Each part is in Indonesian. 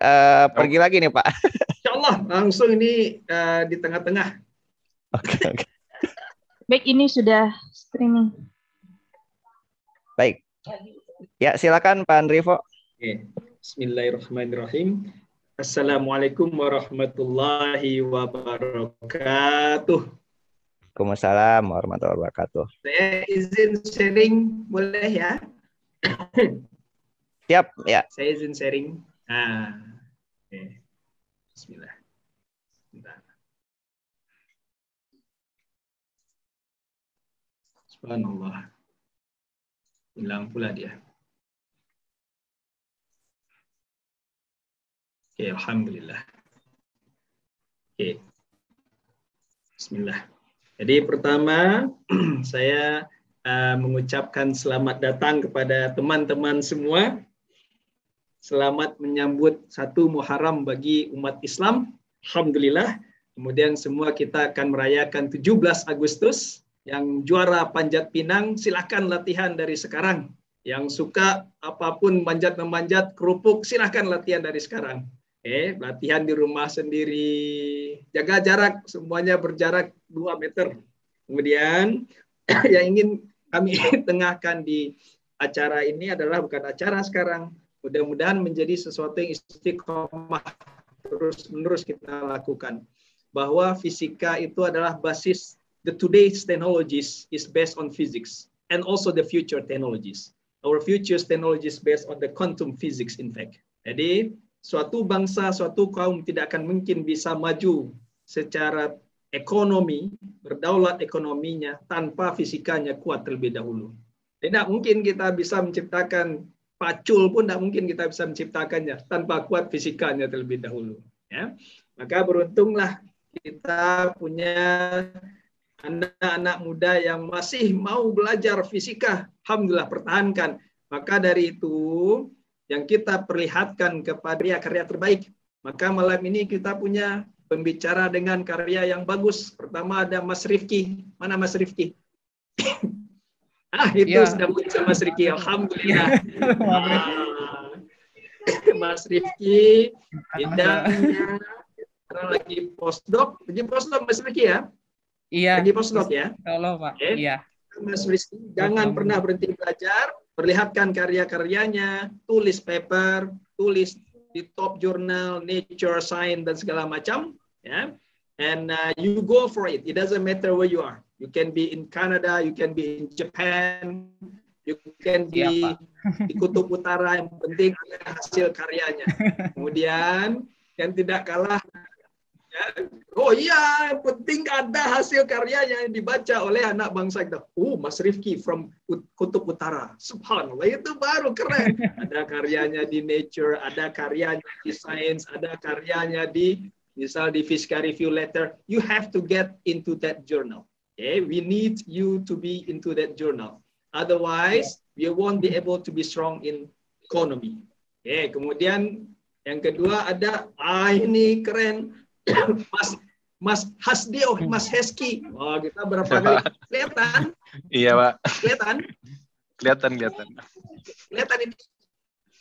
uh, pergi lagi nih Pak. Insya Allah langsung ini uh, di tengah-tengah. Oke. Okay, okay. Baik ini sudah streaming. Baik. Ya silakan Pak Andrivo. Okay. Bismillahirrahmanirrahim. Assalamualaikum warahmatullahi wabarakatuh. Waalaikumsalam warahmatullahi wabarakatuh. Saya izin sharing boleh ya? Siap, ya. Saya izin sharing. Nah, oke. Okay. Bismillah. Bentar. Subhanallah. Hilang pula dia. Oke, okay, alhamdulillah. Oke. Okay. Bismillah. Jadi pertama saya uh, mengucapkan selamat datang kepada teman-teman semua Selamat menyambut satu Muharram bagi umat Islam. Alhamdulillah. Kemudian semua kita akan merayakan 17 Agustus. Yang juara panjat pinang, silakan latihan dari sekarang. Yang suka apapun manjat-memanjat kerupuk, silakan latihan dari sekarang. Eh, latihan di rumah sendiri. Jaga jarak, semuanya berjarak 2 meter. Kemudian yang ingin kami tengahkan di acara ini adalah bukan acara sekarang, Mudah-mudahan menjadi sesuatu yang istiqomah terus-menerus kita lakukan. Bahwa fisika itu adalah basis the today's technologies is based on physics and also the future technologies. Our future technologies based on the quantum physics in fact. Jadi suatu bangsa, suatu kaum tidak akan mungkin bisa maju secara ekonomi, berdaulat ekonominya tanpa fisikanya kuat terlebih dahulu. Tidak mungkin kita bisa menciptakan pacul pun tidak mungkin kita bisa menciptakannya tanpa kuat fisikanya terlebih dahulu. Ya. Maka beruntunglah kita punya anak-anak muda yang masih mau belajar fisika, alhamdulillah pertahankan. Maka dari itu yang kita perlihatkan kepada karya terbaik. Maka malam ini kita punya pembicara dengan karya yang bagus. Pertama ada Mas Rifki. Mana Mas Rifki? Ah, itu ya. sudah muncul Mas Riki Alhamdulillah. Ya. Ah, Mas Riki, bidangnya karena lagi postdoc, lagi postdoc Mas Riki ya? Iya. Lagi postdoc ya? Kalau Pak. Okay. Iya. Mas Riki jangan Betul. pernah berhenti belajar, perlihatkan karya-karyanya, tulis paper, tulis di top jurnal, Nature, Science dan segala macam, ya. Yeah? And uh, you go for it. It doesn't matter where you are. You can be in Canada, you can be in Japan, you can be ya, di Kutub Utara. Yang penting hasil karyanya. Kemudian yang tidak kalah ya, oh iya penting ada hasil karyanya yang dibaca oleh anak bangsa kita oh Mas Rifki from Kutub Utara subhanallah itu baru keren ada karyanya di Nature ada karyanya di Science ada karyanya di misal di Fiska Review Letter you have to get into that journal Okay, we need you to be into that journal. Otherwise, we won't be able to be strong in economy. okay, kemudian yang kedua ada, ah ini keren, Mas Mas Hasdi oh Mas Heski. Oh, kita berapa kali kelihatan? Iya, Pak. Kelihatan? Kelihatan, kelihatan. Kelihatan ini.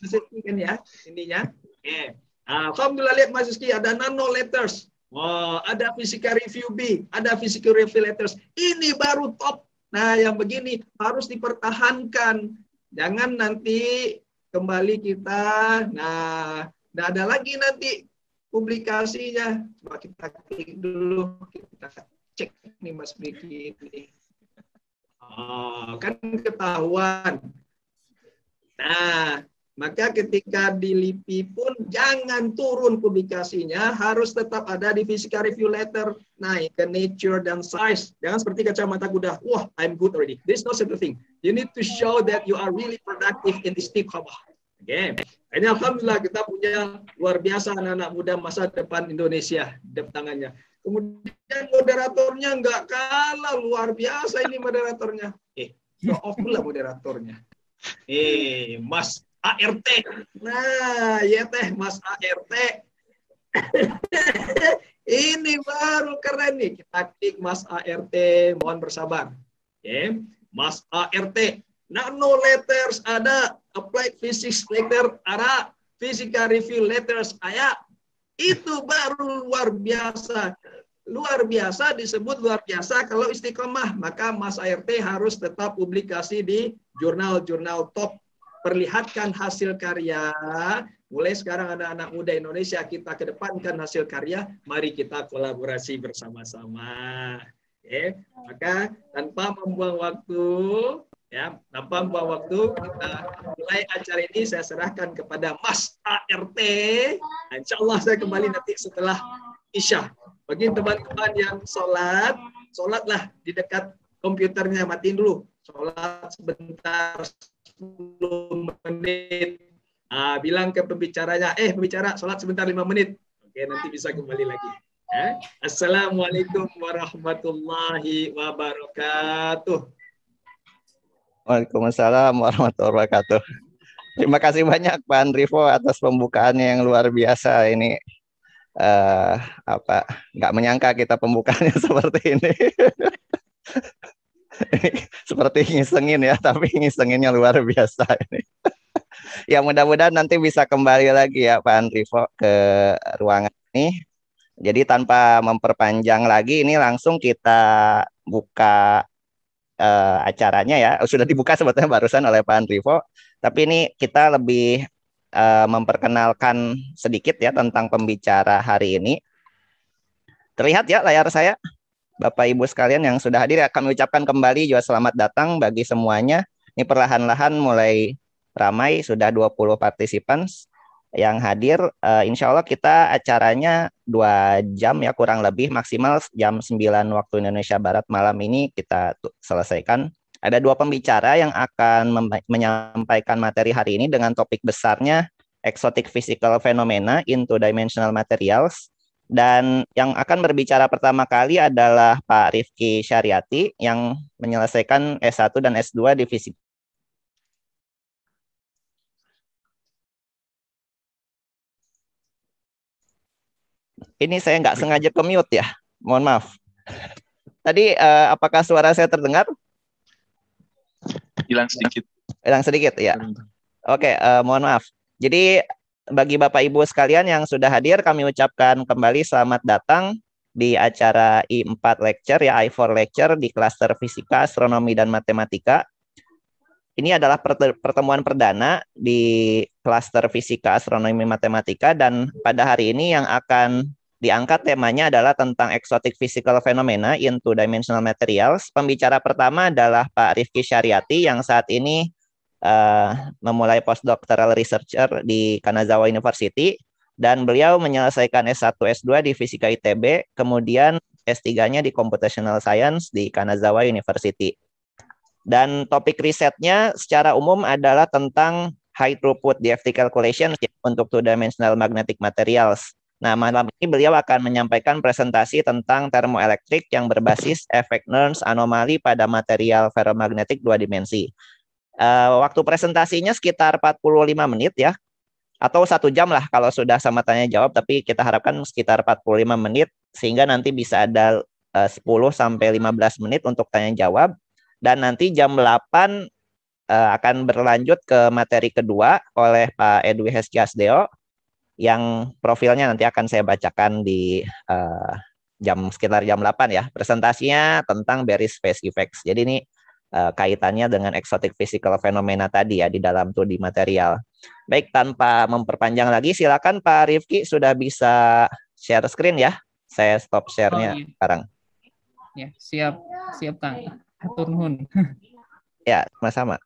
Mas Heski kan ya, intinya. Oke. Eh, okay. Alhamdulillah lihat Mas Heski ada nano letters wow, oh, ada physical review B, ada physical review letters. Ini baru top. Nah, yang begini harus dipertahankan. Jangan nanti kembali kita, nah, tidak ada lagi nanti publikasinya. Coba kita klik dulu, kita cek nih Mas Biki. ini. Oh, kan ketahuan. Nah, maka ketika di LIPI pun jangan turun publikasinya, harus tetap ada di physical review letter naik ke nature dan size. Jangan seperti kacamata kuda, wah I'm good already. There's no such thing. You need to show that you are really productive in this cover. Oke. Okay. Ini alhamdulillah kita punya luar biasa anak-anak muda masa depan Indonesia di tangannya. Kemudian moderatornya nggak kalah luar biasa ini moderatornya. Eh, so off lah moderatornya. Eh, Mas ART. Nah, ya teh Mas ART. ini baru keren nih. Kita klik Mas ART, mohon bersabar. Oke, okay. Mas ART. Nano letters ada, applied physics letter ada, physical review letters ada. Itu baru luar biasa. Luar biasa disebut luar biasa kalau istiqomah. Maka Mas ART harus tetap publikasi di jurnal-jurnal top perlihatkan hasil karya. Mulai sekarang anak-anak muda Indonesia kita kedepankan hasil karya, mari kita kolaborasi bersama-sama. Oke, maka tanpa membuang waktu, ya, tanpa membuang waktu kita mulai acara ini saya serahkan kepada Mas ART. Nah, insya Allah saya kembali nanti setelah Isya. Bagi teman-teman yang sholat, sholatlah di dekat komputernya, matiin dulu. Sholat sebentar, 10 menit. uh, bilang ke pembicaranya, eh pembicara sholat sebentar 5 menit. Oke, nanti bisa kembali lagi. Eh? Assalamualaikum warahmatullahi wabarakatuh. Waalaikumsalam warahmatullahi wabarakatuh. Terima kasih banyak Pak Andrivo atas pembukaannya yang luar biasa ini. Uh, apa nggak menyangka kita pembukaannya seperti ini. seperti ngisengin ya, tapi ngisenginnya luar biasa ini. ya mudah-mudahan nanti bisa kembali lagi ya Pak Andrivo ke ruangan ini. Jadi tanpa memperpanjang lagi ini langsung kita buka uh, acaranya ya. Oh, sudah dibuka sebetulnya barusan oleh Pak Andrivo, tapi ini kita lebih uh, memperkenalkan sedikit ya tentang pembicara hari ini. Terlihat ya layar saya? Bapak Ibu sekalian yang sudah hadir, ya, kami ucapkan kembali juga selamat datang bagi semuanya. Ini perlahan-lahan mulai ramai, sudah 20 partisipan yang hadir. Uh, insya Allah kita acaranya dua jam ya kurang lebih, maksimal jam 9 waktu Indonesia Barat malam ini kita selesaikan. Ada dua pembicara yang akan menyampaikan materi hari ini dengan topik besarnya Exotic Physical Phenomena into Dimensional Materials dan yang akan berbicara pertama kali adalah Pak Rifki Syariati yang menyelesaikan S1 dan S2 di Fisip. Ini saya nggak sengaja ke mute ya, mohon maaf. Tadi eh, apakah suara saya terdengar? Hilang sedikit. Hilang sedikit ya. Oke, eh, mohon maaf. Jadi bagi Bapak Ibu sekalian yang sudah hadir, kami ucapkan kembali selamat datang di acara I4 Lecture, ya I4 Lecture di klaster Fisika, Astronomi, dan Matematika. Ini adalah pertemuan perdana di klaster Fisika, Astronomi, Matematika, dan pada hari ini yang akan diangkat temanya adalah tentang exotic physical phenomena in two-dimensional materials. Pembicara pertama adalah Pak Rifki Syariati yang saat ini uh, memulai postdoctoral researcher di Kanazawa University dan beliau menyelesaikan S1 S2 di Fisika ITB, kemudian S3-nya di Computational Science di Kanazawa University. Dan topik risetnya secara umum adalah tentang high throughput DFT calculation ya, untuk two-dimensional magnetic materials. Nah, malam ini beliau akan menyampaikan presentasi tentang termoelektrik yang berbasis efek Nernst anomali pada material ferromagnetik dua dimensi. Uh, waktu presentasinya sekitar 45 menit ya, atau satu jam lah kalau sudah sama tanya jawab, tapi kita harapkan sekitar 45 menit sehingga nanti bisa ada eh, uh, 10 sampai 15 menit untuk tanya jawab dan nanti jam 8 uh, eh, akan berlanjut ke materi kedua oleh Pak Edwi Hesjasdeo yang profilnya nanti akan saya bacakan di uh, jam sekitar jam 8 ya. Presentasinya tentang bearish face effects. Jadi ini uh, kaitannya dengan exotic physical fenomena tadi ya di dalam studi material. Baik, tanpa memperpanjang lagi, silakan Pak Rifki sudah bisa share screen ya. Saya stop share-nya oh, iya. sekarang. Ya, siap, siap Kang. turun. ya, sama-sama.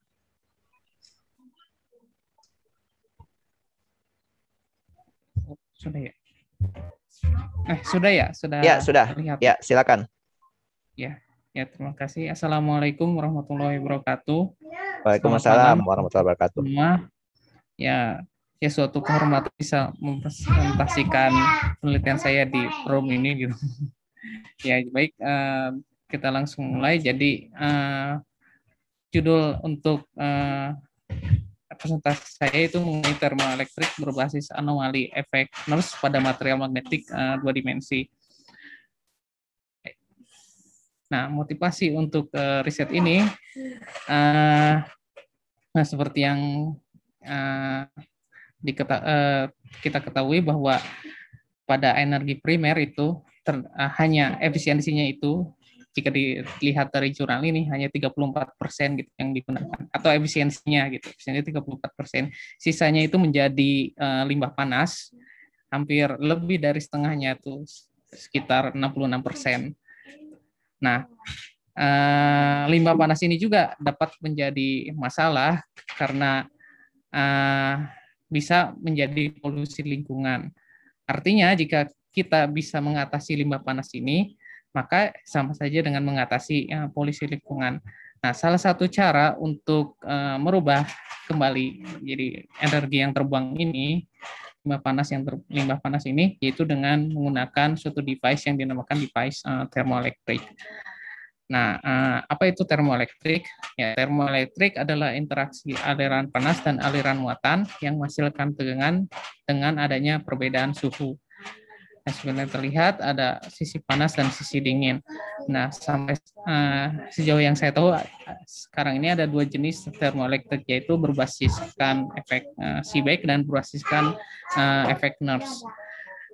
Oh, sudah ya. Eh, sudah ya, sudah. Ya, sudah. Terlihat. Ya, silakan. Ya, Ya, terima kasih. Assalamualaikum warahmatullahi wabarakatuh. Waalaikumsalam warahmatullahi wabarakatuh. Semua. Ya, ya suatu kehormatan bisa mempresentasikan penelitian saya di forum ini gitu. ya, baik eh, kita langsung mulai. Jadi eh, judul untuk eh, presentasi saya itu mengenai termoelektrik berbasis anomali efek NERS pada material magnetik dua dimensi. Nah, motivasi untuk uh, riset ini, uh, nah seperti yang uh, diketa uh, kita ketahui bahwa pada energi primer itu ter, uh, hanya efisiensinya itu jika dilihat dari jurnal ini hanya 34 persen gitu yang digunakan atau efisiensinya gitu efisiensinya 34 persen sisanya itu menjadi uh, limbah panas hampir lebih dari setengahnya itu sekitar 66 persen Nah, eh, limbah panas ini juga dapat menjadi masalah karena eh, bisa menjadi polusi lingkungan. Artinya, jika kita bisa mengatasi limbah panas ini, maka sama saja dengan mengatasi eh, polusi lingkungan. Nah, salah satu cara untuk uh, merubah kembali jadi energi yang terbuang ini limbah panas yang ter, limbah panas ini yaitu dengan menggunakan suatu device yang dinamakan device uh, eh, termoelektrik. Nah, uh, apa itu termoelektrik? Ya, termoelektrik adalah interaksi aliran panas dan aliran muatan yang menghasilkan tegangan dengan adanya perbedaan suhu. Nah, sebenarnya terlihat ada sisi panas dan sisi dingin. Nah, sampai uh, sejauh yang saya tahu sekarang ini ada dua jenis termoelektrik yaitu berbasiskan efek uh, dan berbasiskan uh, efek Nernst.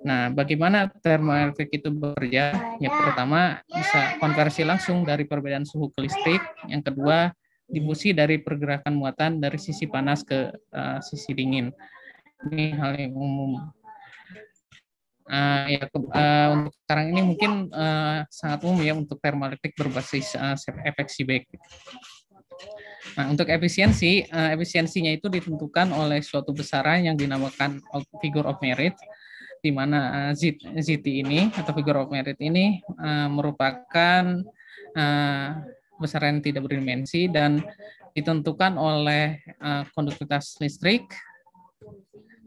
Nah, bagaimana termoelektrik itu bekerja? Yang pertama bisa konversi langsung dari perbedaan suhu ke listrik. Yang kedua, dibusi dari pergerakan muatan dari sisi panas ke uh, sisi dingin. Ini hal yang umum uh, ya uh, untuk sekarang ini mungkin uh, sangat umum ya untuk termoelektrik berbasis uh, efek baik. Nah, untuk efisiensi, uh, efisiensinya itu ditentukan oleh suatu besaran yang dinamakan figure of merit di mana uh, ZT ini atau figure of merit ini uh, merupakan uh, besaran yang tidak berdimensi dan ditentukan oleh uh, konduktivitas listrik,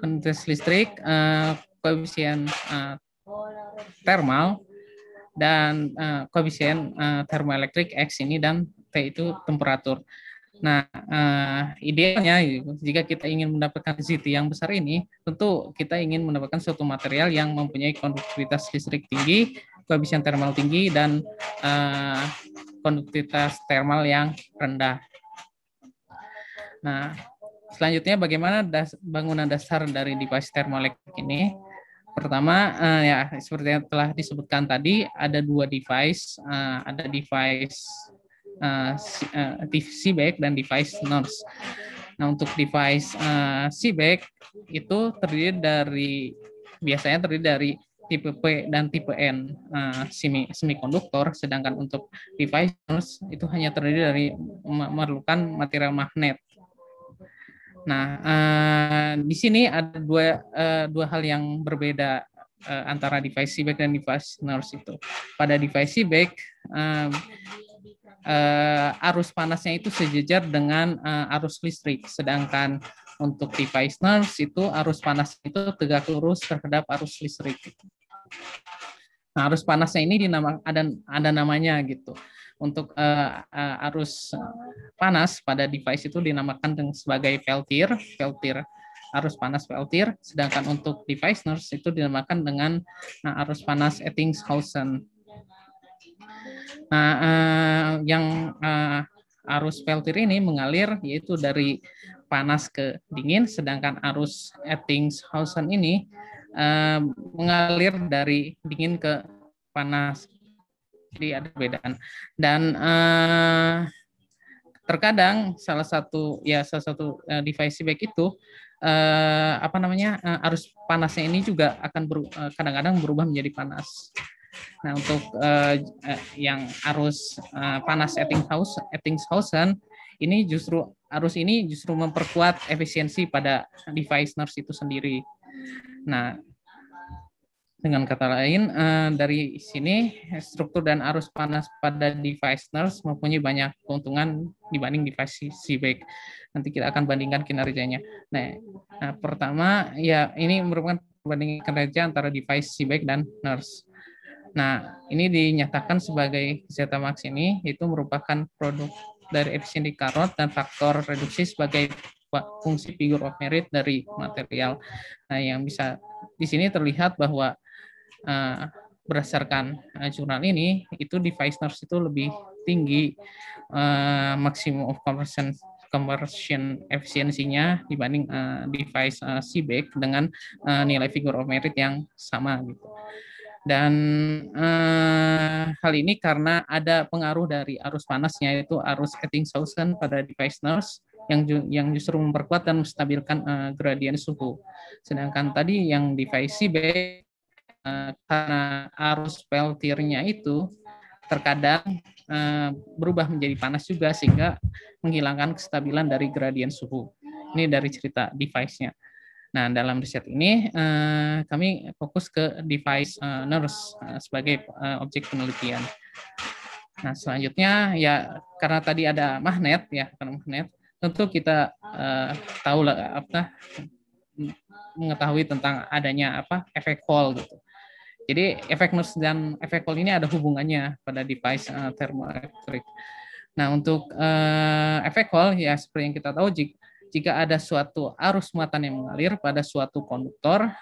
konduktivitas listrik, uh, koefisien uh, eh, thermal dan uh, koefisien uh, termoelektrik X ini dan T itu temperatur. Nah, uh, idealnya gitu, jika kita ingin mendapatkan ziti yang besar ini, tentu kita ingin mendapatkan suatu material yang mempunyai konduktivitas listrik tinggi, koefisien thermal tinggi, dan uh, konduktivitas thermal yang rendah. Nah, selanjutnya bagaimana das bangunan dasar dari device termoelektrik ini? Pertama, uh, ya seperti yang telah disebutkan tadi, ada dua device, uh, ada device uh, eh, CBAC dan device NORS. Nah, untuk device uh, CBAC itu terdiri dari, biasanya terdiri dari tipe P dan tipe N uh, semi semikonduktor, sedangkan untuk device NORS itu hanya terdiri dari memerlukan material magnet. Nah, uh, di sini ada dua uh, dua hal yang berbeda uh, antara device feedback dan device nurse itu. Pada device feedback uh, uh, arus panasnya itu sejajar dengan uh, arus listrik, sedangkan untuk device nurse itu arus panas itu tegak lurus terhadap arus listrik. Nah, arus panasnya ini dinama, ada ada namanya gitu untuk uh, uh, arus panas pada device itu dinamakan dengan sebagai peltier, peltier arus panas peltier, sedangkan untuk device nurse itu dinamakan dengan uh, arus panas Ettingshausen. Nah, uh, yang uh, arus peltier ini mengalir yaitu dari panas ke dingin, sedangkan arus Ettingshausen ini uh, mengalir dari dingin ke panas jadi ada perbedaan dan eh, terkadang salah satu ya salah satu eh, device back itu eh, apa namanya eh, arus panasnya ini juga akan eh, kadang-kadang berubah menjadi panas Nah, untuk uh, uh, yang arus uh, panas Ettinghaus, Ettingshausen ini justru arus ini justru memperkuat efisiensi pada device nurse itu sendiri. Nah, dengan kata lain, eh, dari sini struktur dan arus panas pada device nurse mempunyai banyak keuntungan dibanding device CBEC. Nanti kita akan bandingkan kinerjanya. Nah, eh, pertama ya ini merupakan perbandingan kinerja antara device CBEC dan nurse. Nah, ini dinyatakan sebagai zeta max ini itu merupakan produk dari efisien di karot dan faktor reduksi sebagai fungsi figur of merit dari material. Nah, yang bisa di sini terlihat bahwa Eh, berdasarkan eh, jurnal ini itu device nurse itu lebih tinggi eh, maksimum of conversion conversion efisiensinya dibanding uh, device uh, CBEC dengan uh, nilai figure of merit yang sama gitu. Dan uh, hal ini karena ada pengaruh dari arus panasnya yaitu arus solution pada device nurse yang ju yang justru memperkuat dan menstabilkan uh, gradien suhu. Sedangkan tadi yang device CBEC Eh, karena arus peltirnya itu terkadang eh, berubah menjadi panas juga sehingga menghilangkan kestabilan dari gradien suhu. Ini dari cerita device-nya. Nah, dalam riset ini eh, kami fokus ke device eh, nurse sebagai objek penelitian. Nah, selanjutnya ya karena tadi ada magnet ya, karena magnet tentu kita tahu lah apa mengetahui tentang adanya apa efek Hall gitu jadi efek nus dan efek kol ini ada hubungannya pada device uh, eh, termoelektrik. Nah, untuk uh, efek Hall ya seperti yang kita tahu jika, jika ada suatu arus muatan yang mengalir pada suatu konduktor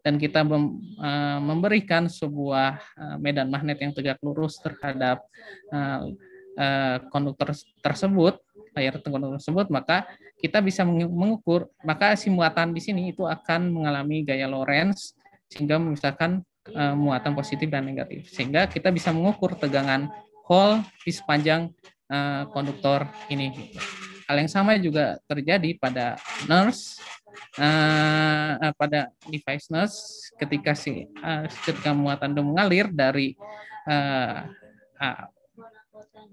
dan kita mem, uh, memberikan sebuah uh, medan magnet yang tegak lurus terhadap uh, uh, konduktor tersebut, layar konduktor tersebut, maka kita bisa mengukur maka si muatan di sini itu akan mengalami gaya Lorentz sehingga misalkan uh, muatan positif dan negatif sehingga kita bisa mengukur tegangan hole di sepanjang uh, konduktor ini. Hal yang sama juga terjadi pada nurse uh, pada device nurse ketika si uh, ketika muatan itu mengalir dari uh, uh,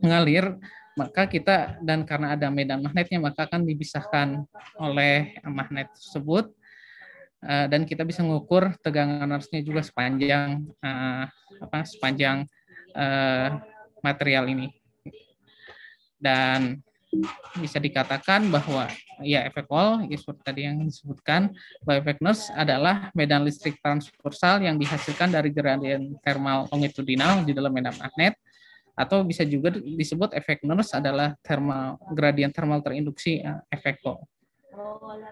mengalir maka kita dan karena ada medan magnetnya maka akan dipisahkan oleh magnet tersebut Eh, dan kita bisa mengukur tegangan arusnya juga sepanjang uh, apa sepanjang uh, material ini dan bisa dikatakan bahwa ya efek wall ya seperti tadi yang disebutkan bahwa efek Nernst adalah medan listrik transversal yang dihasilkan dari gradien thermal longitudinal di dalam medan magnet atau bisa juga disebut efek Nernst adalah thermal gradien thermal terinduksi efek Hall. Oh, ya,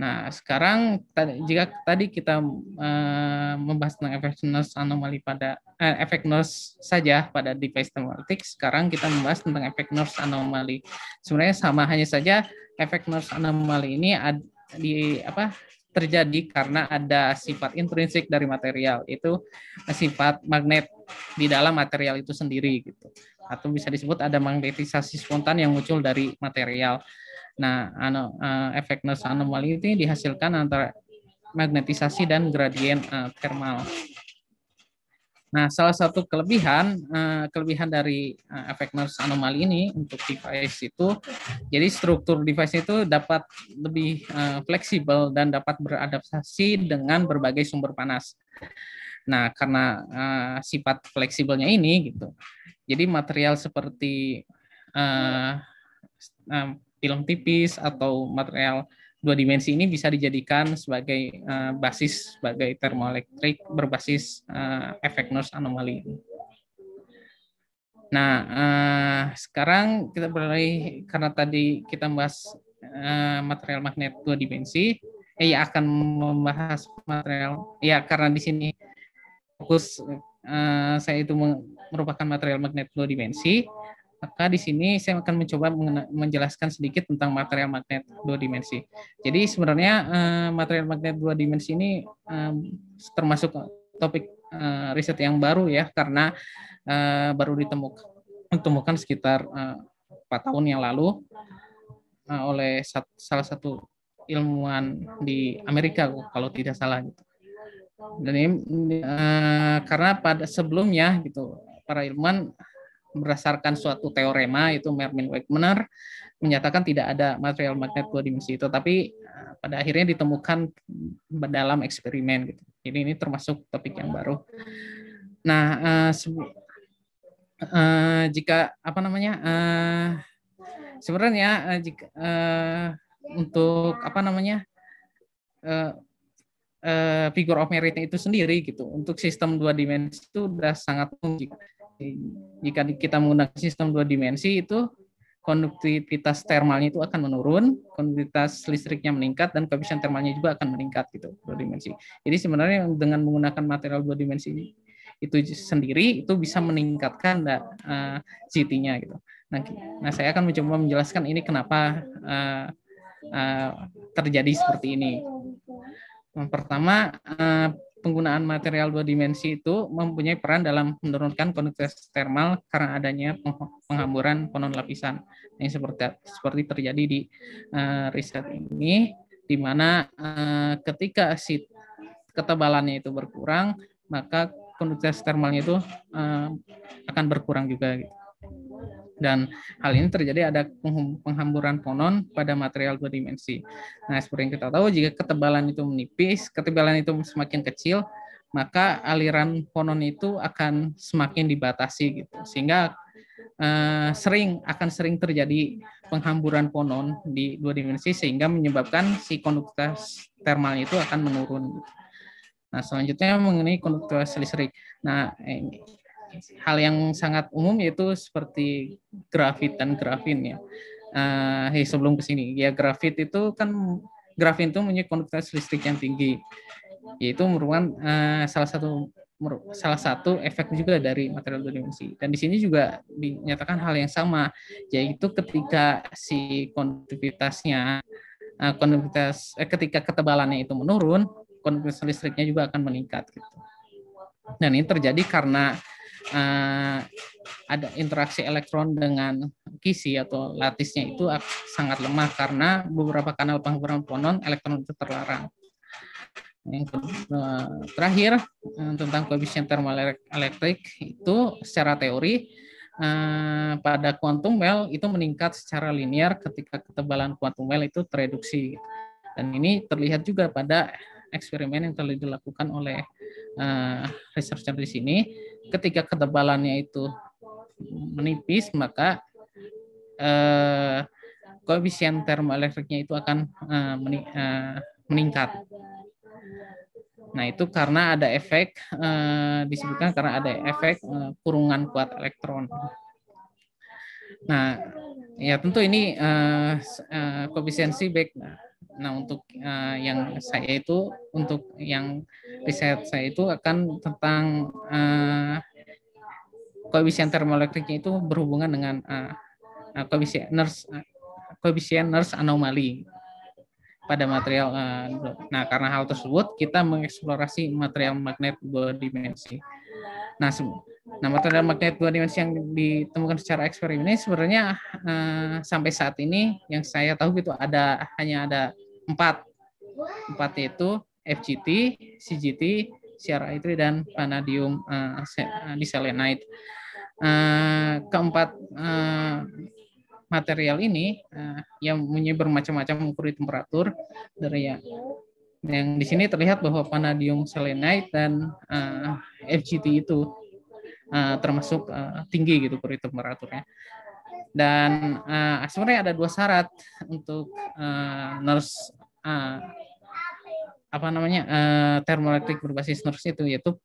Nah, sekarang jika tadi kita uh, membahas tentang efek nurse anomali pada uh, efek nurse saja pada device thermolytic, sekarang kita membahas tentang efek nurse anomali. Sebenarnya sama hanya saja efek nurse anomali ini ad, di apa terjadi karena ada sifat intrinsik dari material itu sifat magnet di dalam material itu sendiri gitu atau bisa disebut ada magnetisasi spontan yang muncul dari material Nah, ano, uh, ah, efek nurse anomali itu dihasilkan antara magnetisasi dan gradien uh, ah, thermal. Nah, salah satu kelebihan uh, kelebihan dari uh, efek nurse anomali ini untuk device itu, jadi struktur device itu dapat lebih uh, fleksibel dan dapat beradaptasi dengan berbagai sumber panas. Nah, karena uh, sifat fleksibelnya ini gitu, jadi material seperti uh film tipis atau material dua dimensi ini bisa dijadikan sebagai uh, basis sebagai termoelektrik berbasis uh, efek Nernst anomali Nah, uh, sekarang kita mulai karena tadi kita membahas uh, material magnet dua dimensi, eh, ya akan membahas material ya karena di sini fokus uh, saya itu merupakan material magnet dua dimensi maka di sini saya akan mencoba menjelaskan sedikit tentang material magnet dua dimensi. Jadi sebenarnya eh, material magnet dua dimensi ini eh, termasuk topik eh, riset yang baru ya karena baru ditemukan sekitar empat tahun yang lalu oleh salah satu ilmuwan di Amerika kalau tidak salah gitu. Dan ini karena pada sebelumnya gitu para ilmuwan berdasarkan suatu teorema itu Mermin Wegener menyatakan tidak ada material magnet dua dimensi itu tapi eh, pada akhirnya ditemukan dalam eksperimen gitu. Jadi ini termasuk topik yang baru. Nah, uh, uh, jika apa namanya? Uh, sebenarnya uh, jika uh, untuk apa namanya? Uh, uh, figure of merit itu sendiri gitu. Untuk sistem dua dimensi itu sudah sangat mungkin jika kita menggunakan sistem dua dimensi itu konduktivitas termalnya itu akan menurun, konduktivitas listriknya meningkat dan kehabisan termalnya juga akan meningkat gitu dua dimensi. Jadi sebenarnya dengan menggunakan material dua dimensi ini itu sendiri itu bisa meningkatkan uh, eh, ct nya gitu. Nah, nah saya akan mencoba menjelaskan ini kenapa uh, uh, terjadi seperti ini. Yang pertama uh, penggunaan material dua dimensi itu mempunyai peran dalam menurunkan konduktivitas termal karena adanya penghamburan konon lapisan yang seperti seperti terjadi di uh, riset ini di mana uh, ketika si ketebalannya itu berkurang maka konduktivitas termalnya itu uh, akan berkurang juga gitu. Dan hal ini terjadi ada penghamburan ponon pada material dua dimensi. Nah, seperti yang kita tahu, jika ketebalan itu menipis, ketebalan itu semakin kecil, maka aliran ponon itu akan semakin dibatasi gitu. Sehingga eh, sering akan sering terjadi penghamburan ponon di dua dimensi sehingga menyebabkan si konduktivitas thermal itu akan menurun. Nah, selanjutnya mengenai konduktivitas listrik. Nah, ini hal yang sangat umum yaitu seperti grafit dan grafin ya. Uh, hey, sebelum ke sini, ya grafit itu kan grafin itu punya konduktivitas listrik yang tinggi. Yaitu merupakan uh, salah satu salah satu efek juga dari material dua dimensi. Dan di sini juga dinyatakan hal yang sama, yaitu ketika si konduktivitasnya uh, eh, konduktivitas eh, ketika ketebalannya itu menurun, konduktivitas listriknya juga akan meningkat gitu. Dan ini terjadi karena uh, ada interaksi elektron dengan kisi atau latisnya itu sangat lemah karena beberapa kanal penghapuran ponon elektron itu terlarang. Yang eh, terakhir eh, tentang koefisien elektrik itu secara teori pada kuantum well itu meningkat secara linear ketika ketebalan kuantum well itu tereduksi. Dan ini terlihat juga pada eksperimen yang telah dilakukan oleh uh, eh, researcher di sini, ketika ketebalannya itu menipis, maka uh, koefisien termoelektriknya itu akan uh, meni uh, meningkat. Nah, itu karena ada efek, uh, disebutkan karena ada efek uh, kurungan kuat elektron. Nah, ya tentu ini uh, eh, koefisien Seebeck Nah, untuk uh, yang saya itu, untuk yang riset saya itu akan tentang uh, koefisien termoelektriknya itu berhubungan dengan uh, koefisien nurse koefisien nurse anomali pada material. Uh, nah, karena hal tersebut kita mengeksplorasi material magnet dua dimensi. Nah, Nah, material magnet dua dimensi yang ditemukan secara eksperimen ini sebenarnya uh, sampai saat ini yang saya tahu itu ada hanya ada empat empat yaitu FGT, CGT, CRI3 dan vanadium di eh, eh, diselenide. Uh, keempat uh, material ini uh, yang punya bermacam-macam ukur temperatur dari ya yang di sini terlihat bahwa vanadium selenide dan uh, FGT itu Eh, termasuk eh, tinggi gitu kuri temperaturnya. Dan eh, sebenarnya ada dua syarat untuk uh, nurse uh, apa namanya uh, termoelektrik berbasis nurse itu yaitu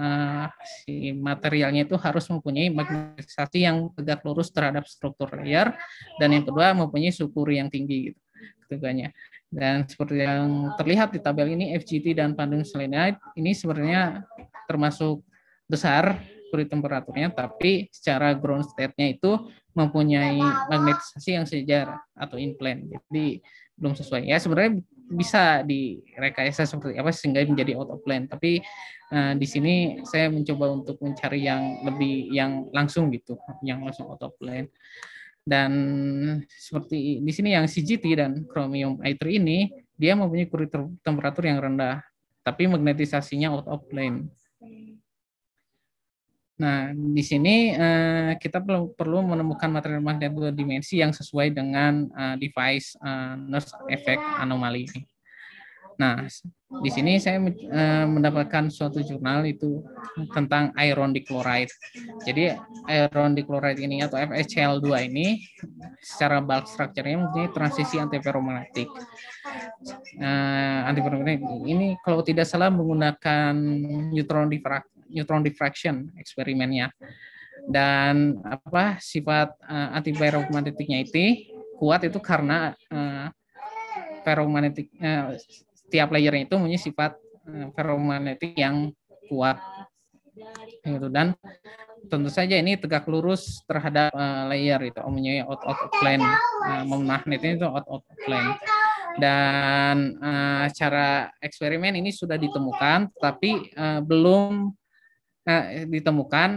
uh, si materialnya itu harus mempunyai magnetisasi yang tegak lurus terhadap struktur layer dan yang kedua mempunyai sukur yang tinggi gitu ketiganya dan seperti yang terlihat di tabel ini FGT dan pandung selenite ini sebenarnya termasuk besar suri temperaturnya, tapi secara ground state-nya itu mempunyai magnetisasi yang sejajar atau in-plane Jadi belum sesuai. Ya sebenarnya bisa direkayasa seperti apa sehingga menjadi out of plane Tapi uh, di sini saya mencoba untuk mencari yang lebih yang langsung gitu, yang langsung out of plane Dan seperti di sini yang CGT dan Chromium I3 ini dia mempunyai kuri temperatur yang rendah, tapi magnetisasinya out of plane. Nah, di sini uh, kita perlu, perlu menemukan material magnet dua dimensi yang sesuai dengan uh, device uh, eh, nurse effect anomali ini. Nah, di sini saya uh, mendapatkan suatu jurnal itu tentang iron dichloride. Jadi iron dichloride ini atau FSCl2 ini secara bulk structure-nya mempunyai transisi antiferromagnetik. Uh, antiferromagnetik ini kalau tidak salah menggunakan neutron diffract neutron diffraction eksperimennya dan apa sifat uh, eh, ferromagnetiknya itu kuat itu karena uh, ferromagnetik uh, setiap layernya itu punya sifat uh, ferromagnetik yang kuat gitu dan tentu saja ini tegak lurus terhadap uh, layer itu omnya out out of plane uh, itu out out of plane dan uh, cara eksperimen ini sudah ditemukan tapi uh, belum eh, ditemukan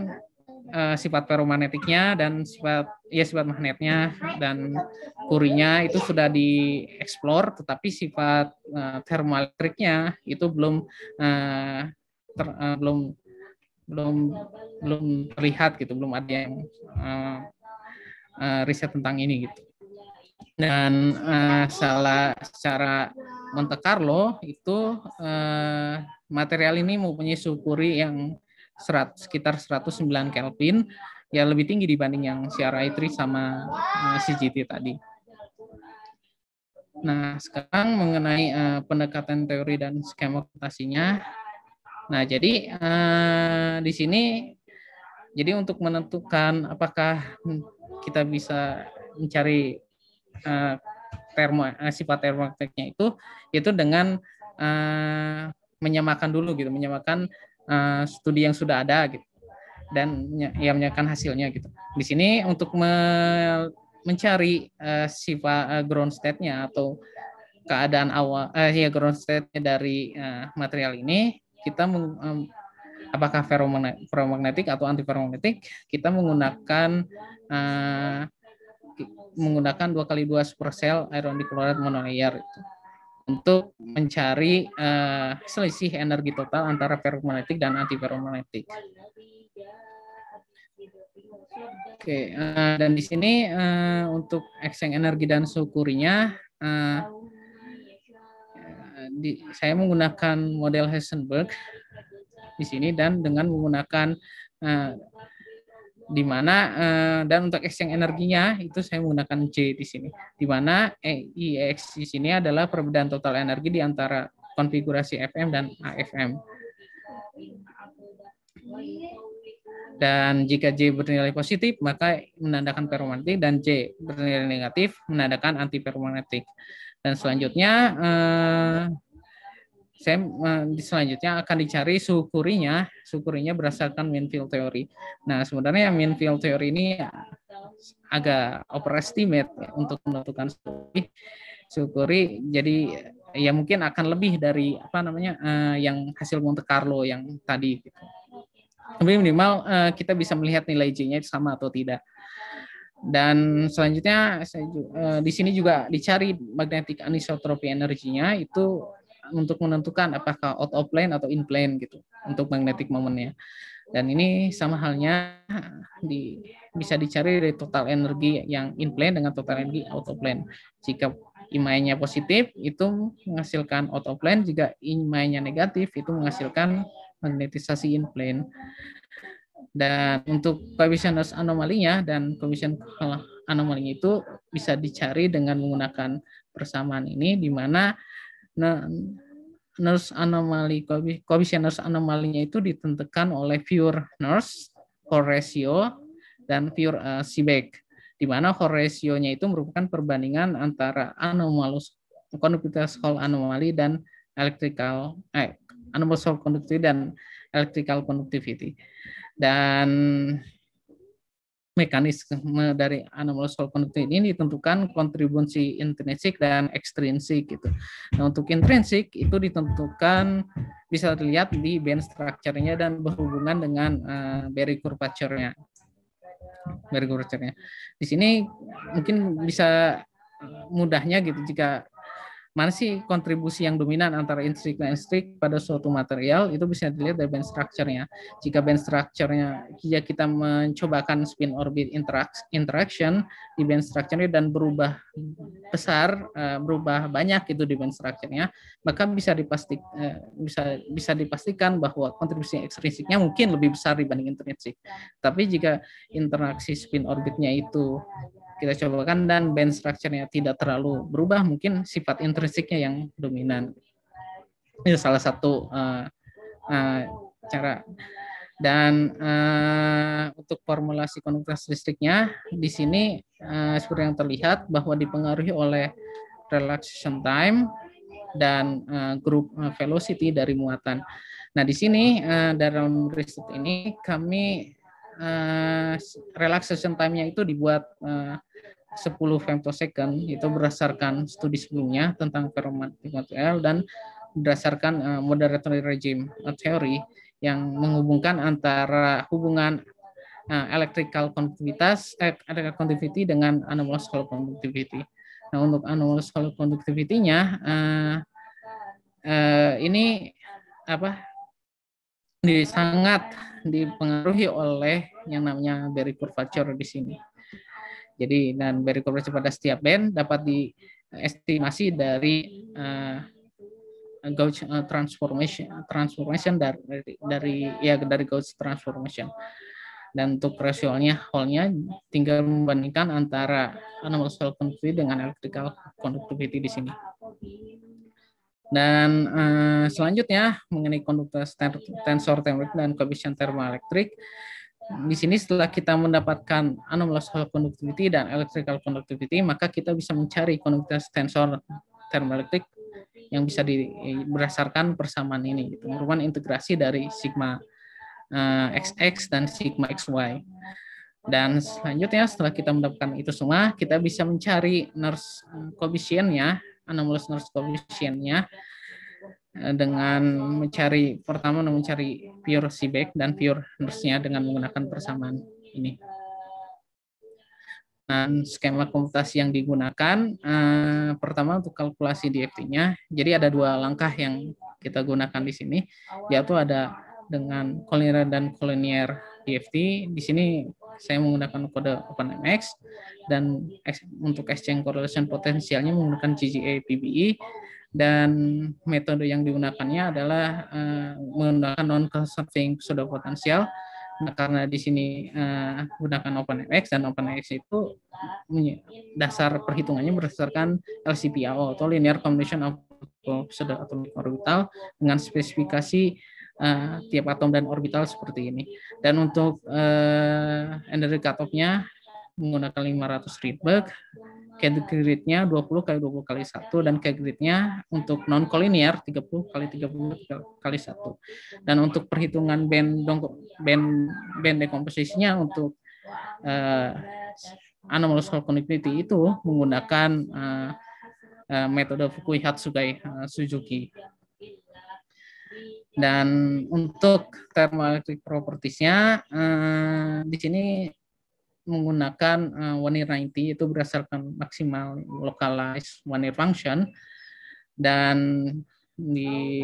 eh, sifat ferromagnetiknya dan sifat ya sifat magnetnya dan kurinya itu sudah dieksplor tetapi sifat eh, termoelektriknya itu belum eh, ter, eh, belum belum belum terlihat gitu belum ada yang eh, eh, riset tentang ini gitu dan eh, salah secara Monte Carlo itu eh, material ini mempunyai sukuri yang serat, sekitar 109 Kelvin, ya lebih tinggi dibanding yang CRI3 sama uh, eh, CGT tadi. Nah, sekarang mengenai uh, pendekatan teori dan skematisasinya. Nah, jadi uh, di sini jadi untuk menentukan apakah kita bisa mencari uh, termo uh, sifat termoaktifnya itu yaitu dengan uh, menyamakan dulu gitu, menyamakan Eh, studi yang sudah ada gitu dan ya menyatakan hasilnya gitu. Di sini untuk me mencari uh, eh, sifat uh, eh, ground state-nya atau keadaan awal uh, ya ground state-nya dari uh, material ini kita meng, um, apakah ferromagnetik atau antiferromagnetik, kita menggunakan uh, menggunakan dua kali dua supercell iron dichloride monolayer itu untuk mencari uh, selisih energi total antara ferromagnetik dan antiferromagnetik. Oke, uh, dan di sini uh, untuk ekseng energi dan sukurnya, uh, di, saya menggunakan model Heisenberg di sini dan dengan menggunakan uh, di mana eh, dan untuk exchange energinya itu saya menggunakan C di sini. Di mana EIX di sini adalah perbedaan total energi di antara konfigurasi FM dan AFM. Dan jika J bernilai positif, maka menandakan ferromagnetik dan J bernilai negatif menandakan antiperomagnetik. Dan selanjutnya eh, saya eh, selanjutnya akan dicari suhu kurinya, suhu kurinya berdasarkan Minfield theory. Nah, sebenarnya yang mean field theory ini agak overestimate ya untuk menentukan suhu kuri. jadi ya mungkin akan lebih dari apa namanya eh, yang hasil Monte Carlo yang tadi gitu. Tapi minimal eh, kita bisa melihat nilai J-nya sama atau tidak. Dan selanjutnya saya, di sini juga dicari magnetic anisotropi energinya itu untuk menentukan apakah out of plane atau in plane gitu untuk magnetic momennya. Dan ini sama halnya di, bisa dicari dari total energi yang in plane dengan total energi out of plane. Jika imainya positif itu menghasilkan out of plane, jika imainya negatif itu menghasilkan magnetisasi in plane. Dan untuk coefficient anomalinya dan coefficient anomalinya itu bisa dicari dengan menggunakan persamaan ini di mana Nah, nurse anomali koefisien nurse anomalinya itu ditentukan oleh pure nurse core ratio dan pure uh, eh, CBEC di mana core ratio-nya itu merupakan perbandingan antara anomalous conductivity hole anomaly dan electrical eh anomalous hole conductivity dan electrical conductivity. Dan mekanisme dari anomalous whole conducting ini ditentukan kontribusi intrinsik dan ekstrinsik gitu. Nah, untuk intrinsik itu ditentukan bisa dilihat di band structure-nya dan berhubungan dengan uh, eh, berry curvature-nya. Berry curvature-nya. Di sini mungkin bisa eh, mudahnya gitu jika mana sih kontribusi yang dominan antara intrik dan ekstrik pada suatu material itu bisa dilihat dari band structure-nya. Jika band structure-nya jika kita mencobakan spin orbit interaction di band structure-nya dan berubah besar, eh, berubah banyak itu di band structure-nya, maka bisa dipastik eh, bisa bisa dipastikan bahwa kontribusi ekstrinsiknya mungkin lebih besar dibanding intrinsik. Tapi jika interaksi spin orbitnya itu kita cobakan dan band structure-nya tidak terlalu berubah, mungkin sifat intrinsiknya yang dominan. Itu salah satu uh, uh, cara. Dan uh, untuk formulasi konduktivitas listriknya, di sini uh, seperti yang terlihat bahwa dipengaruhi oleh relaxation time dan uh, group velocity dari muatan. Nah, di sini uh, dalam riset ini kami uh, relaxation time-nya itu dibuat eh, uh, 10 femtosecond itu berdasarkan studi sebelumnya tentang ferromatic material dan berdasarkan uh, eh, moderatory regime uh, teori yang menghubungkan antara hubungan uh, electrical conductivitas eh, electrical conductivity dengan anomalous hollow conductivity. Nah, untuk anomalous hollow conductivity-nya uh, uh, ini apa di, sangat dipengaruhi oleh yang namanya Barry curvature di sini. Jadi dan Barry curvature pada setiap band dapat diestimasi dari uh, gauge eh, transformation transformation dari dari ya dari gauge transformation dan untuk rasionya hallnya tinggal membandingkan antara anomalous cell conductivity dengan electrical conductivity di sini. Dan eh, selanjutnya mengenai konduktor tensor termik dan koefisien termoelektrik. Di sini setelah kita mendapatkan anomalous conductivity dan electrical conductivity, maka kita bisa mencari konduktivitas tensor termoelektrik yang bisa di, berdasarkan persamaan ini. Itu merupakan integrasi dari sigma eh, xx dan sigma xy. Dan selanjutnya setelah kita mendapatkan itu semua, kita bisa mencari nurse koefisiennya anomalous noise coefficient-nya eh, dengan mencari pertama mencari pure Seebeck dan pure nurse nya dengan menggunakan persamaan ini. Dan skema komputasi yang digunakan eh, pertama untuk kalkulasi DFT-nya. Jadi ada dua langkah yang kita gunakan di sini, yaitu ada dengan kolinear dan kolinear DFT. Di sini saya menggunakan kode OpenMX dan untuk exchange correlation potensialnya menggunakan GGA PBE dan metode yang digunakannya adalah uh, menggunakan non-conserving pseudopotensial nah, karena di sini uh, gunakan OpenMX dan OpenMX itu dasar perhitungannya berdasarkan LCPAO atau Linear Combination of atomic Orbital dengan spesifikasi uh, tiap atom dan orbital seperti ini. Dan untuk uh, energi cutoff nya menggunakan 500 Rydberg, K-gridnya 20 kali 20 kali 1 dan K-gridnya untuk non kolinear 30 kali 30 kali 1. Dan untuk perhitungan band band band dekomposisinya untuk uh, eh, anomal connectivity itu menggunakan uh, uh, metode uh, Suzuki. Dan untuk thermoelectric propertiesnya eh, di sini menggunakan eh, one year 90 itu berdasarkan maksimal localized one year function dan di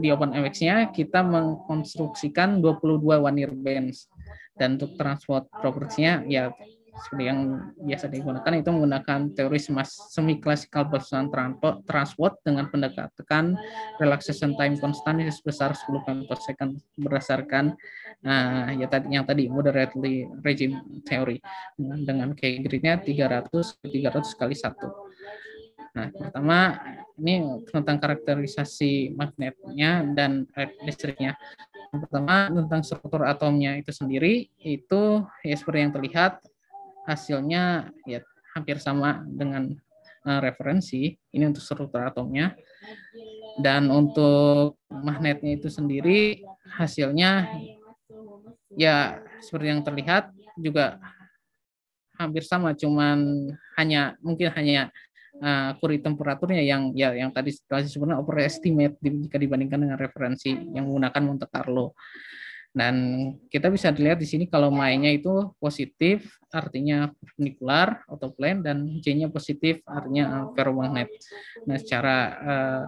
di open mx nya kita mengkonstruksikan 22 one year bands dan untuk transport propertiesnya ya seperti yang biasa digunakan itu menggunakan teori semi klasikal berdasarkan transport dengan pendekatan relaxation time constant sebesar 10 km per second berdasarkan uh, ya tadi yang tadi moderately regime theory nah, dengan K gridnya 300 300 300 kali satu Nah, pertama ini tentang karakterisasi magnetnya dan listriknya. pertama tentang struktur atomnya itu sendiri itu ya seperti yang terlihat hasilnya ya hampir sama dengan uh, referensi. Ini untuk struktur atomnya. Dan untuk magnetnya itu sendiri hasilnya ya seperti yang terlihat juga hampir sama cuman hanya mungkin hanya uh, kuri temperaturnya yang ya yang tadi situasi sebenarnya overestimate jika dibandingkan dengan referensi yang menggunakan Monte Carlo. Dan kita bisa dilihat di sini kalau mainnya itu positif, artinya atau plane, dan J-nya positif, artinya ferromagnet. Nah, secara uh,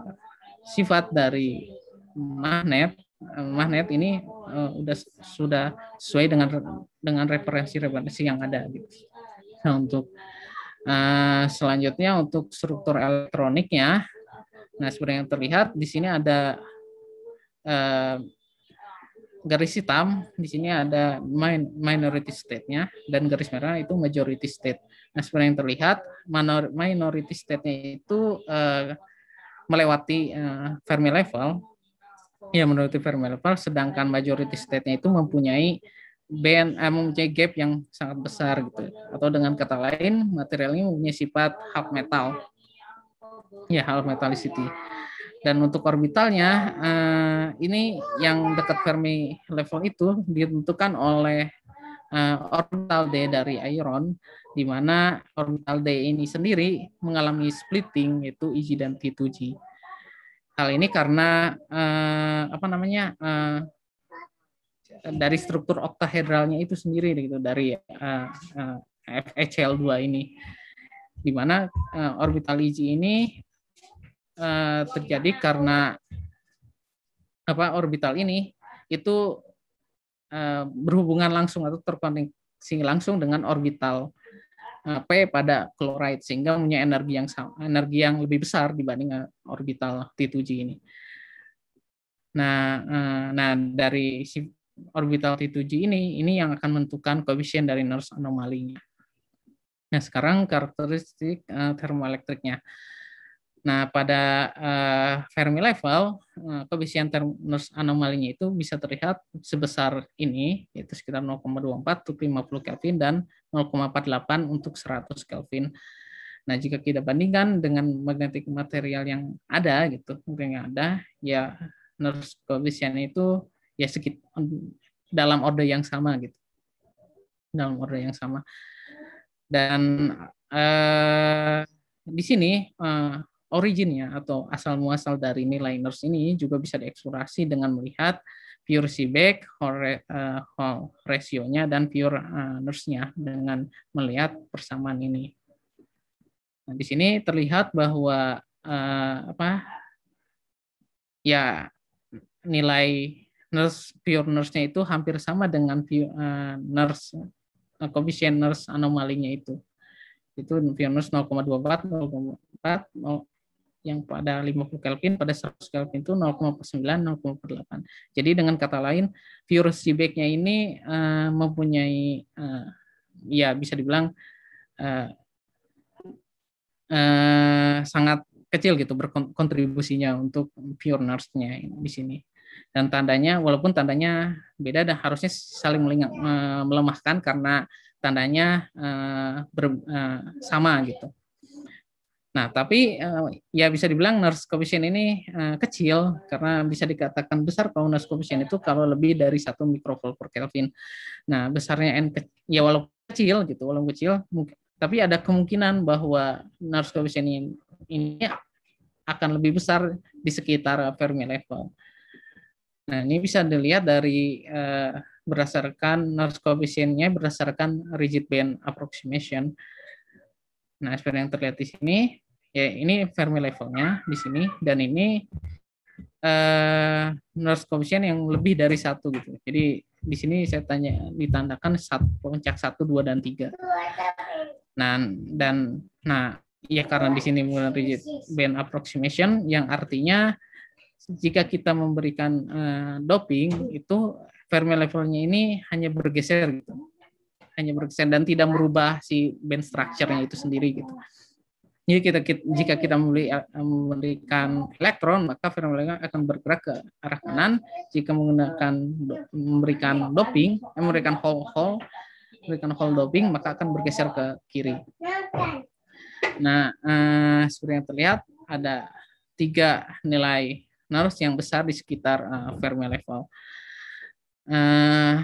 sifat dari magnet, eh, magnet ini uh, udah sudah sesuai dengan dengan referensi-referensi yang ada. Gitu. Nah, untuk uh, selanjutnya untuk struktur elektroniknya, nah seperti yang terlihat di sini ada uh, garis hitam di sini ada minority state-nya dan garis merah itu majority state. Nah, seperti yang terlihat minority state-nya itu uh, melewati uh, Fermi level ya menuruti Fermi level sedangkan majority state-nya itu mempunyai band uh, eh, mempunyai gap yang sangat besar gitu. Atau dengan kata lain materialnya mempunyai sifat half metal. Ya, half metallicity. Dan untuk orbitalnya, eh, ini yang dekat Fermi level itu ditentukan oleh eh, orbital D dari iron, di mana orbital D ini sendiri mengalami splitting, yaitu Ig e dan T2G. Hal ini karena eh, apa namanya dari struktur oktahedralnya itu sendiri gitu dari uh, FHL2 e ini di mana orbital Ig e ini Eh, terjadi karena apa orbital ini itu eh, berhubungan langsung atau terkoneksi langsung dengan orbital eh, p pada kloride sehingga punya energi yang sama, energi yang lebih besar dibanding orbital T2G ini. Nah, nah dari si orbital T2G ini ini yang akan menentukan koefisien dari Nernst anomalinya. Nah, sekarang karakteristik uh, termoelektriknya. Nah, pada uh, Fermi level, uh, koefisien terminus anomalinya itu bisa terlihat sebesar ini, yaitu sekitar 0,24 untuk 50 Kelvin dan 0,48 untuk 100 Kelvin. Nah, jika kita bandingkan dengan magnetik material yang ada, gitu, mungkin yang ada, ya nurse koefisien itu ya sedikit dalam order yang sama, gitu, dalam order yang sama. Dan eh, di sini eh, originnya atau asal muasal dari nilai nurse ini juga bisa dieksplorasi dengan melihat pure seaback, ratio-nya eh, dan pure uh, eh, nurse-nya e dengan melihat persamaan ini. Nah, di sini terlihat bahwa uh, apa ya nilai nurse pure nurse-nya e itu hampir sama dengan pure, uh, nurse uh, coefficient nurse anomalinya itu itu nurse 0,24, 0,4, yang pada 50 Kelvin pada 100 Kelvin itu 0,9 0,8. Jadi dengan kata lain virus Seebeck-nya ini uh, mempunyai uh, ya bisa dibilang uh, uh, sangat kecil gitu berkontribusinya untuk pioneers di sini. Dan tandanya walaupun tandanya beda dan harusnya saling melingat, melemahkan karena tandanya uh, ber, uh, sama gitu. Nah, tapi uh, ya bisa dibilang nurse coefficient ini uh, kecil karena bisa dikatakan besar kalau nurse coefficient itu kalau lebih dari satu mikrovolt per Kelvin. Nah, besarnya n ke ya walaupun kecil gitu, walaupun kecil tapi ada kemungkinan bahwa nurse coefficient ini, ini akan lebih besar di sekitar Fermi level. Nah, ini bisa dilihat dari uh, berdasarkan nurse coefficientnya berdasarkan rigid band approximation. Nah, seperti yang terlihat di sini, ya ini Fermi levelnya di sini dan ini eh, nurse coefficient yang lebih dari satu gitu. Jadi di sini saya tanya ditandakan satu puncak satu dua dan tiga. Nah dan nah ya karena di sini menggunakan rigid band approximation yang artinya jika kita memberikan uh, doping itu Fermi levelnya ini hanya bergeser gitu. Hanya bergeser dan tidak merubah si band structure-nya itu sendiri gitu. Jadi kita, kita jika kita eh, memberikan elektron maka fermion elektron akan bergerak ke arah kanan. Jika menggunakan memberikan doping, eh, memberikan hole hole, memberikan hole doping maka akan bergeser ke kiri. Nah, eh, seperti yang terlihat ada tiga nilai narus yang besar di sekitar eh, fermion level. Eh,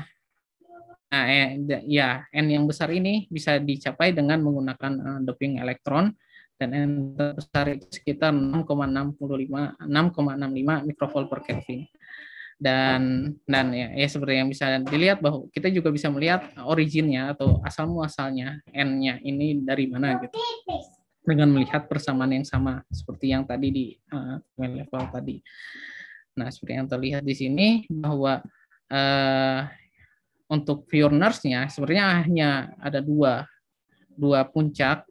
nah, eh, ya, N yang besar ini bisa dicapai dengan menggunakan eh, doping elektron dan enter sehari sekitar 6,65 6,65 mikrovolt per Kelvin dan dan ya, ya seperti yang bisa dilihat bahwa kita juga bisa melihat originnya atau asal muasalnya n-nya ini dari mana gitu dengan melihat persamaan yang sama seperti yang tadi di uh, level tadi. Nah seperti yang terlihat di sini bahwa uh, untuk nurse-nya sebenarnya hanya ada dua dua puncak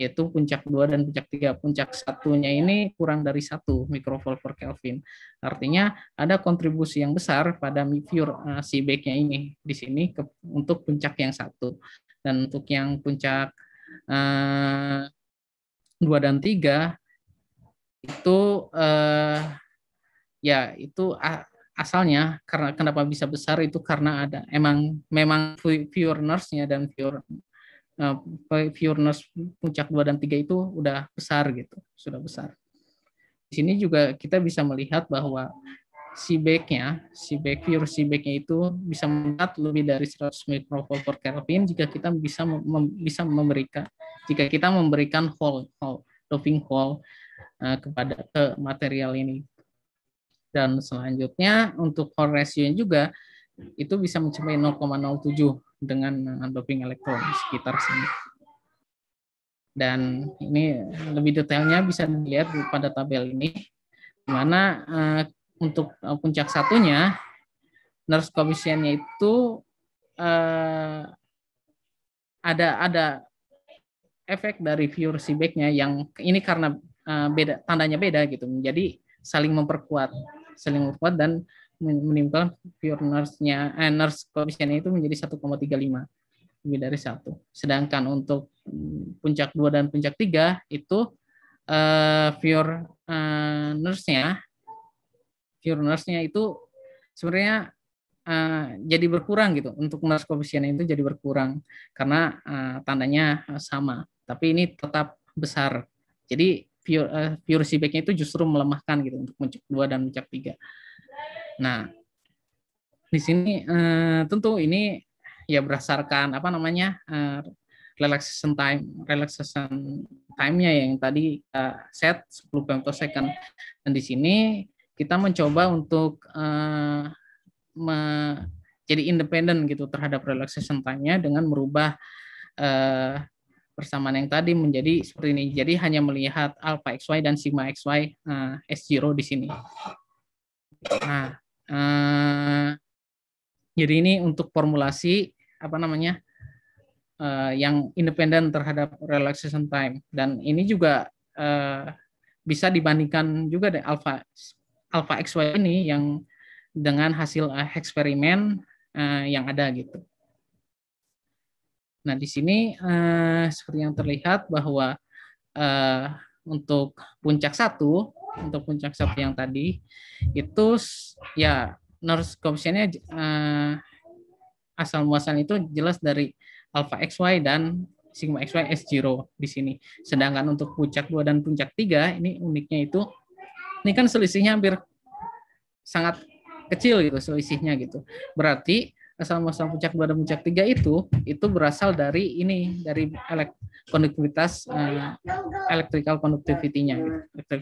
yaitu puncak 2 dan puncak 3. Puncak satunya ini kurang dari satu mikrovolt per Kelvin. Artinya ada kontribusi yang besar pada viewer uh, eh, seabed-nya ini di sini ke, untuk puncak yang satu. Dan untuk yang puncak uh, eh, 2 dan 3 itu uh, ya itu asalnya karena kenapa bisa besar itu karena ada emang memang nurse nya dan viewer Eh, Fiornos puncak 2 dan 3 itu udah besar gitu, sudah besar. Di sini juga kita bisa melihat bahwa si backnya, si back pure si backnya itu bisa mendapat lebih dari 100 mikrovolt per Kelvin jika kita bisa mem bisa memberikan jika kita memberikan hole, hole doping hole uh, kepada ke material ini. Dan selanjutnya untuk hole ratio juga itu bisa mencapai 0,07 dengan doping elektron sekitar sini. Dan ini lebih detailnya bisa dilihat pada tabel ini, di mana uh, untuk eh, puncak satunya, nurse koefisiennya itu uh, ada ada efek dari viewer sebacknya yang ini karena uh, beda tandanya beda gitu, jadi saling memperkuat, saling memperkuat dan menimbulkan viewersnya, nurse-nya eh, nurse coefficientnya itu menjadi 1,35 lebih dari satu. Sedangkan untuk mm, puncak 2 dan puncak 3 itu eh pure eh, nurse-nya pure nurse-nya itu sebenarnya eh, jadi berkurang gitu untuk nurse coefficient itu jadi berkurang karena eh, tandanya eh, sama tapi ini tetap besar jadi pure uh, pure nya itu justru melemahkan gitu untuk puncak dua dan puncak 3 Nah, di sini eh, tentu ini ya berdasarkan apa namanya eh, relaxation time relaxation time-nya yang tadi uh, set 10 gram per second. Dan di sini kita mencoba untuk uh, me jadi independen gitu terhadap relaxation time-nya dengan merubah uh, persamaan yang tadi menjadi seperti ini. Jadi hanya melihat alpha xy dan sigma xy uh, eh, S0 di sini. Nah, Uh, jadi ini untuk formulasi apa namanya uh, yang independen terhadap relaxation time dan ini juga uh, bisa dibandingkan juga dengan alpha alpha xy ini yang dengan hasil uh, eksperimen uh, yang ada gitu. Nah di sini uh, seperti yang terlihat bahwa uh, untuk puncak satu untuk puncak sapi yang tadi itu ya nurse coefficientnya uh, eh, asal muasal itu jelas dari alpha xy dan sigma xy s0 di sini. Sedangkan untuk puncak 2 dan puncak 3 ini uniknya itu ini kan selisihnya hampir sangat kecil gitu selisihnya gitu. Berarti asal muasal puncak dua dan puncak tiga itu itu berasal dari ini dari elek, konduktivitas uh, electrical conductivity-nya gitu.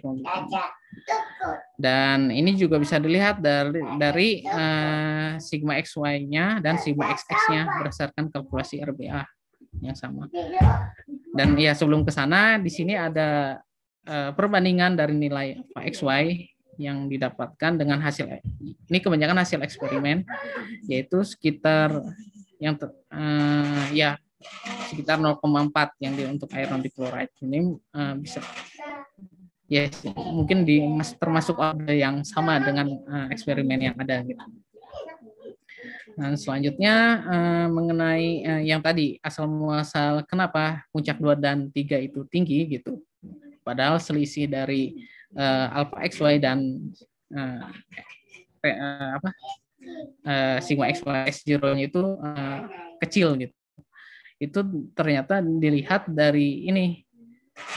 Dan ini juga bisa dilihat dari dari uh, eh, sigma xy-nya dan sigma xx-nya berdasarkan kalkulasi RBA yang sama. Dan ya sebelum ke sana di sini ada uh, perbandingan dari nilai xy yang didapatkan dengan hasil e- ini kebanyakan hasil eksperimen yaitu sekitar yang ter, uh, ya sekitar 0,4 yang di, untuk iron di dichloride ini uh, bisa ya yes, mungkin di termasuk ada yang sama dengan uh, eksperimen yang ada gitu. Nah, selanjutnya uh, mengenai uh, yang tadi asal muasal kenapa puncak 2 dan 3 itu tinggi gitu. Padahal selisih dari uh, alpha xy dan uh, uh, apa uh, sigma xy s0 itu uh, kecil gitu. Itu ternyata dilihat dari ini.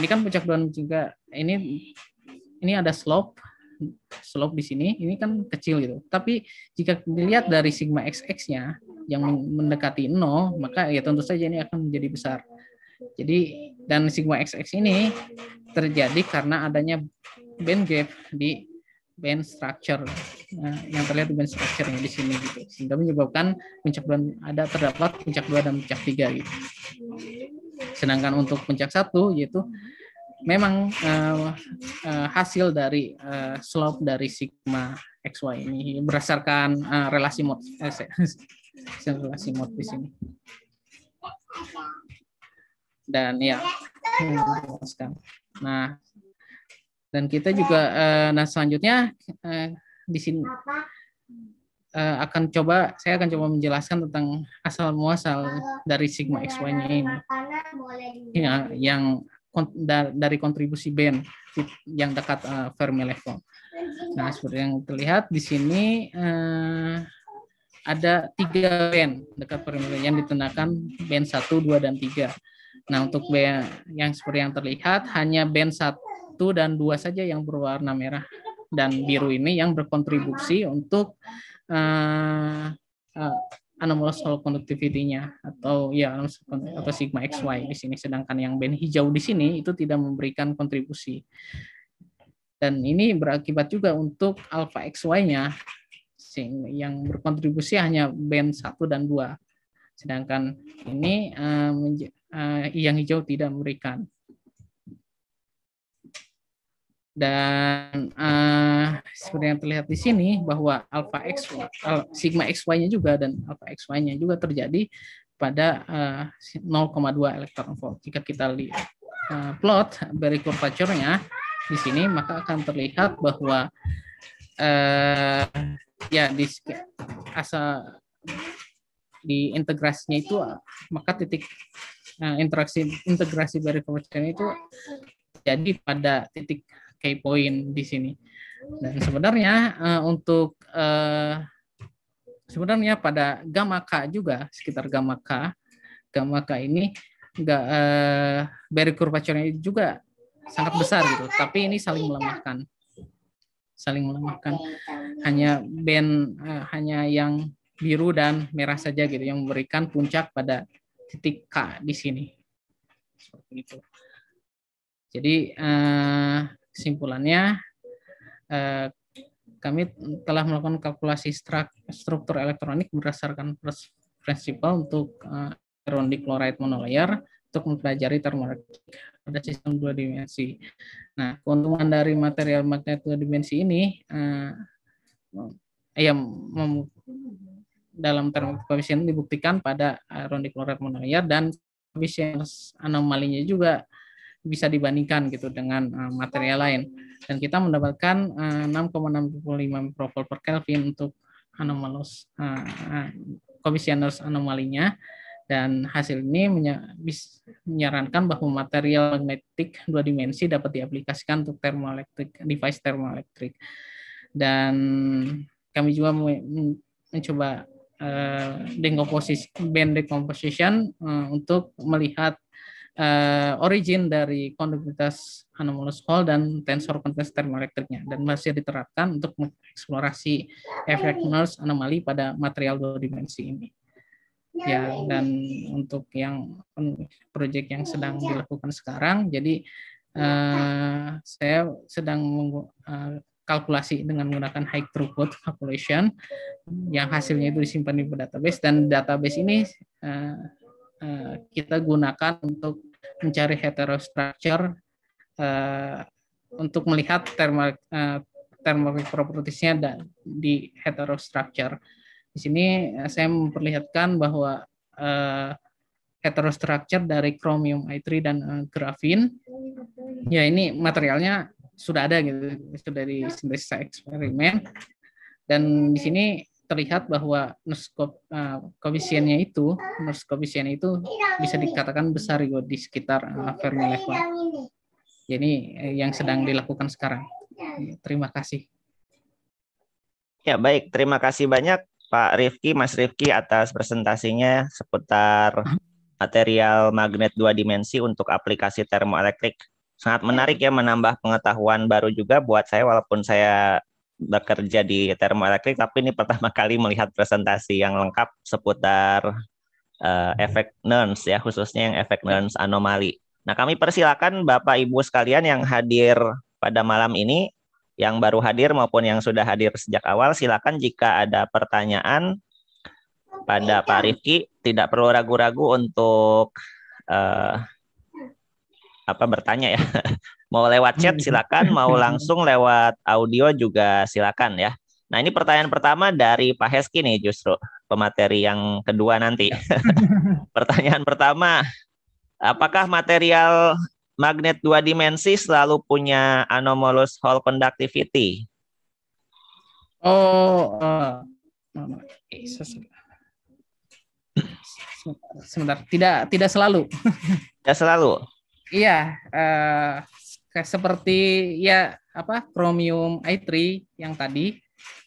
Ini kan puncak dua juga. Ini ini ada slope slope di sini ini kan kecil gitu. Tapi jika dilihat dari sigma xx-nya yang mendekati nol, maka ya tentu saja ini akan menjadi besar. Jadi dan sigma xx ini terjadi karena adanya band gap di band structure nah, yang terlihat di band structure di sini gitu sehingga menyebabkan puncak dua ada terdapat puncak dua dan puncak tiga gitu sedangkan untuk puncak satu yaitu memang uh, uh, hasil dari uh, slope dari sigma xy ini berdasarkan uh, relasi mod eh, relasi mod di sini dan ya nah dan kita juga uh, nah selanjutnya uh, di sini uh, akan coba saya akan coba menjelaskan tentang asal muasal dari sigma xy y ini. Ya, yang dari kontribusi band yang dekat uh, Fermi level. Nah, seperti yang terlihat di sini uh, ada tiga band dekat Fermi yang ditandakan band 1, 2, dan 3. Nah, untuk band yang seperti yang terlihat hanya band 1 satu dan dua saja yang berwarna merah dan biru ini yang berkontribusi untuk uh, eh, uh, eh, anomalous hole conductivity-nya atau ya atau sigma xy di sini sedangkan yang band hijau di sini itu tidak memberikan kontribusi. Dan ini berakibat juga untuk alpha xy-nya yang berkontribusi hanya band 1 dan 2. Sedangkan ini uh, uh, yang hijau tidak memberikan dan uh, seperti yang terlihat di sini bahwa alpha x uh, sigma xy-nya juga dan alpha xy-nya juga terjadi pada uh, eh, 0,2 elektron volt. Jika kita lihat uh, plot dari curvature-nya di sini maka akan terlihat bahwa uh, ya di asa di integrasinya itu maka titik uh, interaksi integrasi dari curvature itu jadi pada titik point di sini. Dan sebenarnya uh, untuk uh, sebenarnya pada gamma K juga sekitar gamma K, gamma K ini enggak uh, eh, beri curvature juga sangat besar gitu, tapi ini saling melemahkan. Saling melemahkan. Hanya band uh, hanya yang biru dan merah saja gitu yang memberikan puncak pada titik K di sini. Seperti itu. Jadi uh, kesimpulannya eh, kami telah melakukan kalkulasi struktur elektronik berdasarkan prinsipal untuk uh, iron monolayer untuk mempelajari termodinamik pada sistem dua dimensi. Nah, keuntungan dari material magnet dua dimensi ini ayam eh, ya dalam term dibuktikan pada iron dichloride monolayer dan efisiensi anomalinya juga bisa dibandingkan gitu dengan uh, material lain dan kita mendapatkan uh, 6,65 mikrovolt per Kelvin untuk anomalous uh, eh, uh, eh, Commissioner's anomalinya dan hasil ini menyarankan bahwa material magnetik dua dimensi dapat diaplikasikan untuk thermoelectric device thermoelectric dan kami juga mencoba uh, dekomposisi band decomposition uh, untuk melihat uh, origin dari konduktivitas anomalous Hall dan tensor kontes termoelektriknya dan masih diterapkan untuk mengeksplorasi efek Nernst anomali pada material dua dimensi ini. Ya, dan untuk yang proyek yang sedang dilakukan sekarang, jadi uh, saya sedang uh, kalkulasi dengan menggunakan high throughput calculation yang hasilnya itu disimpan di database dan database ini uh, Eh, kita gunakan untuk mencari heterostructure uh, untuk melihat thermal uh, eh, thermal propertiesnya dan di heterostructure. Di sini saya memperlihatkan bahwa uh, heterostructure dari chromium I3 dan uh, grafin. Ya ini materialnya sudah ada gitu, sudah di sintesis eksperimen. Dan di sini terlihat bahwa nurse eh, koefisiennya itu nurse koefisien itu bisa dikatakan besar Rio di sekitar eh, Fermi level. Jadi eh, yang sedang dilakukan sekarang. Ya, terima kasih. Ya baik, terima kasih banyak Pak Rifki, Mas Rifki atas presentasinya seputar material magnet dua dimensi untuk aplikasi termoelektrik. Sangat menarik ya menambah pengetahuan baru juga buat saya walaupun saya bekerja di termoelektrik, tapi ini pertama kali melihat presentasi yang lengkap seputar uh, efek Nernst ya, khususnya yang efek ya. Nernst anomali. Nah, kami persilakan Bapak Ibu sekalian yang hadir pada malam ini, yang baru hadir maupun yang sudah hadir sejak awal, silakan jika ada pertanyaan pada iya. Pak Rifki, tidak perlu ragu-ragu untuk uh, apa bertanya ya Mau lewat chat hmm. silakan, mau langsung lewat audio juga silakan ya. Nah ini pertanyaan pertama dari Pak Heski nih justru pemateri yang kedua nanti. Ya. pertanyaan pertama, apakah material magnet dua dimensi selalu punya anomalous Hall conductivity? Oh, uh, sebentar tidak tidak selalu tidak selalu iya uh, seperti ya apa chromium I3 yang tadi.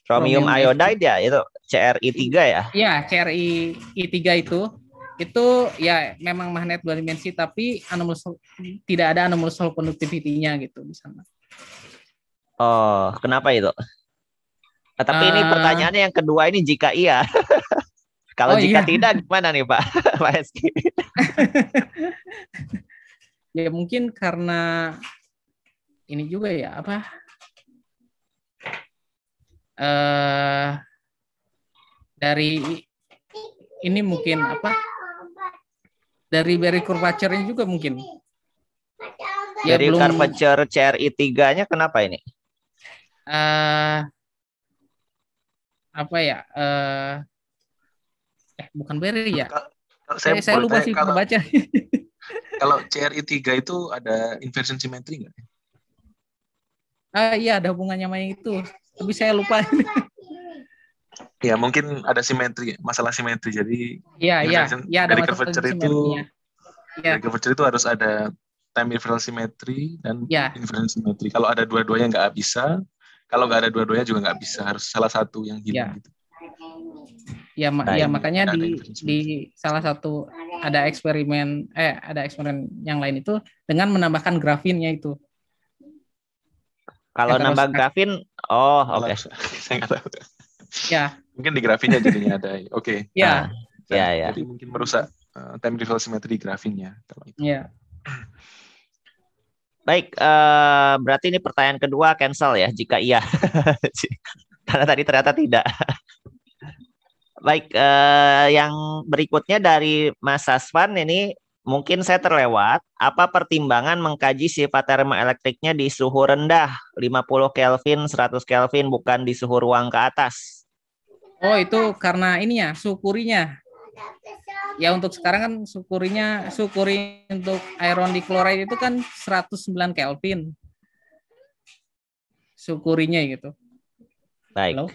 Chromium, chromium iodide ya itu CRI3 ya? Iya, CRI I3 itu itu ya memang magnet dua dimensi tapi anomalous tidak ada anomalous conductivity-nya gitu di sana. Oh, kenapa itu? Nah, tapi uh, ini ah. pertanyaannya yang kedua ini jika iya. Kalau oh, jika iya. tidak gimana nih Pak? Pak Eski. ya mungkin karena ini juga ya apa uh, dari ini mungkin apa dari beri kurvacernya juga mungkin ya dari belum Curvature CRI tiganya kenapa ini uh, apa ya uh, eh bukan beri ya kalau, saya, saya, saya lupa sih kalau, kalau CRI 3 itu ada inversion symmetry nggak Ah iya ada hubungannya sama yang itu. Tapi saya lupa. ya mungkin ada simetri, masalah simetri. Jadi ya, ya, ya, dari curvature itu ya. dari curvature itu harus ada time inference simetri dan ya. inference simetri. Kalau ada dua-duanya nggak bisa, kalau nggak ada dua-duanya juga nggak bisa. Harus salah satu yang hilang. Ya. Gitu. Ya, nah, ya makanya di di salah satu ada eksperimen eh ada eksperimen yang lain itu dengan menambahkan grafinnya itu kalau nambah grafin, oh oke. Okay. Saya nggak tahu. Ya. Mungkin di grafinnya jadinya ada. Oke. Okay. Ya. Nah, ya, ya. Jadi mungkin merusak uh, time reversal symmetry grafinnya kalau itu. Ya. Baik, uh, berarti ini pertanyaan kedua cancel ya jika iya. Karena tadi ternyata tidak. Baik, uh, yang berikutnya dari Mas Asvan ini Mungkin saya terlewat, apa pertimbangan mengkaji sifat termoelektriknya di suhu rendah 50 Kelvin, 100 Kelvin, bukan di suhu ruang ke atas? Oh, itu karena ini ya, sukurinya. Ya untuk sekarang kan sukurinya, sukuri untuk iron di chloride itu kan 109 Kelvin. Sukurinya gitu. Baik. Halo?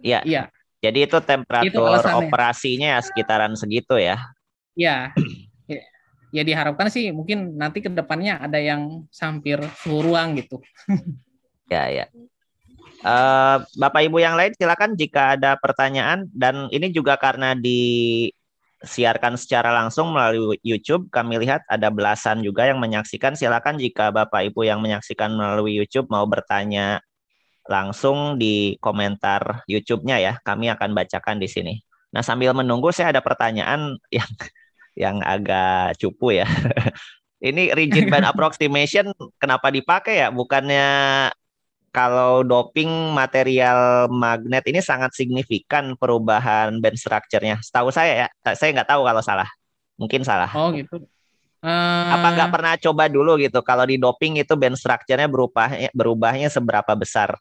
Ya. Iya. Jadi itu temperatur itu operasinya ya sekitaran segitu ya. Iya ya diharapkan sih mungkin nanti ke depannya ada yang sampir seluruh ruang gitu. ya ya. Uh, Bapak Ibu yang lain silakan jika ada pertanyaan dan ini juga karena disiarkan secara langsung melalui YouTube kami lihat ada belasan juga yang menyaksikan silakan jika Bapak Ibu yang menyaksikan melalui YouTube mau bertanya langsung di komentar YouTube-nya ya kami akan bacakan di sini. Nah sambil menunggu saya ada pertanyaan yang yang agak cupu ya. Ini rigid band approximation kenapa dipakai ya? Bukannya kalau doping material magnet ini sangat signifikan perubahan band structure-nya. Setahu saya ya, saya nggak tahu kalau salah. Mungkin salah. Oh gitu. Uh... Apa nggak pernah coba dulu gitu? Kalau di doping itu band structure-nya berubah berubahnya seberapa besar?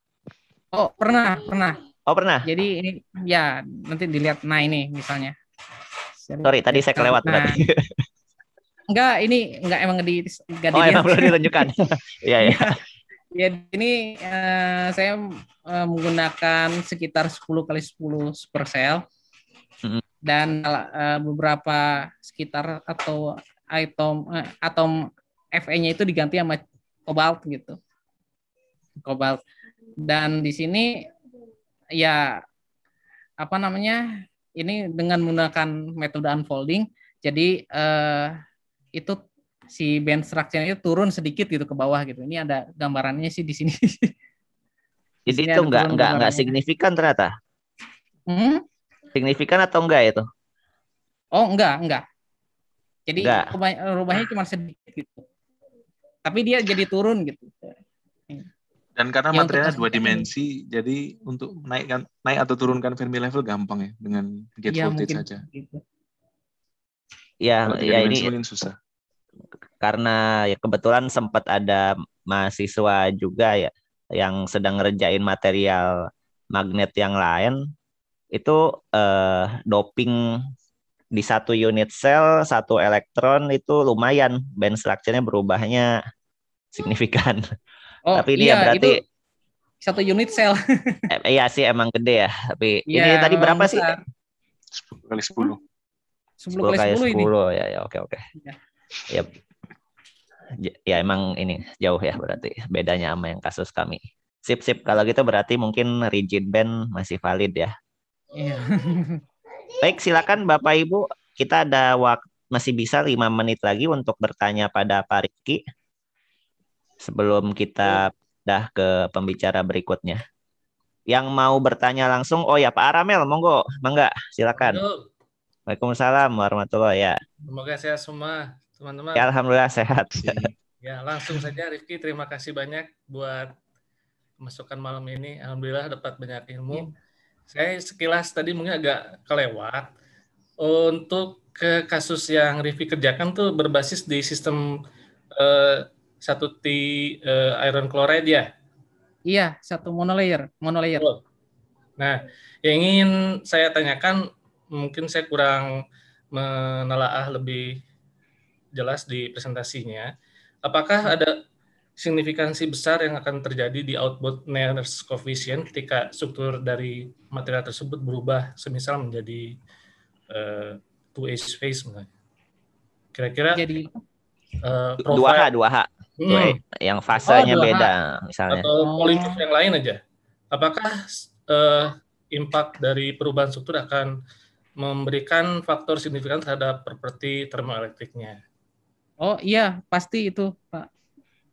Oh pernah, pernah. Oh pernah. Jadi ini ya nanti dilihat. Nah ini misalnya. Sorry, tadi saya kelewat nah. berarti. Enggak, ini enggak emang di enggak Oh, emang belum ditunjukkan. Iya, iya. Ya, ini uh, saya uh, menggunakan sekitar 10 kali 10 super cell mm-hmm. dan uh, beberapa sekitar atau item uh, atom Fe-nya itu diganti sama cobalt gitu. Cobalt. Dan di sini ya apa namanya ini dengan menggunakan metode unfolding jadi uh, itu si band structure itu turun sedikit gitu ke bawah gitu ini ada gambarannya sih di sini jadi di itu enggak enggak nggak signifikan ternyata hmm? signifikan atau enggak itu oh enggak enggak jadi enggak. rubahnya cuma sedikit gitu tapi dia jadi turun gitu dan karena yang materialnya dua dimensi, ini. jadi untuk naikkan naik atau turunkan Fermi level gampang ya dengan gate ya, voltage saja. Gitu. Ya, ya ini susah. Karena ya kebetulan sempat ada mahasiswa juga ya yang sedang ngerjain material magnet yang lain itu eh, doping di satu unit sel satu elektron itu lumayan band structure-nya berubahnya signifikan. Oh, Tapi ini iya, ya berarti itu satu unit sel. iya sih emang gede ya. Tapi ya, ini tadi berapa besar. sih? 10 kali 10. 10 kali 10, 10 ini. ya ya oke oke. Ya. Yep. Ya emang ini jauh ya berarti bedanya sama yang kasus kami. Sip sip kalau gitu berarti mungkin rigid band masih valid ya. Iya. Baik silakan Bapak Ibu kita ada waktu masih bisa lima menit lagi untuk bertanya pada Pak Riki sebelum kita iya. dah ke pembicara berikutnya. Yang mau bertanya langsung, oh ya Pak Aramel, monggo, mangga, silakan. Halo. Waalaikumsalam warahmatullahi ya. Semoga sehat semua teman-teman. Ya, Alhamdulillah sehat. Iya. Ya langsung saja Rifki, terima kasih banyak buat masukan malam ini. Alhamdulillah dapat banyak ilmu. Ya. Saya sekilas tadi mungkin agak kelewat. Untuk ke kasus yang Rifki kerjakan tuh berbasis di sistem eh, satu T uh, iron chloride ya? Iya, satu monolayer, monolayer. Oh. Nah, yang ingin saya tanyakan mungkin saya kurang menelaah lebih jelas di presentasinya. Apakah ada signifikansi besar yang akan terjadi di output Nernst coefficient ketika struktur dari material tersebut berubah semisal menjadi uh, eh, two H face misalnya. Kira-kira jadi uh, 2H 2H hmm. yang fasenya oh, beda misalnya atau oh, iya. politik yang lain aja apakah uh, eh, impact dari perubahan struktur akan memberikan faktor signifikan terhadap properti termoelektriknya oh iya pasti itu pak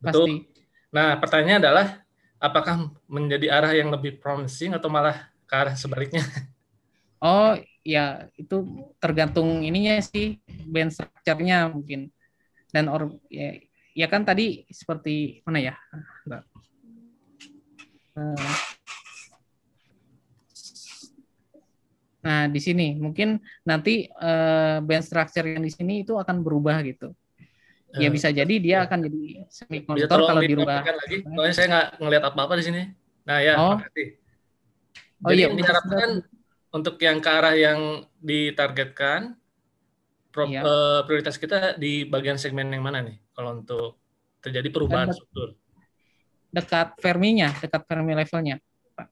pasti Betul. nah pertanyaannya adalah apakah menjadi arah yang lebih promising atau malah ke arah sebaliknya oh ya itu tergantung ininya sih band structure-nya mungkin dan or ya, ya kan tadi seperti mana ya? Enggak. Eh, nah, di sini mungkin nanti uh, band structure yang di sini itu akan berubah gitu. Ya eh. bisa jadi dia akan jadi semikonduktor ya, kalau dirubah. Lagi, soalnya saya nggak ngelihat apa-apa di sini. Nah, ya, oh. makasih. Oh, iya. Yang diharapkan untuk yang ke arah yang ditargetkan pro, iya. prioritas kita di bagian segmen yang mana nih? kalau untuk terjadi perubahan struktur. Dekat fermi dekat Fermi levelnya. Pak.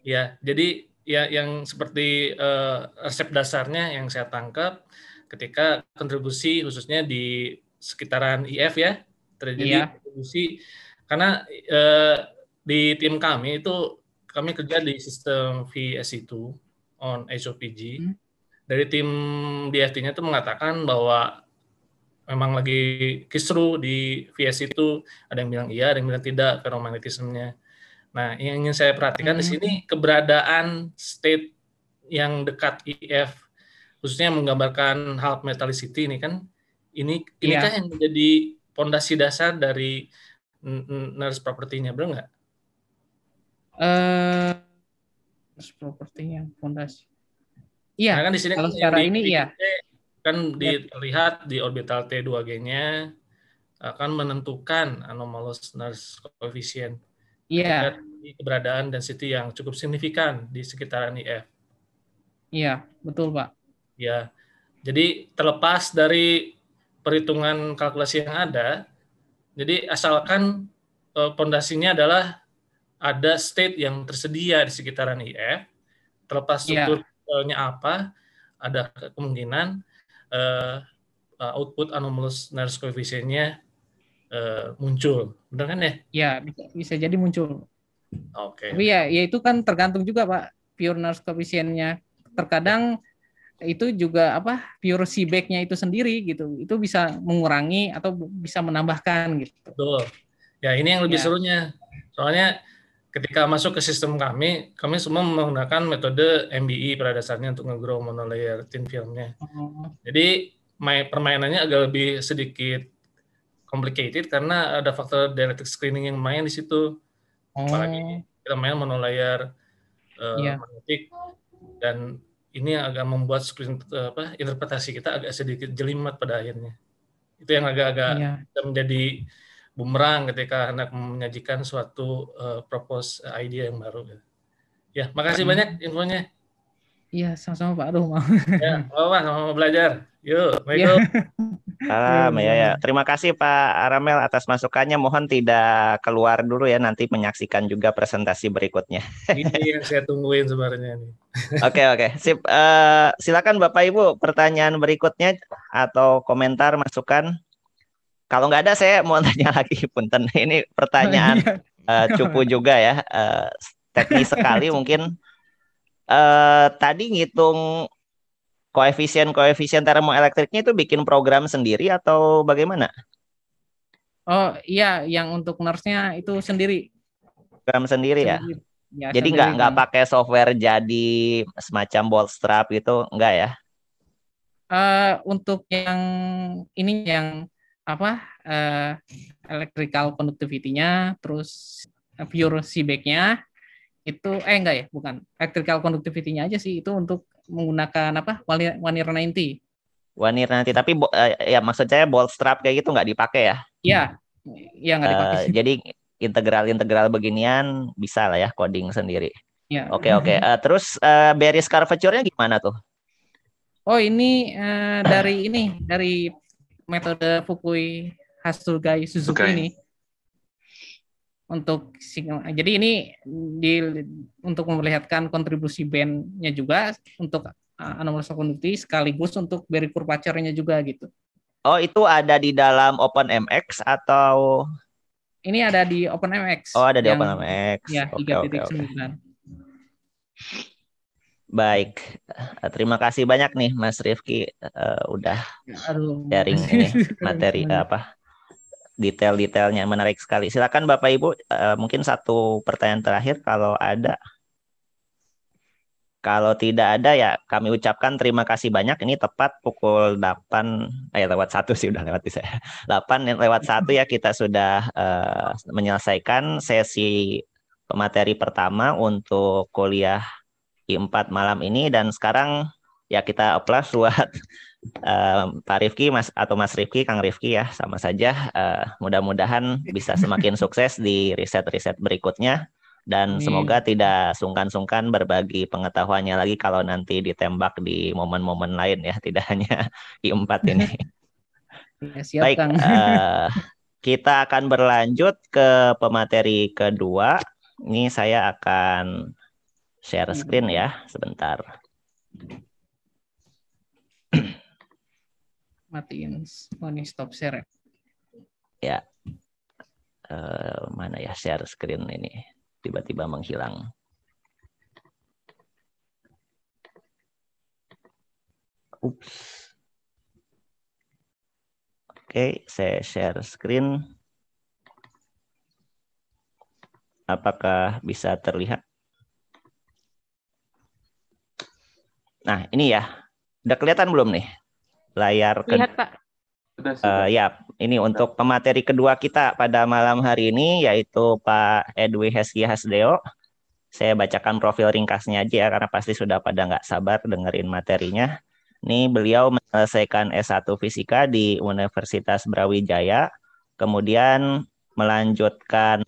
Ya, jadi ya yang seperti uh, resep dasarnya yang saya tangkap ketika kontribusi khususnya di sekitaran IF ya terjadi iya. kontribusi karena uh, di tim kami itu kami kerja di sistem VS itu on HOPG. Hmm. Dari tim DFT-nya itu mengatakan bahwa memang lagi kisru di VS itu ada yang bilang iya ada yang bilang tidak ferromagnetismnya nah yang ingin saya perhatikan -hmm. di sini keberadaan state yang dekat IF khususnya menggambarkan half metallicity ini kan ini ini kan iya. yang menjadi pondasi dasar dari nurse propertinya benar nggak? Uh, eh, nurse propertinya pondasi. Iya. Nah, kan di sini kalau secara ini iya. Kan iya. dilihat di orbital T2G-nya akan menentukan anomalous nurse coefficient. Iya. Yeah. Keberadaan density yang cukup signifikan di sekitaran IF. Iya, yeah, betul Pak. Ya, jadi terlepas dari perhitungan kalkulasi yang ada, jadi asalkan e, pondasinya adalah ada state yang tersedia di sekitaran IF, terlepas iya. strukturnya e, yeah. apa, ada kemungkinan uh, output anomalous Nernst koefisiennya uh, eh, muncul. Benar kan ya? Ya, bisa, bisa jadi muncul. Oke. Okay. Tapi ya, ya, itu kan tergantung juga Pak pure Nernst koefisiennya. Terkadang itu juga apa pure seabacknya itu sendiri gitu. Itu bisa mengurangi atau bisa menambahkan gitu. Betul. Ya, ini yang lebih ya. serunya. Soalnya ketika masuk ke sistem kami, kami semua menggunakan metode MBE pada dasarnya untuk nge-grow monolayer thin filmnya. Hmm. Jadi main, permainannya agak lebih sedikit complicated karena ada faktor dielectric screening yang main di situ. Apalagi oh. kita main monolayer uh, eh, yeah. magnetik dan ini yang agak membuat screen eh, apa interpretasi kita agak sedikit jelimet pada akhirnya. Itu yang agak-agak yeah. menjadi bumerang ketika anak menyajikan suatu uh, propose eh, idea yang baru. Ya, makasih hmm. banyak infonya. Iya, sama-sama Pak Rum. ya, oh, sama sama belajar. Yuk, Michael. Iya. Salam iya, ya ya. Terima kasih Pak Aramel atas masukannya. Mohon tidak keluar dulu ya nanti menyaksikan juga presentasi berikutnya. Ini yang saya tungguin sebenarnya nih. Oke oke. Sip. Uh, silakan Bapak Ibu pertanyaan berikutnya atau komentar masukan. Kalau nggak ada saya mau tanya lagi Punten. Ini pertanyaan uh, cupu juga ya. Uh, teknis sekali mungkin. Uh, tadi ngitung koefisien koefisien termoelektriknya itu bikin program sendiri atau bagaimana? Oh iya, yang untuk nurse-nya itu sendiri. Program sendiri, ya? sendiri. ya. ya jadi nggak nggak pakai software jadi semacam bootstrap gitu, enggak ya? Uh, untuk yang ini yang apa uh, electrical conductivity-nya, terus eh, pure seebeck nya itu eh enggak ya, bukan. Electrical conductivity-nya aja sih itu untuk menggunakan apa? One year, Wanir nanti. 90. One 90, tapi uh, ya maksud saya ball strap kayak gitu nggak dipakai ya? Iya. Iya nggak dipakai. Uh, sih. jadi integral-integral beginian bisa lah ya coding sendiri. Iya. Oke, oke. Uh, terus uh, Barry's curvature-nya gimana tuh? Oh, ini uh, dari ini dari metode Fukui Hasugai Suzuki okay. ini untuk jadi ini di untuk memperlihatkan kontribusi bandnya juga untuk uh, Anomalous Conductivity sekaligus untuk beri curvature juga gitu. Oh, itu ada di dalam Open MX atau ini ada di Open MX Oh, ada di yang, MX Ya, tiga titik sembilan Baik, eh, terima kasih banyak nih Mas Rifki uh, udah sharing ini materi apa detail-detailnya menarik sekali. Silakan Bapak Ibu uh, mungkin satu pertanyaan terakhir kalau ada. Kalau tidak ada ya kami ucapkan terima kasih banyak. Ini tepat pukul 8 eh lewat satu sih udah lewat saya 8 ya, lewat satu ya kita sudah uh, menyelesaikan sesi pemateri pertama untuk kuliah I4 malam ini dan sekarang ya kita applause buat uh, Pak Rifki Mas atau Mas Rifki Kang Rifki ya sama saja uh, mudah-mudahan bisa semakin sukses di riset-riset berikutnya dan Amin. semoga tidak sungkan-sungkan berbagi pengetahuannya lagi kalau nanti ditembak di momen-momen lain ya tidak hanya I4 ini. Ya, siap, Baik, Kang. Uh, kita akan berlanjut ke pemateri kedua. Ini saya akan share hmm. screen ya sebentar. Matiin Moni stop share. Ya. Uh, mana ya share screen ini? Tiba-tiba menghilang. Ups. Oke, saya share screen. Apakah bisa terlihat? Nah, ini ya. Udah kelihatan belum nih? Layar ke Lihat, Pak. Uh, ya, ini untuk pemateri kedua kita pada malam hari ini yaitu Pak Edwi Heski Hasdeo. Saya bacakan profil ringkasnya aja ya, karena pasti sudah pada nggak sabar dengerin materinya. Ini beliau menyelesaikan S1 Fisika di Universitas Brawijaya, kemudian melanjutkan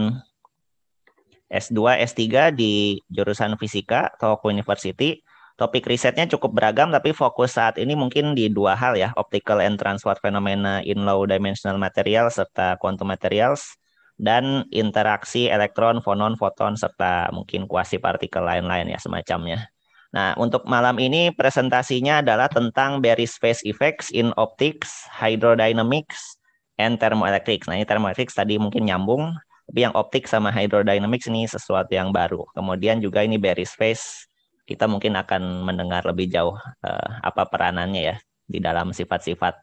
S2, S3 di jurusan Fisika Tohoku University, Topik risetnya cukup beragam, tapi fokus saat ini mungkin di dua hal ya, optical and transport phenomena in low dimensional material serta quantum materials, dan interaksi elektron, fonon, foton, serta mungkin kuasi partikel lain-lain ya semacamnya. Nah, untuk malam ini presentasinya adalah tentang Berry Space Effects in Optics, Hydrodynamics, and Thermoelectrics. Nah, ini Thermoelectrics tadi mungkin nyambung, tapi yang optik sama Hydrodynamics ini sesuatu yang baru. Kemudian juga ini Berry Space kita mungkin akan mendengar lebih jauh uh, apa peranannya ya di dalam sifat-sifat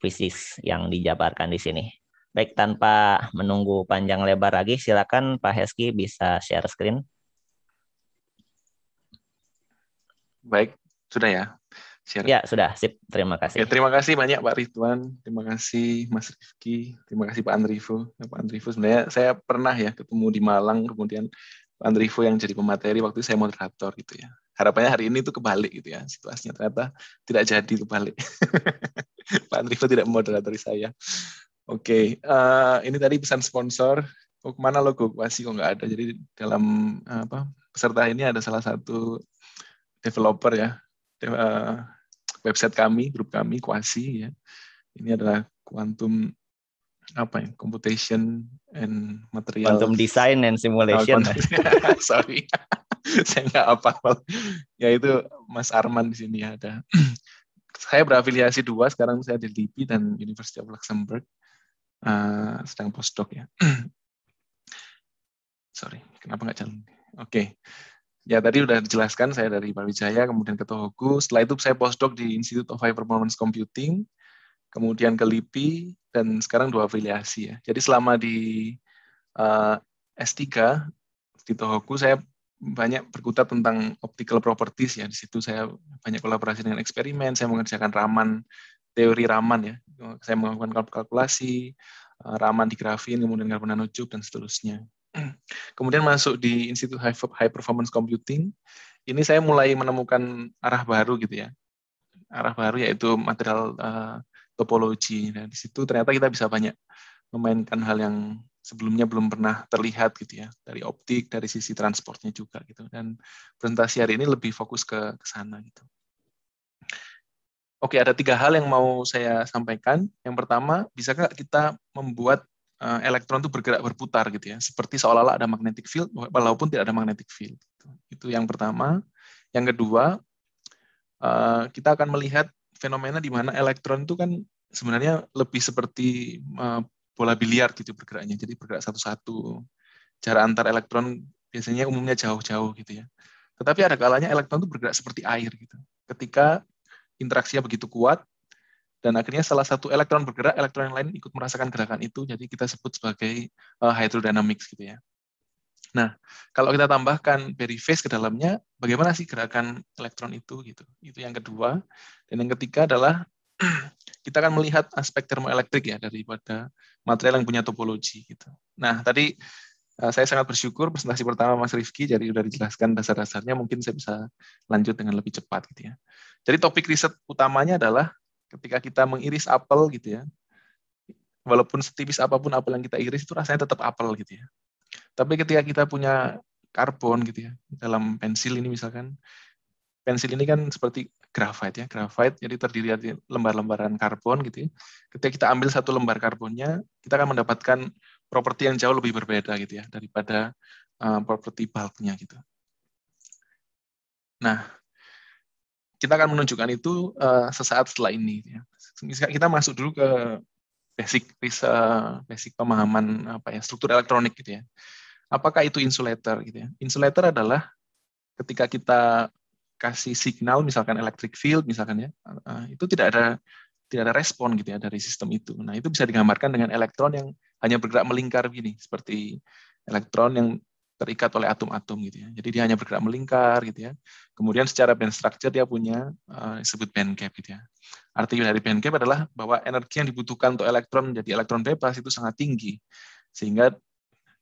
fisik yang dijabarkan di sini. Baik, tanpa menunggu panjang lebar lagi, silakan Pak Heski bisa share screen. Baik, sudah ya. Share. Ya, sudah. Sip. Terima kasih. Ya, terima kasih banyak Pak Ridwan, terima kasih Mas Rifki, terima kasih Pak Andrivo. Nah, Pak Andrivo sebenarnya saya pernah ya ketemu di Malang, kemudian Andrivo yang jadi pemateri waktu itu saya moderator gitu ya. Harapannya hari ini itu kebalik gitu ya situasinya ternyata tidak jadi kebalik. Pak Andrivo tidak memoderatori saya. Oke, okay. uh, eh, ini tadi pesan sponsor. Oh, mana logo kuasi kok nggak ada? Jadi dalam eh, apa peserta ini ada salah satu developer ya De, uh, eh, website kami, grup kami kuasi ya. Ini adalah Quantum apa ya computation and material quantum design and simulation oh, sorry saya nggak apa apa ya itu Mas Arman di sini ada saya berafiliasi dua sekarang saya di LIPI dan University of Luxembourg uh, sedang postdoc ya sorry kenapa nggak jalan oke okay. Ya tadi sudah dijelaskan saya dari Wijaya kemudian ke Tohoku. Setelah itu saya postdoc di Institute of High Performance Computing kemudian ke LIPI, dan sekarang dua afiliasi ya. Jadi selama di uh, eh, S3 di Tohoku saya banyak berkutat tentang optical properties ya. Di situ saya banyak kolaborasi dengan eksperimen, saya mengerjakan raman, teori raman ya. Saya melakukan kalkulasi, eh, raman di grafin, kemudian karbon nanotube dan seterusnya. Kemudian masuk di Institut High Performance Computing. Ini saya mulai menemukan arah baru gitu ya. Arah baru yaitu material uh, topologi. Nah, di situ ternyata kita bisa banyak memainkan hal yang sebelumnya belum pernah terlihat gitu ya dari optik dari sisi transportnya juga gitu dan presentasi hari ini lebih fokus ke ke sana gitu oke ada tiga hal yang mau saya sampaikan yang pertama bisa bisakah kita membuat uh, elektron itu bergerak berputar gitu ya seperti seolah-olah ada magnetic field walaupun tidak ada magnetic field gitu. itu yang pertama yang kedua uh, kita akan melihat fenomena di mana elektron itu kan sebenarnya lebih seperti uh, bola biliar gitu bergeraknya. Jadi bergerak satu-satu. Jarak antar elektron biasanya umumnya jauh-jauh gitu ya. Tetapi ada kalanya elektron itu bergerak seperti air gitu. Ketika interaksinya begitu kuat dan akhirnya salah satu elektron bergerak, elektron yang lain ikut merasakan gerakan itu. Jadi kita sebut sebagai uh, hydrodynamics gitu ya. Nah, kalau kita tambahkan periphase ke dalamnya, bagaimana sih gerakan elektron itu gitu. Itu yang kedua. Dan yang ketiga adalah kita akan melihat aspek termoelektrik ya daripada material yang punya topologi gitu. Nah, tadi eh, saya sangat bersyukur presentasi pertama Mas Rifki jadi sudah dijelaskan dasar-dasarnya mungkin saya bisa lanjut dengan lebih cepat gitu ya. Jadi topik riset utamanya adalah ketika kita mengiris apel gitu ya. Walaupun setipis apapun apel yang kita iris itu rasanya tetap apel gitu ya. Tapi ketika kita punya karbon gitu ya, dalam pensil ini misalkan, pensil ini kan seperti grafite ya, grafite jadi terdiri dari lembar-lembaran karbon gitu. Ya. Ketika kita ambil satu lembar karbonnya, kita akan mendapatkan properti yang jauh lebih berbeda gitu ya daripada uh, properti bulknya gitu. Nah, kita akan menunjukkan itu uh, sesaat setelah ini. Gitu ya. Kita masuk dulu ke basic basic pemahaman apa ya struktur elektronik gitu ya. Apakah itu insulator gitu ya? Insulator adalah ketika kita kasih signal misalkan electric field misalkan ya, eh, itu tidak ada tidak ada respon gitu ya dari sistem itu. Nah, itu bisa digambarkan dengan elektron yang hanya bergerak melingkar gini, seperti elektron yang terikat oleh atom-atom gitu ya. Jadi dia hanya bergerak melingkar gitu ya. Kemudian secara band structure dia punya uh, disebut band gap gitu ya. Arti dari band gap adalah bahwa energi yang dibutuhkan untuk elektron menjadi elektron bebas itu sangat tinggi. Sehingga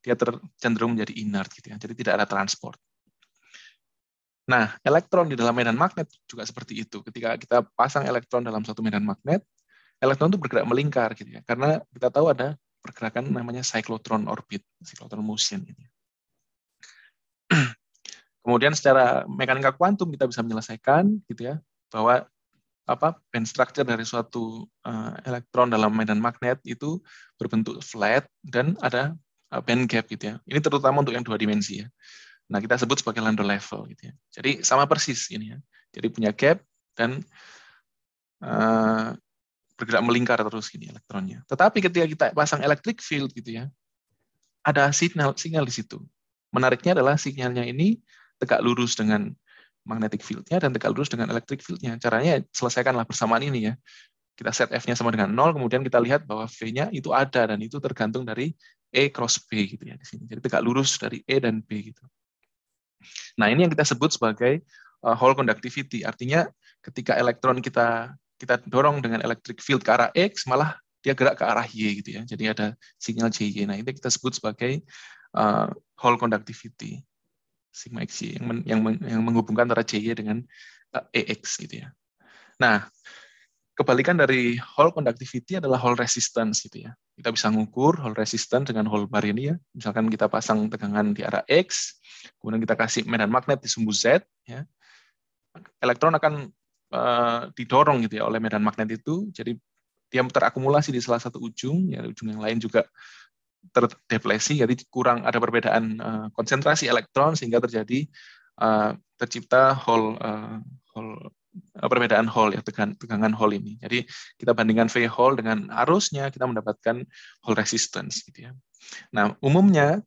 dia tercenderung cenderung menjadi inert gitu ya. Jadi tidak ada transport. Nah, elektron di dalam medan magnet juga seperti itu. Ketika kita pasang elektron dalam satu medan magnet, elektron itu bergerak melingkar gitu ya. Karena kita tahu ada pergerakan namanya cyclotron orbit, cyclotron motion gitu. Ya. Kemudian secara mekanika kuantum kita bisa menyelesaikan gitu ya bahwa apa band structure dari suatu uh, elektron dalam medan magnet itu berbentuk flat dan ada Uh, band gap gitu ya. Ini terutama untuk yang dua dimensi ya. Nah, kita sebut sebagai Landau level gitu ya. Jadi sama persis ini ya. Jadi punya gap dan uh, bergerak melingkar terus ini elektronnya. Tetapi ketika kita pasang electric field gitu ya, ada signal signal di situ. Menariknya adalah sinyalnya ini tegak lurus dengan magnetic fieldnya dan tegak lurus dengan electric fieldnya. Caranya selesaikanlah persamaan ini ya. Kita set F-nya sama dengan nol, kemudian kita lihat bahwa V-nya itu ada dan itu tergantung dari E cross B gitu ya di sini. Jadi tegak lurus dari E dan B gitu. Nah, ini yang kita sebut sebagai uh, Hall conductivity. Artinya ketika elektron kita kita dorong dengan electric field ke arah X, malah dia gerak ke arah Y gitu ya. Jadi ada sinyal JY. Nah, ini kita sebut sebagai uh, Hall conductivity sigma XY yang men, yang, men, yang menghubungkan antara JY dengan uh, eh, EX gitu ya. Nah, kebalikan dari hall conductivity adalah hall resistance gitu ya. Kita bisa ngukur hall resistance dengan hall bar ini ya. Misalkan kita pasang tegangan di arah X, kemudian kita kasih medan magnet di sumbu Z ya. Elektron akan uh, didorong gitu ya oleh medan magnet itu. Jadi dia terakumulasi di salah satu ujung, ya ujung yang lain juga terdeplesi, jadi kurang ada perbedaan uh, konsentrasi elektron sehingga terjadi uh, tercipta Hall uh, Eh, perbedaan hole ya tegang, tegangan hole ini. Jadi kita bandingkan V hole dengan arusnya kita mendapatkan hole resistance gitu ya. Nah, umumnya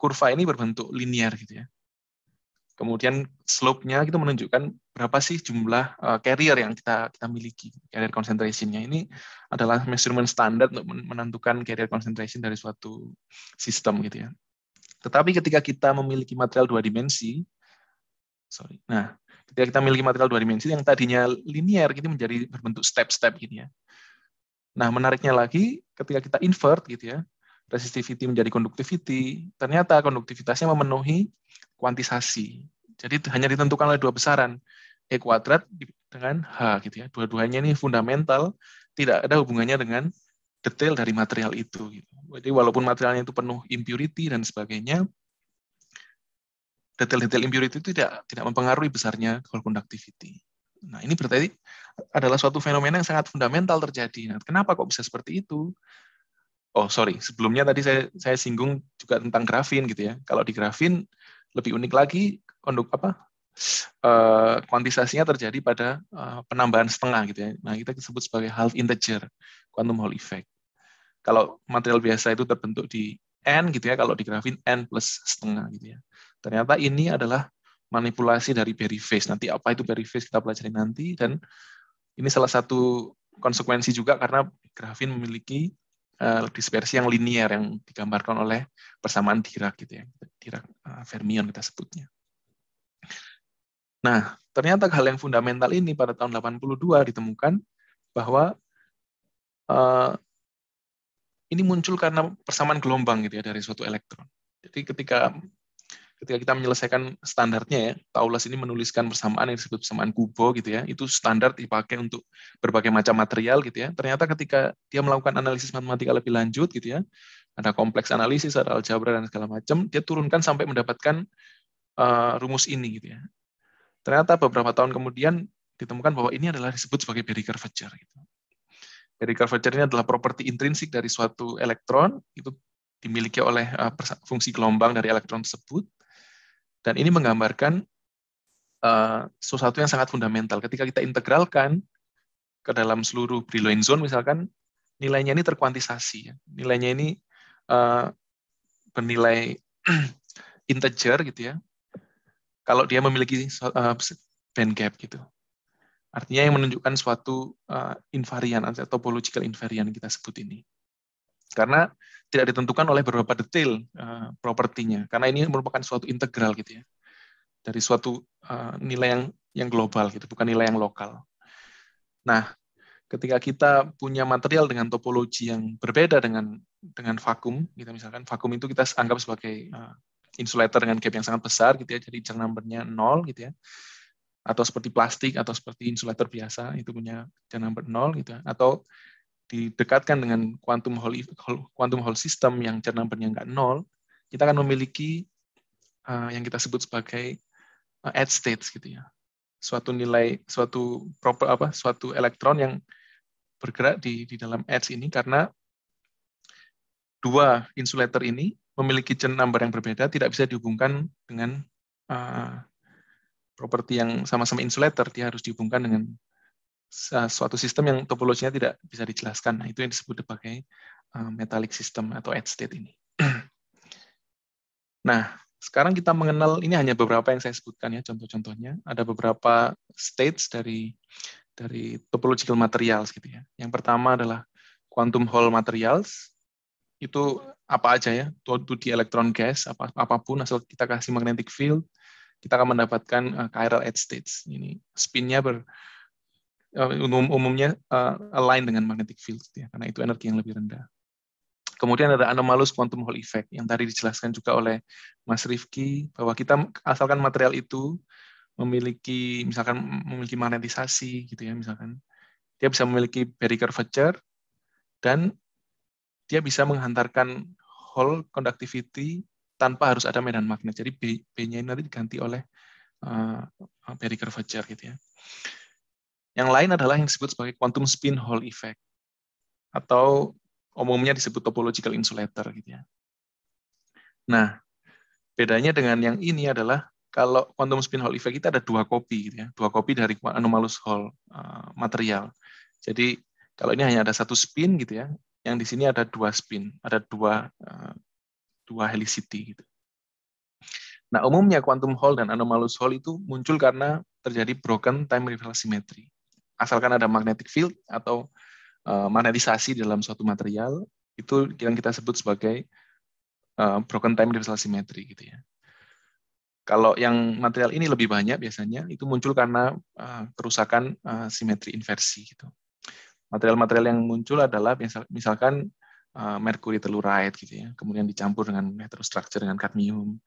kurva ini berbentuk linear gitu ya. Kemudian slope-nya kita gitu menunjukkan berapa sih jumlah eh, carrier yang kita kita miliki. Carrier concentration-nya ini adalah measurement standar untuk menentukan carrier concentration dari suatu sistem gitu ya. Tetapi ketika kita memiliki material dua dimensi, sorry. Nah, ketika kita memiliki material dua dimensi yang tadinya linear gitu menjadi berbentuk step-step gitu ya. Nah, menariknya lagi ketika kita invert gitu ya, resistivity menjadi conductivity, ternyata konduktivitasnya memenuhi kuantisasi. Jadi hanya ditentukan oleh dua besaran, E kuadrat dengan H gitu ya. Dua-duanya ini fundamental, tidak ada hubungannya dengan detail dari material itu. Gitu. Jadi walaupun materialnya itu penuh impurity dan sebagainya, detail-detail impurity itu tidak tidak mempengaruhi besarnya core conductivity. Nah, ini berarti adalah suatu fenomena yang sangat fundamental terjadi. Nah, kenapa kok bisa seperti itu? Oh, sorry. Sebelumnya tadi saya saya singgung juga tentang grafin gitu ya. Kalau di grafin lebih unik lagi konduk apa? Uh, kuantisasinya terjadi pada eh, penambahan setengah gitu ya. Nah, kita sebut sebagai half integer quantum Hall effect. Kalau material biasa itu terbentuk di n gitu ya, kalau di grafin n plus setengah gitu ya. Ternyata ini adalah manipulasi dari face. Nanti apa itu face kita pelajari nanti dan ini salah satu konsekuensi juga karena grafin memiliki uh, dispersi yang linier yang digambarkan oleh persamaan Dirac gitu ya. Dirac uh, fermion kita sebutnya. Nah, ternyata hal yang fundamental ini pada tahun 82 ditemukan bahwa uh, ini muncul karena persamaan gelombang gitu ya dari suatu elektron. Jadi ketika ketika kita menyelesaikan standarnya ya, Taulas ini menuliskan persamaan yang disebut persamaan kubo gitu ya, itu standar dipakai untuk berbagai macam material gitu ya. Ternyata ketika dia melakukan analisis matematika lebih lanjut gitu ya, ada kompleks analisis, ada aljabar dan segala macam, dia turunkan sampai mendapatkan uh, rumus ini gitu ya. Ternyata beberapa tahun kemudian ditemukan bahwa ini adalah disebut sebagai Berry curvature gitu. Berry curvature ini adalah properti intrinsik dari suatu elektron itu dimiliki oleh eh, fungsi gelombang dari elektron tersebut dan ini menggambarkan uh, sesuatu yang sangat fundamental. Ketika kita integralkan ke dalam seluruh Brillouin Zone misalkan, nilainya ini terkuantisasi. Nilainya ini uh, bernilai integer gitu ya. Kalau dia memiliki uh, band gap gitu. Artinya yang menunjukkan suatu uh, invarian atau topological invarian kita sebut ini karena tidak ditentukan oleh beberapa detail uh, propertinya karena ini merupakan suatu integral gitu ya dari suatu uh, nilai yang yang global gitu bukan nilai yang lokal nah ketika kita punya material dengan topologi yang berbeda dengan dengan vakum kita gitu, misalkan vakum itu kita anggap sebagai uh, insulator dengan gap yang sangat besar gitu ya jadi jangan numbernya nol gitu ya atau seperti plastik atau seperti insulator biasa itu punya jangan number nol gitu ya. atau didekatkan dengan quantum Hall quantum Hall system yang cerna nggak nol, kita akan memiliki uh, yang kita sebut sebagai uh, states gitu ya. Suatu nilai, suatu proper apa, suatu elektron yang bergerak di di dalam edge ini karena dua insulator ini memiliki chain number yang berbeda, tidak bisa dihubungkan dengan uh, properti yang sama-sama insulator, dia harus dihubungkan dengan suatu sistem yang topologinya tidak bisa dijelaskan. Nah, itu yang disebut sebagai eh, metallic system atau edge state ini. nah, sekarang kita mengenal ini hanya beberapa yang saya sebutkan ya contoh-contohnya ada beberapa states dari dari topological materials gitu ya yang pertama adalah quantum hole materials itu apa aja ya itu di electron gas apa apapun asal kita kasih magnetic field kita akan mendapatkan eh, chiral edge states ini spinnya ber Eh, umum umumnya uh, align dengan magnetic field ya karena itu energi yang lebih rendah. Kemudian ada anomalous quantum Hall effect yang tadi dijelaskan juga oleh Mas Rifki bahwa kita asalkan material itu memiliki misalkan memiliki magnetisasi gitu ya misalkan dia bisa memiliki Berry curvature dan dia bisa menghantarkan Hall conductivity tanpa harus ada medan magnet. Jadi B-nya ini nanti diganti oleh uh, eh, barrier curvature gitu ya. Yang lain adalah yang disebut sebagai quantum spin Hall effect atau umumnya disebut topological insulator gitu ya. Nah, bedanya dengan yang ini adalah kalau quantum spin Hall effect kita ada dua kopi gitu ya, dua kopi dari anomalous Hall eh, material. Jadi kalau ini hanya ada satu spin gitu ya, yang di sini ada dua spin, ada dua eh, dua helicity gitu. Nah, umumnya quantum Hall dan anomalous Hall itu muncul karena terjadi broken time reversal symmetry asalkan ada magnetic field atau uh, eh, magnetisasi dalam suatu material itu yang kita sebut sebagai eh, broken time differential symmetry gitu ya. Kalau yang material ini lebih banyak biasanya itu muncul karena eh, kerusakan uh, simetri inversi gitu. Material-material yang muncul adalah misal, misalkan uh, merkuri telluride gitu ya, kemudian dicampur dengan heterostructure dengan kadmium,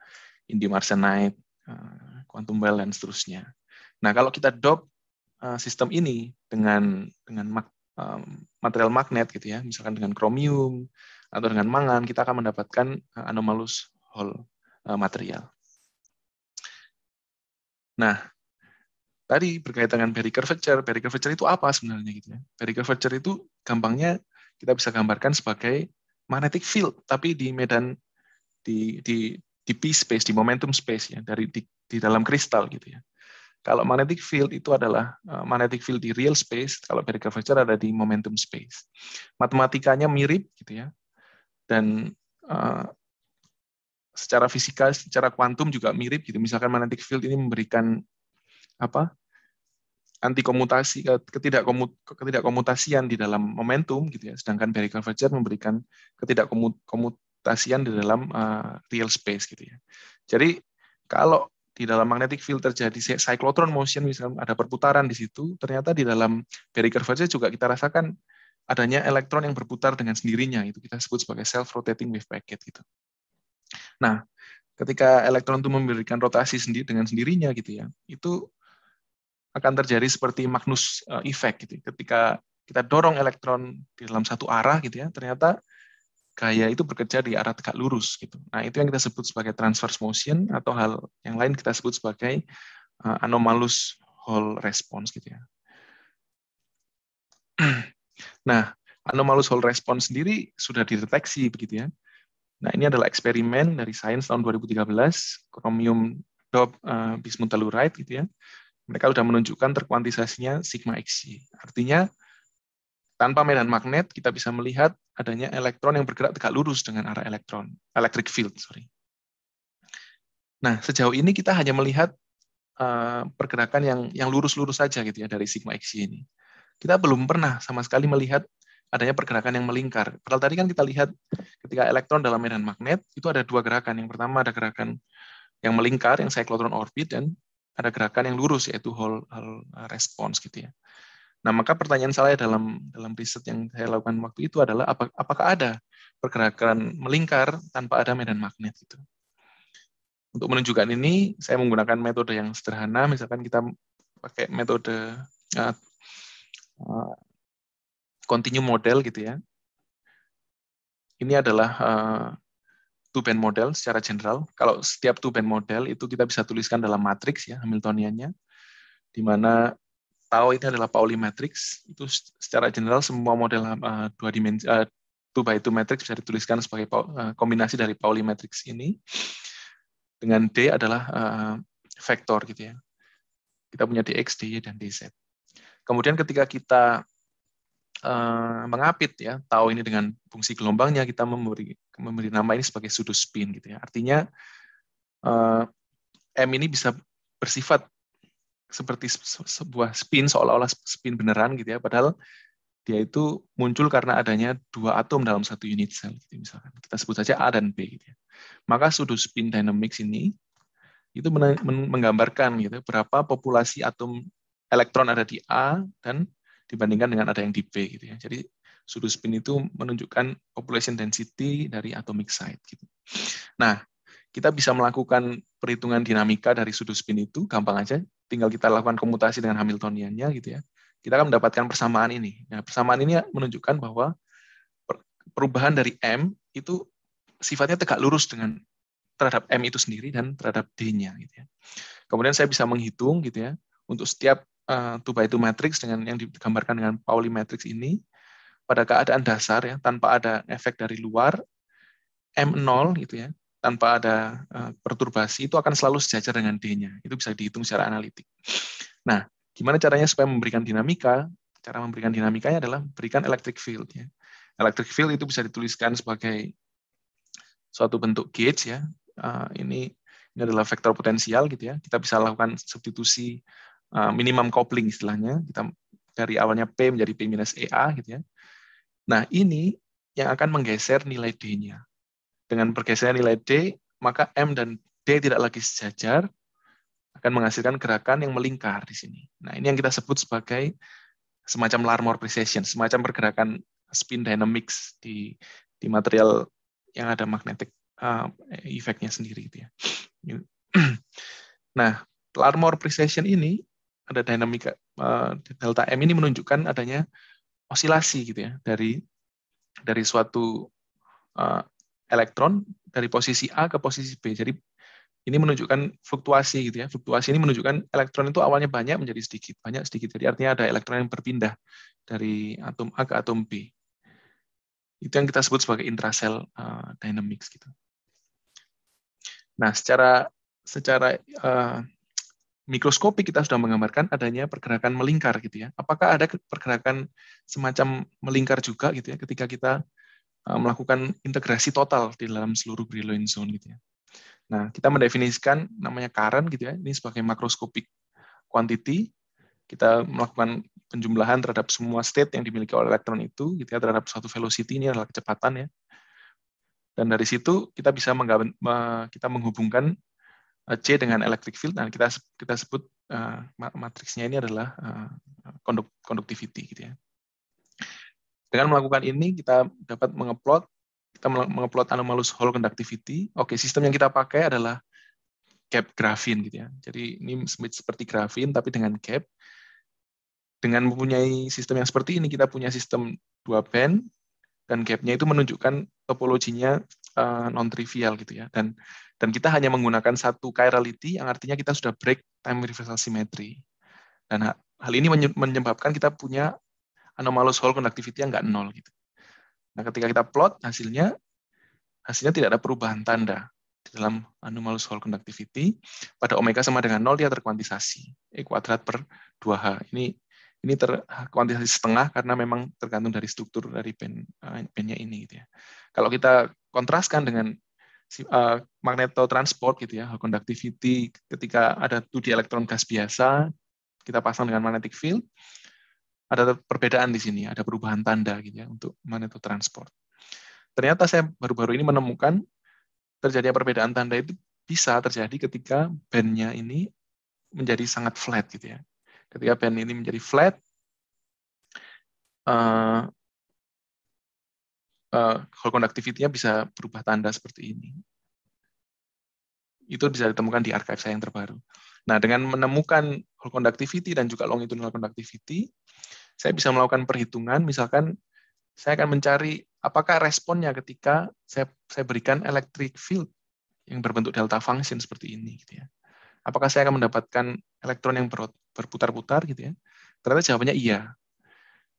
indium arsenide, uh, quantum well dan seterusnya. Nah, kalau kita dop Eh, sistem ini dengan dengan mak, um, material magnet gitu ya, misalkan dengan kromium atau dengan mangan, kita akan mendapatkan eh, anomalous hole uh, eh, material. Nah, tadi berkaitan dengan barrier curvature. Barrier curvature itu apa sebenarnya gitu ya? Barrier curvature itu gampangnya kita bisa gambarkan sebagai magnetic field tapi di medan di di di p space, di momentum space ya dari di, di dalam kristal gitu ya. Kalau magnetic field itu adalah eh, magnetic field di real space, kalau spherical curvature ada di momentum space. Matematikanya mirip gitu ya. Dan uh, secara fisika, secara kuantum juga mirip gitu. Misalkan magnetic field ini memberikan apa? Anti komutasi, ketidak ketidakkomutasian di dalam momentum gitu ya. Sedangkan spherical curvature memberikan ketidak ketidakkomutasian di dalam uh, real space gitu ya. Jadi kalau di dalam magnetic field terjadi cyclotron motion misalnya ada perputaran di situ ternyata di dalam Berry curvature juga kita rasakan adanya elektron yang berputar dengan sendirinya itu kita sebut sebagai self rotating wave packet gitu. Nah, ketika elektron itu memberikan rotasi sendiri dengan sendirinya gitu ya, itu akan terjadi seperti Magnus eh, effect gitu. Ketika kita dorong elektron di dalam satu arah gitu ya, ternyata gaya itu bekerja di arah tegak lurus gitu. Nah, itu yang kita sebut sebagai transverse motion atau hal yang lain kita sebut sebagai uh, anomalous Hall response gitu ya. Nah, anomalous Hall response sendiri sudah dideteksi begitu ya. Nah, ini adalah eksperimen dari Science tahun 2013, chromium dop uh, eh, telluride gitu ya. Mereka sudah menunjukkan terkuantisasinya sigma xy. Artinya tanpa medan magnet, kita bisa melihat adanya elektron yang bergerak tegak lurus dengan arah elektron, electric field, sorry. Nah, sejauh ini kita hanya melihat uh, pergerakan yang yang lurus-lurus saja gitu ya dari sigma xy ini. Kita belum pernah sama sekali melihat adanya pergerakan yang melingkar. Padahal tadi kan kita lihat ketika elektron dalam medan magnet itu ada dua gerakan. Yang pertama ada gerakan yang melingkar yang cyclotron orbit dan ada gerakan yang lurus yaitu whole, Hall eh, response gitu ya. Nah, maka pertanyaan saya dalam dalam riset yang saya lakukan waktu itu adalah apakah ada pergerakan melingkar tanpa ada medan magnet gitu. Untuk menunjukkan ini, saya menggunakan metode yang sederhana, misalkan kita pakai metode uh, eh, uh, eh, continuum model gitu ya. Ini adalah uh, eh, two band model secara general. Kalau setiap two band model itu kita bisa tuliskan dalam matriks ya Hamiltoniannya, di mana tahu ini adalah Pauli matrix. Itu secara general semua model uh, dua dimensi uh, eh, two by two matrix bisa dituliskan sebagai uh, kombinasi dari Pauli matrix ini dengan D adalah uh, vektor gitu ya. Kita punya dx, dy dan dz. Kemudian ketika kita uh, mengapit ya, tahu ini dengan fungsi gelombangnya kita memberi memberi nama ini sebagai sudut spin gitu ya. Artinya uh, m ini bisa bersifat seperti sebuah spin seolah-olah spin beneran gitu ya padahal dia itu muncul karena adanya dua atom dalam satu unit sel gitu misalkan kita sebut saja A dan B gitu ya. maka sudut spin dynamics ini itu menggambarkan gitu berapa populasi atom elektron ada di A dan dibandingkan dengan ada yang di B gitu ya jadi sudut spin itu menunjukkan population density dari atomic site gitu nah kita bisa melakukan perhitungan dinamika dari sudut spin itu gampang aja tinggal kita lakukan komutasi dengan Hamiltoniannya gitu ya, kita akan mendapatkan persamaan ini. Nah, persamaan ini menunjukkan bahwa perubahan dari M itu sifatnya tegak lurus dengan terhadap M itu sendiri dan terhadap D-nya gitu ya. Kemudian saya bisa menghitung gitu ya untuk setiap uh, two by two matrix dengan yang digambarkan dengan Pauli matrix ini pada keadaan dasar ya tanpa ada efek dari luar M0 gitu ya tanpa ada eh, perturbasi itu akan selalu sejajar dengan D-nya. Itu bisa dihitung secara analitik. Nah, gimana caranya supaya memberikan dinamika? Cara memberikan dinamikanya adalah berikan electric field. Ya. Electric field itu bisa dituliskan sebagai suatu bentuk gauge ya. Eh, ini ini adalah vektor potensial gitu ya. Kita bisa lakukan substitusi eh, minimum coupling istilahnya. Kita dari awalnya P menjadi P minus EA gitu ya. Nah, ini yang akan menggeser nilai D-nya. Dengan pergeseran nilai D, maka M dan D tidak lagi sejajar, akan menghasilkan gerakan yang melingkar di sini. Nah, ini yang kita sebut sebagai semacam Larmor precession, semacam pergerakan spin dynamics di di material yang ada magnetic uh, eh, efeknya sendiri gitu ya. Nah, Larmor precession ini ada dinamika uh, delta M ini menunjukkan adanya osilasi gitu ya dari dari suatu eh, elektron dari posisi A ke posisi B. Jadi ini menunjukkan fluktuasi gitu ya. Fluktuasi ini menunjukkan elektron itu awalnya banyak menjadi sedikit, banyak sedikit. Jadi artinya ada elektron yang berpindah dari atom A ke atom B. Itu yang kita sebut sebagai intrasel uh, dynamics gitu. Nah, secara secara uh, eh, mikroskopik kita sudah menggambarkan adanya pergerakan melingkar gitu ya. Apakah ada pergerakan semacam melingkar juga gitu ya ketika kita Eh, melakukan integrasi total di dalam seluruh Brillouin zone gitu ya. Nah, kita mendefinisikan namanya current gitu ya. Ini sebagai makroskopik quantity. Kita melakukan penjumlahan terhadap semua state yang dimiliki oleh elektron itu gitu ya terhadap suatu velocity ini adalah kecepatan ya. Dan dari situ kita bisa kita menghubungkan eh, C dengan electric field. Nah, kita kita sebut uh, matriksnya ini adalah uh, conductivity gitu ya. Dengan melakukan ini, kita dapat mengeplot kita mengeplot anomalous Hall conductivity. Oke, sistem yang kita pakai adalah cap grafin gitu ya. Jadi ini seperti grafin tapi dengan cap. Dengan mempunyai sistem yang seperti ini, kita punya sistem dua band dan gapnya itu menunjukkan topologinya uh, eh, non trivial gitu ya dan dan kita hanya menggunakan satu chirality yang artinya kita sudah break time reversal symmetry dan hal ini menyebabkan kita punya anomalous Hall conductivity yang nggak nol gitu. Nah, ketika kita plot hasilnya, hasilnya tidak ada perubahan tanda di dalam anomalous Hall conductivity pada omega sama dengan nol dia terkuantisasi e kuadrat per 2h. Ini ini terkuantisasi setengah karena memang tergantung dari struktur dari band bandnya eh, ini gitu ya. Kalau kita kontraskan dengan uh, eh, transport gitu ya, conductivity ketika ada 2D elektron gas biasa kita pasang dengan magnetic field ada perbedaan di sini, ada perubahan tanda gitu ya untuk manetot transport. Ternyata saya baru-baru ini menemukan terjadinya perbedaan tanda itu bisa terjadi ketika bandnya ini menjadi sangat flat gitu ya. Ketika band ini menjadi flat, uh, uh, whole conductivity-nya bisa berubah tanda seperti ini. Itu bisa ditemukan di archive saya yang terbaru. Nah, dengan menemukan conductivity dan juga longitudinal conductivity, saya bisa melakukan perhitungan, misalkan saya akan mencari apakah responnya ketika saya, saya berikan electric field yang berbentuk delta function seperti ini. Gitu ya. Apakah saya akan mendapatkan elektron yang berputar-putar? gitu ya? Ternyata jawabannya iya.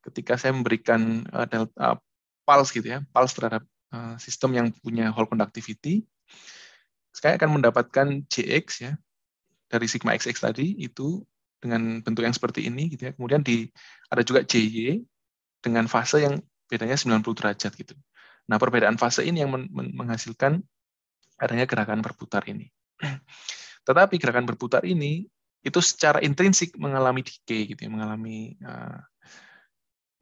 Ketika saya memberikan uh, eh, delta, uh, eh, pulse gitu ya, pulse terhadap uh, sistem yang punya Hall conductivity, saya akan mendapatkan JX ya dari sigma XX tadi itu dengan bentuk yang seperti ini gitu ya. Kemudian di ada juga JY dengan fase yang bedanya 90 derajat gitu. Nah, perbedaan fase ini yang men men menghasilkan adanya gerakan berputar ini. Tetapi gerakan berputar ini itu secara intrinsik mengalami decay gitu ya, mengalami uh,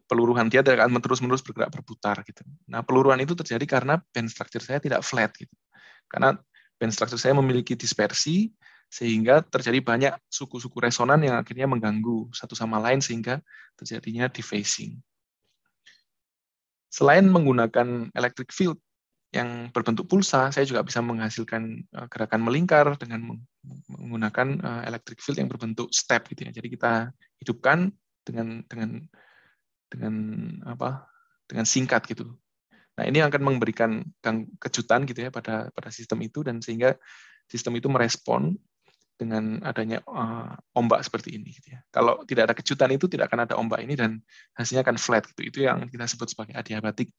peluruhan dia akan terus-menerus bergerak berputar gitu. Nah, peluruhan itu terjadi karena band structure saya tidak flat gitu. Karena band structure saya memiliki dispersi sehingga terjadi banyak suku-suku resonan yang akhirnya mengganggu satu sama lain sehingga terjadinya defacing. Selain menggunakan electric field yang berbentuk pulsa, saya juga bisa menghasilkan eh, gerakan melingkar dengan menggunakan eh, electric field yang berbentuk step gitu ya. Jadi kita hidupkan dengan dengan dengan apa? dengan singkat gitu. Nah, ini akan memberikan kejutan gitu ya pada pada sistem itu dan sehingga sistem itu merespon dengan adanya uh, ombak seperti ini. Gitu ya. Kalau tidak ada kejutan itu tidak akan ada ombak ini dan hasilnya akan flat gitu. Itu yang kita sebut sebagai adiabatic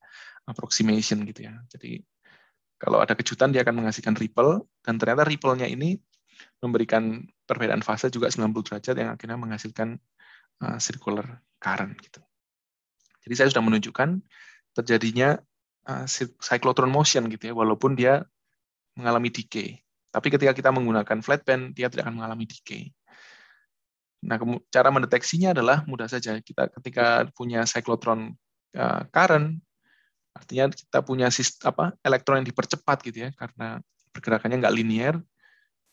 approximation gitu ya. Jadi kalau ada kejutan dia akan menghasilkan ripple dan ternyata ripple-nya ini memberikan perbedaan fase juga 90 derajat yang akhirnya menghasilkan uh, circular current gitu. Jadi saya sudah menunjukkan terjadinya uh, cyclotron motion gitu ya walaupun dia mengalami decay tapi ketika kita menggunakan flat flatband, dia tidak akan mengalami decay. Nah, cara mendeteksinya adalah mudah saja. Kita ketika punya cyclotron eh, current, artinya kita punya sistem, apa elektron yang dipercepat gitu ya, karena pergerakannya nggak linier.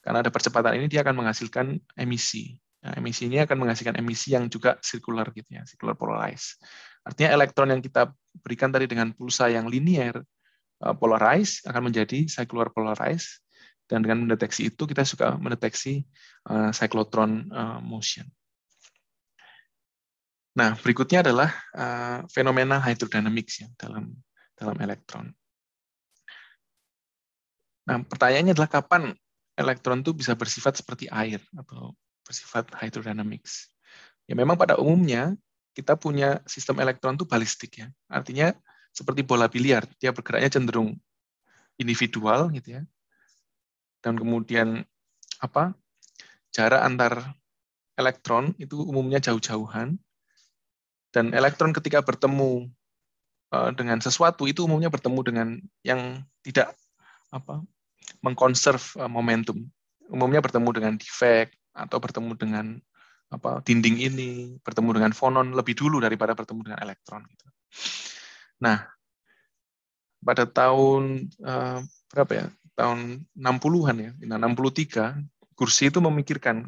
Karena ada percepatan ini, dia akan menghasilkan emisi. Nah, emisi ini akan menghasilkan emisi yang juga circular gitu ya, sirkular polarized. Artinya elektron yang kita berikan tadi dengan pulsa yang linier, polarize eh, polarized, akan menjadi circular polarized, dan dengan mendeteksi itu kita suka mendeteksi uh, cyclotron uh, motion. Nah, berikutnya adalah uh, fenomena hydrodynamics ya dalam dalam elektron. Nah, pertanyaannya adalah kapan elektron itu bisa bersifat seperti air atau bersifat hydrodynamics. Ya memang pada umumnya kita punya sistem elektron itu balistik ya. Artinya seperti bola biliar, dia bergeraknya cenderung individual gitu ya dan kemudian apa jarak antar elektron itu umumnya jauh-jauhan dan elektron ketika bertemu eh, dengan sesuatu itu umumnya bertemu dengan yang tidak apa mengkonserv eh, momentum umumnya bertemu dengan defect atau bertemu dengan apa dinding ini bertemu dengan fonon lebih dulu daripada bertemu dengan elektron gitu. Nah, pada tahun eh, berapa ya? tahun 60-an ya, nah 63, kursi itu memikirkan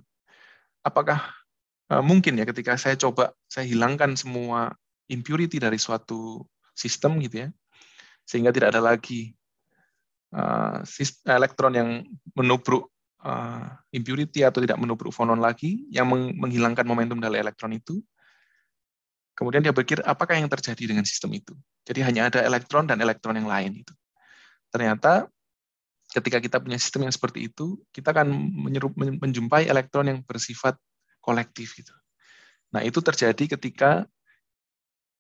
apakah eh, mungkin ya ketika saya coba saya hilangkan semua impurity dari suatu sistem gitu ya, sehingga tidak ada lagi uh, elektron yang menubruk uh, impurity atau tidak menubruk fonon lagi yang menghilangkan momentum dari elektron itu. Kemudian dia berpikir apakah yang terjadi dengan sistem itu. Jadi hanya ada elektron dan elektron yang lain itu. Ternyata ketika kita punya sistem yang seperti itu, kita akan menyerup, menjumpai elektron yang bersifat kolektif gitu. Nah, itu terjadi ketika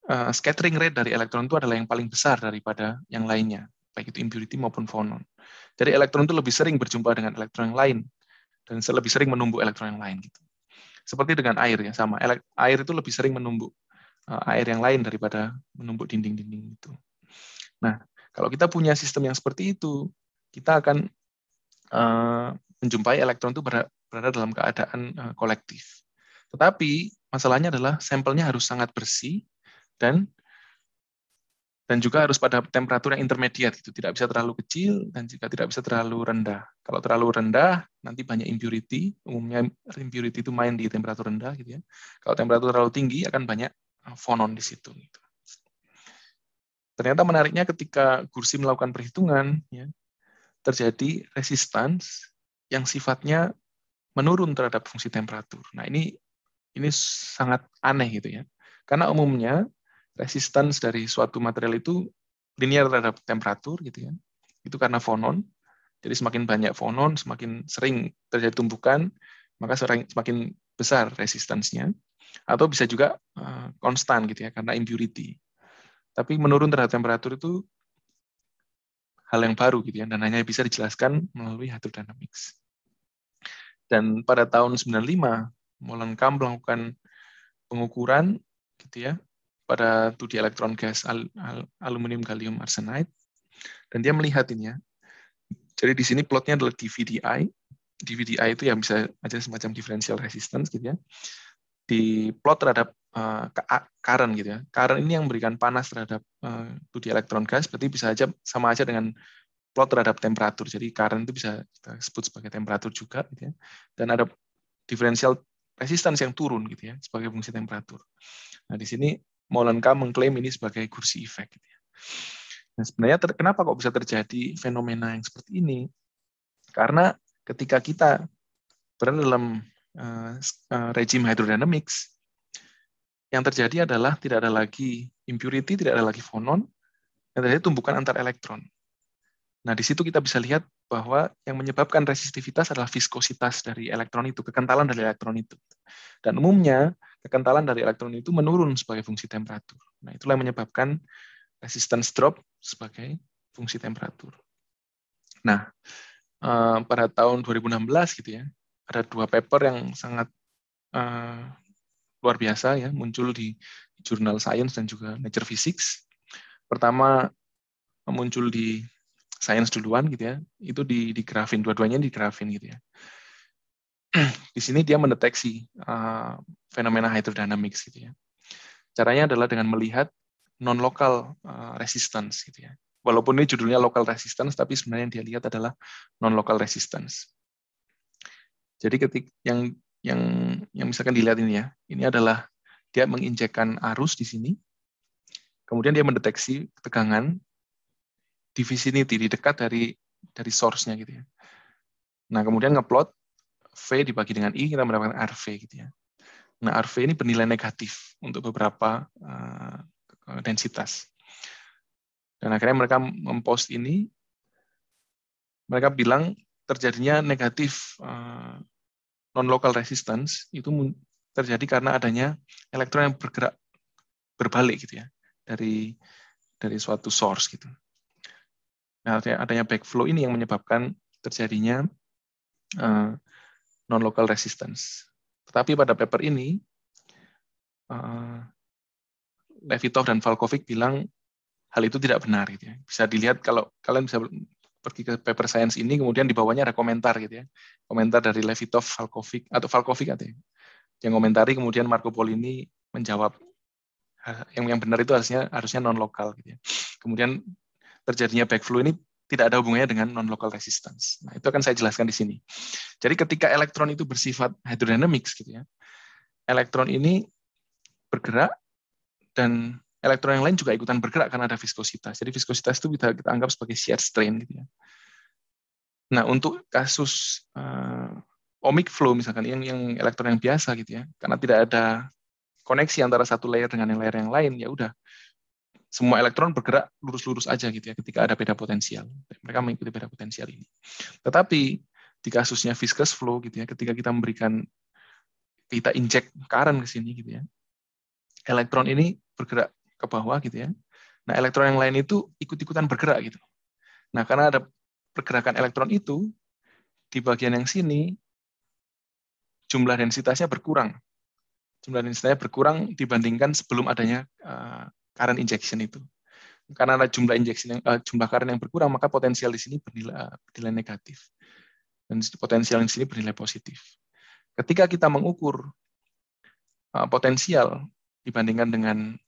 uh, scattering rate dari elektron itu adalah yang paling besar daripada yang lainnya, baik itu impurity maupun fonon. Jadi elektron itu lebih sering berjumpa dengan elektron yang lain dan lebih sering menumbuk elektron yang lain gitu. Seperti dengan air ya sama. Air itu lebih sering menumbuk uh, eh, air yang lain daripada menumbuk dinding-dinding itu. Nah, kalau kita punya sistem yang seperti itu, kita akan uh, menjumpai elektron itu berada dalam keadaan uh, kolektif. Tetapi masalahnya adalah sampelnya harus sangat bersih dan dan juga harus pada temperatur yang intermediate itu tidak bisa terlalu kecil dan juga tidak bisa terlalu rendah. Kalau terlalu rendah nanti banyak impurity, umumnya impurity itu main di temperatur rendah gitu ya. Kalau temperatur terlalu tinggi akan banyak fonon eh, di situ gitu. Ternyata menariknya ketika Gursi melakukan perhitungan ya, terjadi resistance yang sifatnya menurun terhadap fungsi temperatur. Nah, ini ini sangat aneh gitu ya. Karena umumnya resistance dari suatu material itu linear terhadap temperatur gitu ya. Itu karena fonon. Jadi semakin banyak fonon, semakin sering terjadi tumbukan, maka semakin besar resistansnya Atau bisa juga eh, konstan gitu ya karena impurity. Tapi menurun terhadap temperatur itu hal yang baru gitu ya dan hanya bisa dijelaskan melalui hydrodynamics. Dan pada tahun 95 Molenkam melakukan pengukuran gitu ya pada studi elektron gas al, al, aluminium gallium arsenide dan dia melihat ini ya. Jadi di sini plotnya adalah DVDI. DVDI itu yang bisa aja semacam differential resistance gitu ya. Di plot terhadap uh, current gitu ya. Current ini yang memberikan panas terhadap uh, eh, studi elektron gas berarti bisa aja sama aja dengan plot terhadap temperatur. Jadi current itu bisa kita sebut sebagai temperatur juga gitu ya. Dan ada differential resistance yang turun gitu ya sebagai fungsi temperatur. Nah, di sini Molenka mengklaim ini sebagai kursi efek gitu ya. Nah, sebenarnya kenapa kok bisa terjadi fenomena yang seperti ini? Karena ketika kita berada dalam uh, eh, uh, regime hydrodynamics, yang terjadi adalah tidak ada lagi impurity, tidak ada lagi fonon, yang terjadi tumbukan antar elektron. Nah, di situ kita bisa lihat bahwa yang menyebabkan resistivitas adalah viskositas dari elektron itu, kekentalan dari elektron itu. Dan umumnya, kekentalan dari elektron itu menurun sebagai fungsi temperatur. Nah, itulah yang menyebabkan resistance drop sebagai fungsi temperatur. Nah, eh, pada tahun 2016 gitu ya, ada dua paper yang sangat eh, luar biasa ya muncul di jurnal Science dan juga Nature Physics. Pertama muncul di Science duluan gitu ya. Itu di di grafin dua-duanya di grafin gitu ya. di sini dia mendeteksi uh, fenomena hydrodynamics gitu ya. Caranya adalah dengan melihat non lokal uh, eh, resistance gitu ya. Walaupun ini judulnya local resistance tapi sebenarnya yang dia lihat adalah non lokal resistance. Jadi ketik yang yang yang misalkan dilihat ini ya. Ini adalah dia menginjekkan arus di sini. Kemudian dia mendeteksi tegangan di vicinity di dekat dari dari source-nya gitu ya. Nah, kemudian ngeplot V dibagi dengan I kita mendapatkan RV gitu ya. Nah, RV ini bernilai negatif untuk beberapa uh, densitas. Dan akhirnya mereka mempost ini mereka bilang terjadinya negatif uh, non-local resistance itu terjadi karena adanya elektron yang bergerak berbalik gitu ya dari dari suatu source gitu. Nah, adanya backflow ini yang menyebabkan terjadinya uh, non-local resistance. Tetapi pada paper ini uh, Levitov dan Falkovic bilang hal itu tidak benar gitu ya. Bisa dilihat kalau kalian bisa pergi ke paper science ini kemudian di bawahnya ada komentar gitu ya. Komentar dari Levitov, Falkovic atau Falkovic katanya. Yang komentari kemudian Marco Polini menjawab yang yang benar itu harusnya harusnya non lokal gitu ya. Kemudian terjadinya backflow ini tidak ada hubungannya dengan non local resistance. Nah, itu akan saya jelaskan di sini. Jadi ketika elektron itu bersifat hydrodynamics gitu ya. Elektron ini bergerak dan elektron yang lain juga ikutan bergerak karena ada viskositas. Jadi viskositas itu kita, kita anggap sebagai shear strain gitu ya. Nah, untuk kasus uh, omic flow misalkan yang yang elektron yang biasa gitu ya, karena tidak ada koneksi antara satu layer dengan yang layer yang lain, ya udah semua elektron bergerak lurus-lurus aja gitu ya ketika ada beda potensial. Mereka mengikuti beda potensial ini. Tetapi di kasusnya viscous flow gitu ya, ketika kita memberikan kita inject current ke sini gitu ya, elektron ini bergerak ke bawah gitu ya. Nah, elektron yang lain itu ikut-ikutan bergerak gitu. Nah, karena ada pergerakan elektron itu di bagian yang sini jumlah densitasnya berkurang. Jumlah densitasnya berkurang dibandingkan sebelum adanya uh, current injection itu. Karena ada jumlah injection yang eh, jumlah current yang berkurang, maka potensial di sini bernilai, eh, bernilai negatif. Dan potensial di sini bernilai positif. Ketika kita mengukur potensial dibandingkan dengan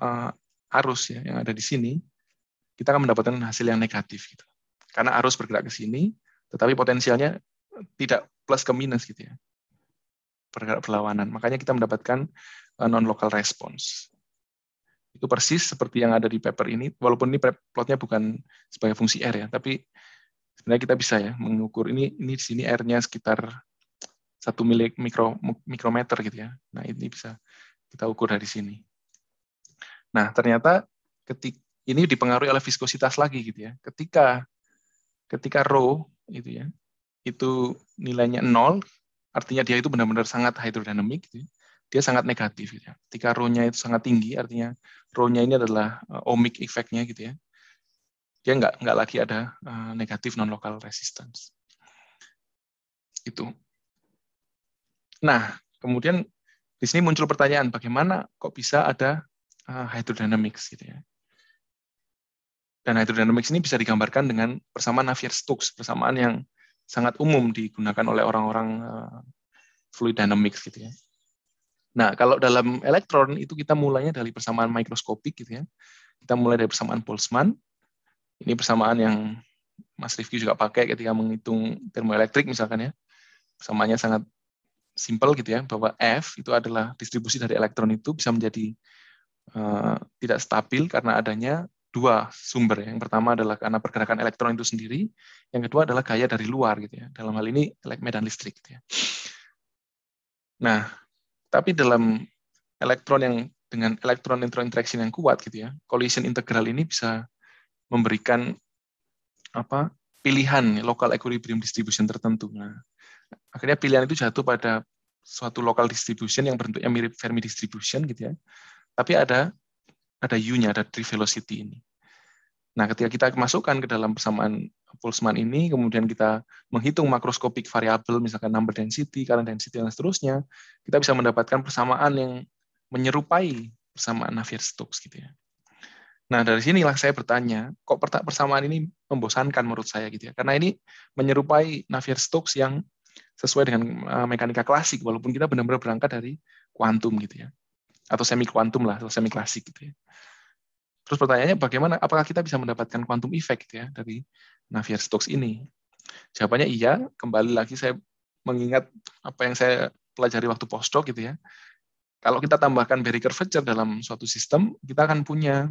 uh, arus ya yang ada di sini, kita akan mendapatkan hasil yang negatif gitu. Karena arus bergerak ke sini, tetapi potensialnya tidak plus ke minus gitu ya. Bergerak berlawanan. Makanya kita mendapatkan uh, eh, non local response. Itu persis seperti yang ada di paper ini, walaupun ini plotnya bukan sebagai fungsi R ya, tapi sebenarnya kita bisa ya mengukur ini ini di sini r sekitar satu milik mikro mikrometer gitu ya. Nah ini bisa kita ukur dari sini. Nah, ternyata ketik ini dipengaruhi oleh viskositas lagi gitu ya. Ketika ketika rho itu ya, itu nilainya nol, artinya dia itu benar-benar sangat hidrodinamik, gitu ya. Dia sangat negatif gitu ya. Ketika rho-nya itu sangat tinggi, artinya rho-nya ini adalah eh, ohmic efeknya gitu ya. Dia nggak nggak lagi ada eh, negatif non local resistance. Itu. Nah, kemudian di sini muncul pertanyaan bagaimana kok bisa ada uh, hydrodynamics gitu ya. Dan hydrodynamics ini bisa digambarkan dengan persamaan Navier-Stokes, persamaan yang sangat umum digunakan oleh orang-orang uh, fluid dynamics gitu ya. Nah, kalau dalam elektron itu kita mulainya dari persamaan mikroskopik gitu ya. Kita mulai dari persamaan Boltzmann. Ini persamaan yang Mas Rifki juga pakai ketika menghitung termoelektrik misalkan ya. Persamaannya sangat simpel gitu ya, bahwa F itu adalah distribusi dari elektron itu bisa menjadi Eh, tidak stabil karena adanya dua sumber. Ya. Yang pertama adalah karena pergerakan elektron itu sendiri, yang kedua adalah gaya dari luar gitu ya. Dalam hal ini medan listrik gitu ya. Nah, tapi dalam elektron yang dengan elektron elektron interaction yang kuat gitu ya, collision integral ini bisa memberikan apa pilihan lokal equilibrium distribution tertentu. Nah, akhirnya pilihan itu jatuh pada suatu lokal distribution yang bentuknya mirip Fermi distribution gitu ya tapi ada ada U-nya, ada three velocity ini. Nah, ketika kita masukkan ke dalam persamaan Boltzmann ini, kemudian kita menghitung makroskopik variabel, misalkan number density, current density, dan seterusnya, kita bisa mendapatkan persamaan yang menyerupai persamaan Navier-Stokes gitu ya. Nah, dari sinilah saya bertanya, kok persamaan ini membosankan menurut saya gitu ya. Karena ini menyerupai Navier-Stokes yang sesuai dengan eh, mekanika klasik walaupun kita benar-benar berangkat dari kuantum gitu ya atau semi kuantum lah atau semi klasik gitu ya. Terus pertanyaannya bagaimana apakah kita bisa mendapatkan quantum effect ya dari Navier-Stokes ini? Jawabannya iya, kembali lagi saya mengingat apa yang saya pelajari waktu postdoc gitu ya. Kalau kita tambahkan barrier curvature dalam suatu sistem, kita akan punya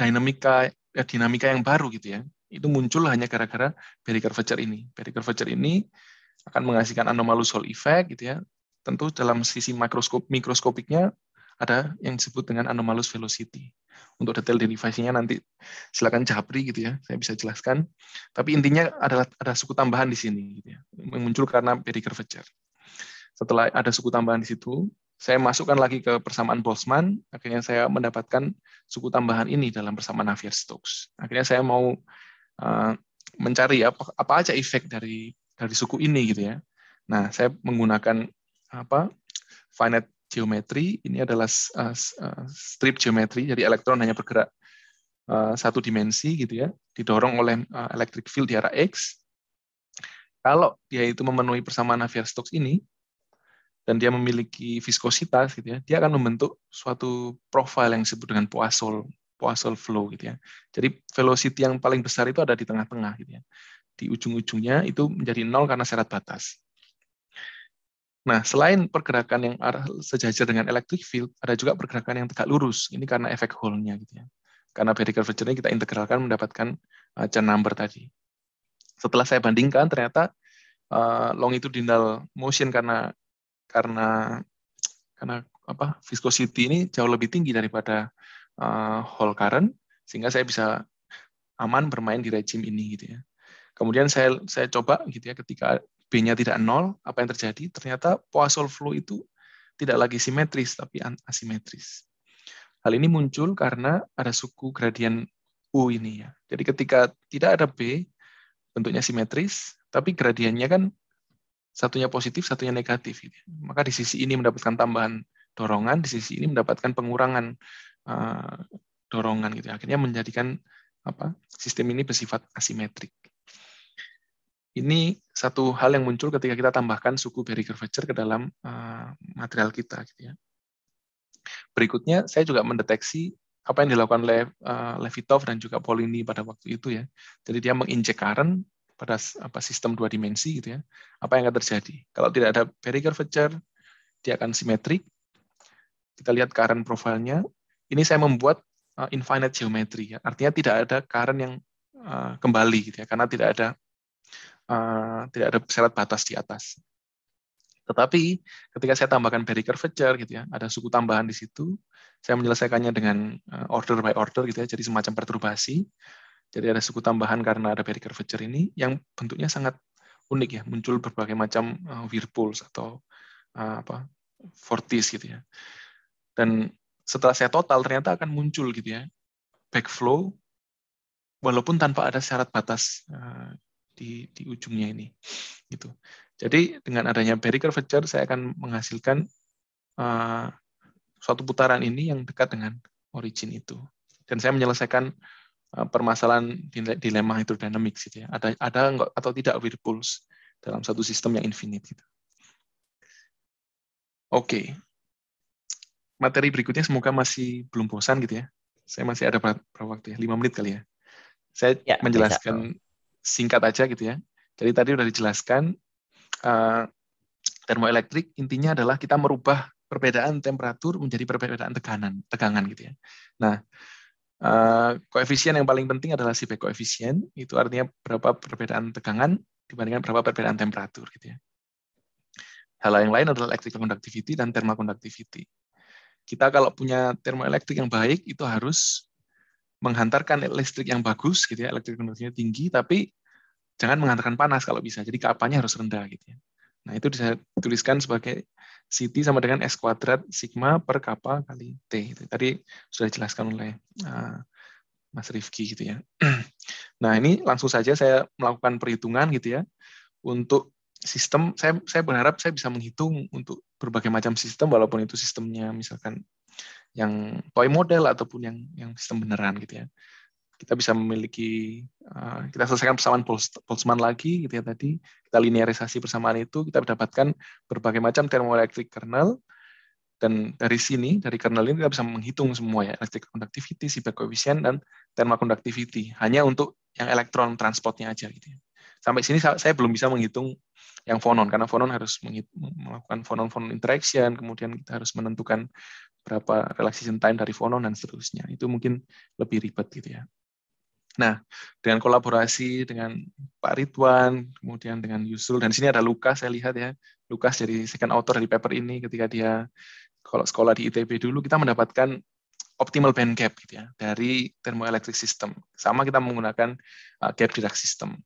dinamika ya, dinamika yang baru gitu ya. Itu muncul hanya gara-gara barrier curvature ini. Barrier curvature ini akan menghasilkan anomalous Hall effect gitu ya, Tentu dalam sisi mikroskop mikroskopiknya ada yang disebut dengan anomalous velocity. Untuk detail derivasinya nanti silakan Japri gitu ya, saya bisa jelaskan. Tapi intinya adalah ada suku tambahan di sini gitu ya, yang muncul karena peri curvature. Setelah ada suku tambahan di situ, saya masukkan lagi ke persamaan Boltzmann, akhirnya saya mendapatkan suku tambahan ini dalam persamaan Navier-Stokes. Akhirnya saya mau uh, mencari apa, apa aja efek dari dari suku ini gitu ya. Nah, saya menggunakan apa finite geometry ini adalah uh, uh, strip geometry jadi elektron hanya bergerak uh, satu dimensi gitu ya didorong oleh uh, electric field di arah x kalau dia itu memenuhi persamaan Navier-Stokes ini dan dia memiliki viskositas gitu ya dia akan membentuk suatu profil yang disebut dengan Poisson Poisson flow gitu ya jadi velocity yang paling besar itu ada di tengah-tengah gitu ya di ujung-ujungnya itu menjadi nol karena syarat batas Nah, selain pergerakan yang arah sejajar dengan electric field, ada juga pergerakan yang tegak lurus. Ini karena efek Hall-nya gitu ya. Karena vertical curvature kita integralkan mendapatkan uh, number tadi. Setelah saya bandingkan ternyata uh, longitudinal motion karena karena karena apa viscosity ini jauh lebih tinggi daripada uh, e, Hall current sehingga saya bisa aman bermain di rejim ini gitu ya. Kemudian saya saya coba gitu ya ketika B-nya tidak nol, apa yang terjadi? Ternyata Poisson flow itu tidak lagi simetris, tapi asimetris. Hal ini muncul karena ada suku gradien U ini ya. Jadi ketika tidak ada B, bentuknya simetris, tapi gradiennya kan satunya positif, satunya negatif. Gitu. Maka di sisi ini mendapatkan tambahan dorongan, di sisi ini mendapatkan pengurangan eh, dorongan gitu. Akhirnya menjadikan apa sistem ini bersifat asimetrik ini satu hal yang muncul ketika kita tambahkan suku Berry curvature ke dalam eh, material kita. Gitu ya. Berikutnya, saya juga mendeteksi apa yang dilakukan oleh Levitov dan juga Polini pada waktu itu ya. Jadi dia menginjek current pada apa sistem dua dimensi gitu ya. Apa yang akan terjadi? Kalau tidak ada Berry curvature, dia akan simetrik. Kita lihat current profilnya. Ini saya membuat eh, infinite geometry ya. Artinya tidak ada current yang eh, kembali gitu ya, karena tidak ada uh, tidak ada syarat batas di atas. Tetapi ketika saya tambahkan barrier curvature gitu ya, ada suku tambahan di situ, saya menyelesaikannya dengan eh, order by order gitu ya, jadi semacam perturbasi. Jadi ada suku tambahan karena ada barrier curvature ini yang bentuknya sangat unik ya, muncul berbagai macam eh, whirlpools atau apa vortex gitu ya. Dan setelah saya total ternyata akan muncul gitu ya backflow walaupun tanpa ada syarat batas di di ujungnya ini gitu jadi dengan adanya Barry curvature saya akan menghasilkan uh, suatu putaran ini yang dekat dengan origin itu dan saya menyelesaikan uh, permasalahan dilema hidrodynamics gitu ya ada ada atau tidak whirlpools dalam satu sistem yang infinite gitu oke okay. materi berikutnya semoga masih belum bosan gitu ya saya masih ada berapa waktu ya lima menit kali ya saya ya, menjelaskan bisa singkat aja gitu ya. Jadi tadi sudah dijelaskan uh, termoelektrik intinya adalah kita merubah perbedaan temperatur menjadi perbedaan tekanan, tegangan gitu ya. Nah, eh, koefisien yang paling penting adalah si koefisien, itu artinya berapa perbedaan tegangan dibandingkan berapa perbedaan temperatur gitu ya. Hal yang lain adalah electrical conductivity dan thermal conductivity. Kita kalau punya termoelektrik yang baik itu harus menghantarkan listrik yang bagus gitu ya, elektrik konduksinya tinggi, tapi jangan menghantarkan panas kalau bisa. Jadi kapannya harus rendah gitu ya. Nah, itu bisa dituliskan sebagai CT sama dengan S kuadrat sigma per kappa kali T. Gitu. tadi sudah dijelaskan oleh uh, Mas Rifki gitu ya. nah, ini langsung saja saya melakukan perhitungan gitu ya untuk sistem saya saya berharap saya bisa menghitung untuk berbagai macam sistem walaupun itu sistemnya misalkan yang toy model ataupun yang yang sistem beneran gitu ya kita bisa memiliki uh, kita selesaikan persamaan Boltzmann lagi gitu ya tadi kita linearisasi persamaan itu kita mendapatkan berbagai macam thermoelectric kernel dan dari sini dari kernel ini kita bisa menghitung semua ya electric conductivity, cyber coefficient dan thermal conductivity hanya untuk yang elektron transportnya aja gitu ya. Sampai sini saya belum bisa menghitung yang fonon karena fonon harus melakukan fonon-fonon interaction kemudian kita harus menentukan berapa relaxation time dari fonon dan seterusnya itu mungkin lebih ribet gitu ya nah dengan kolaborasi dengan Pak Ridwan kemudian dengan Yusul dan sini ada Lukas saya lihat ya Lukas jadi second author dari paper ini ketika dia kalau sekolah di ITB dulu kita mendapatkan optimal band gap gitu ya dari thermoelectric system sama kita menggunakan uh, gap Dirac system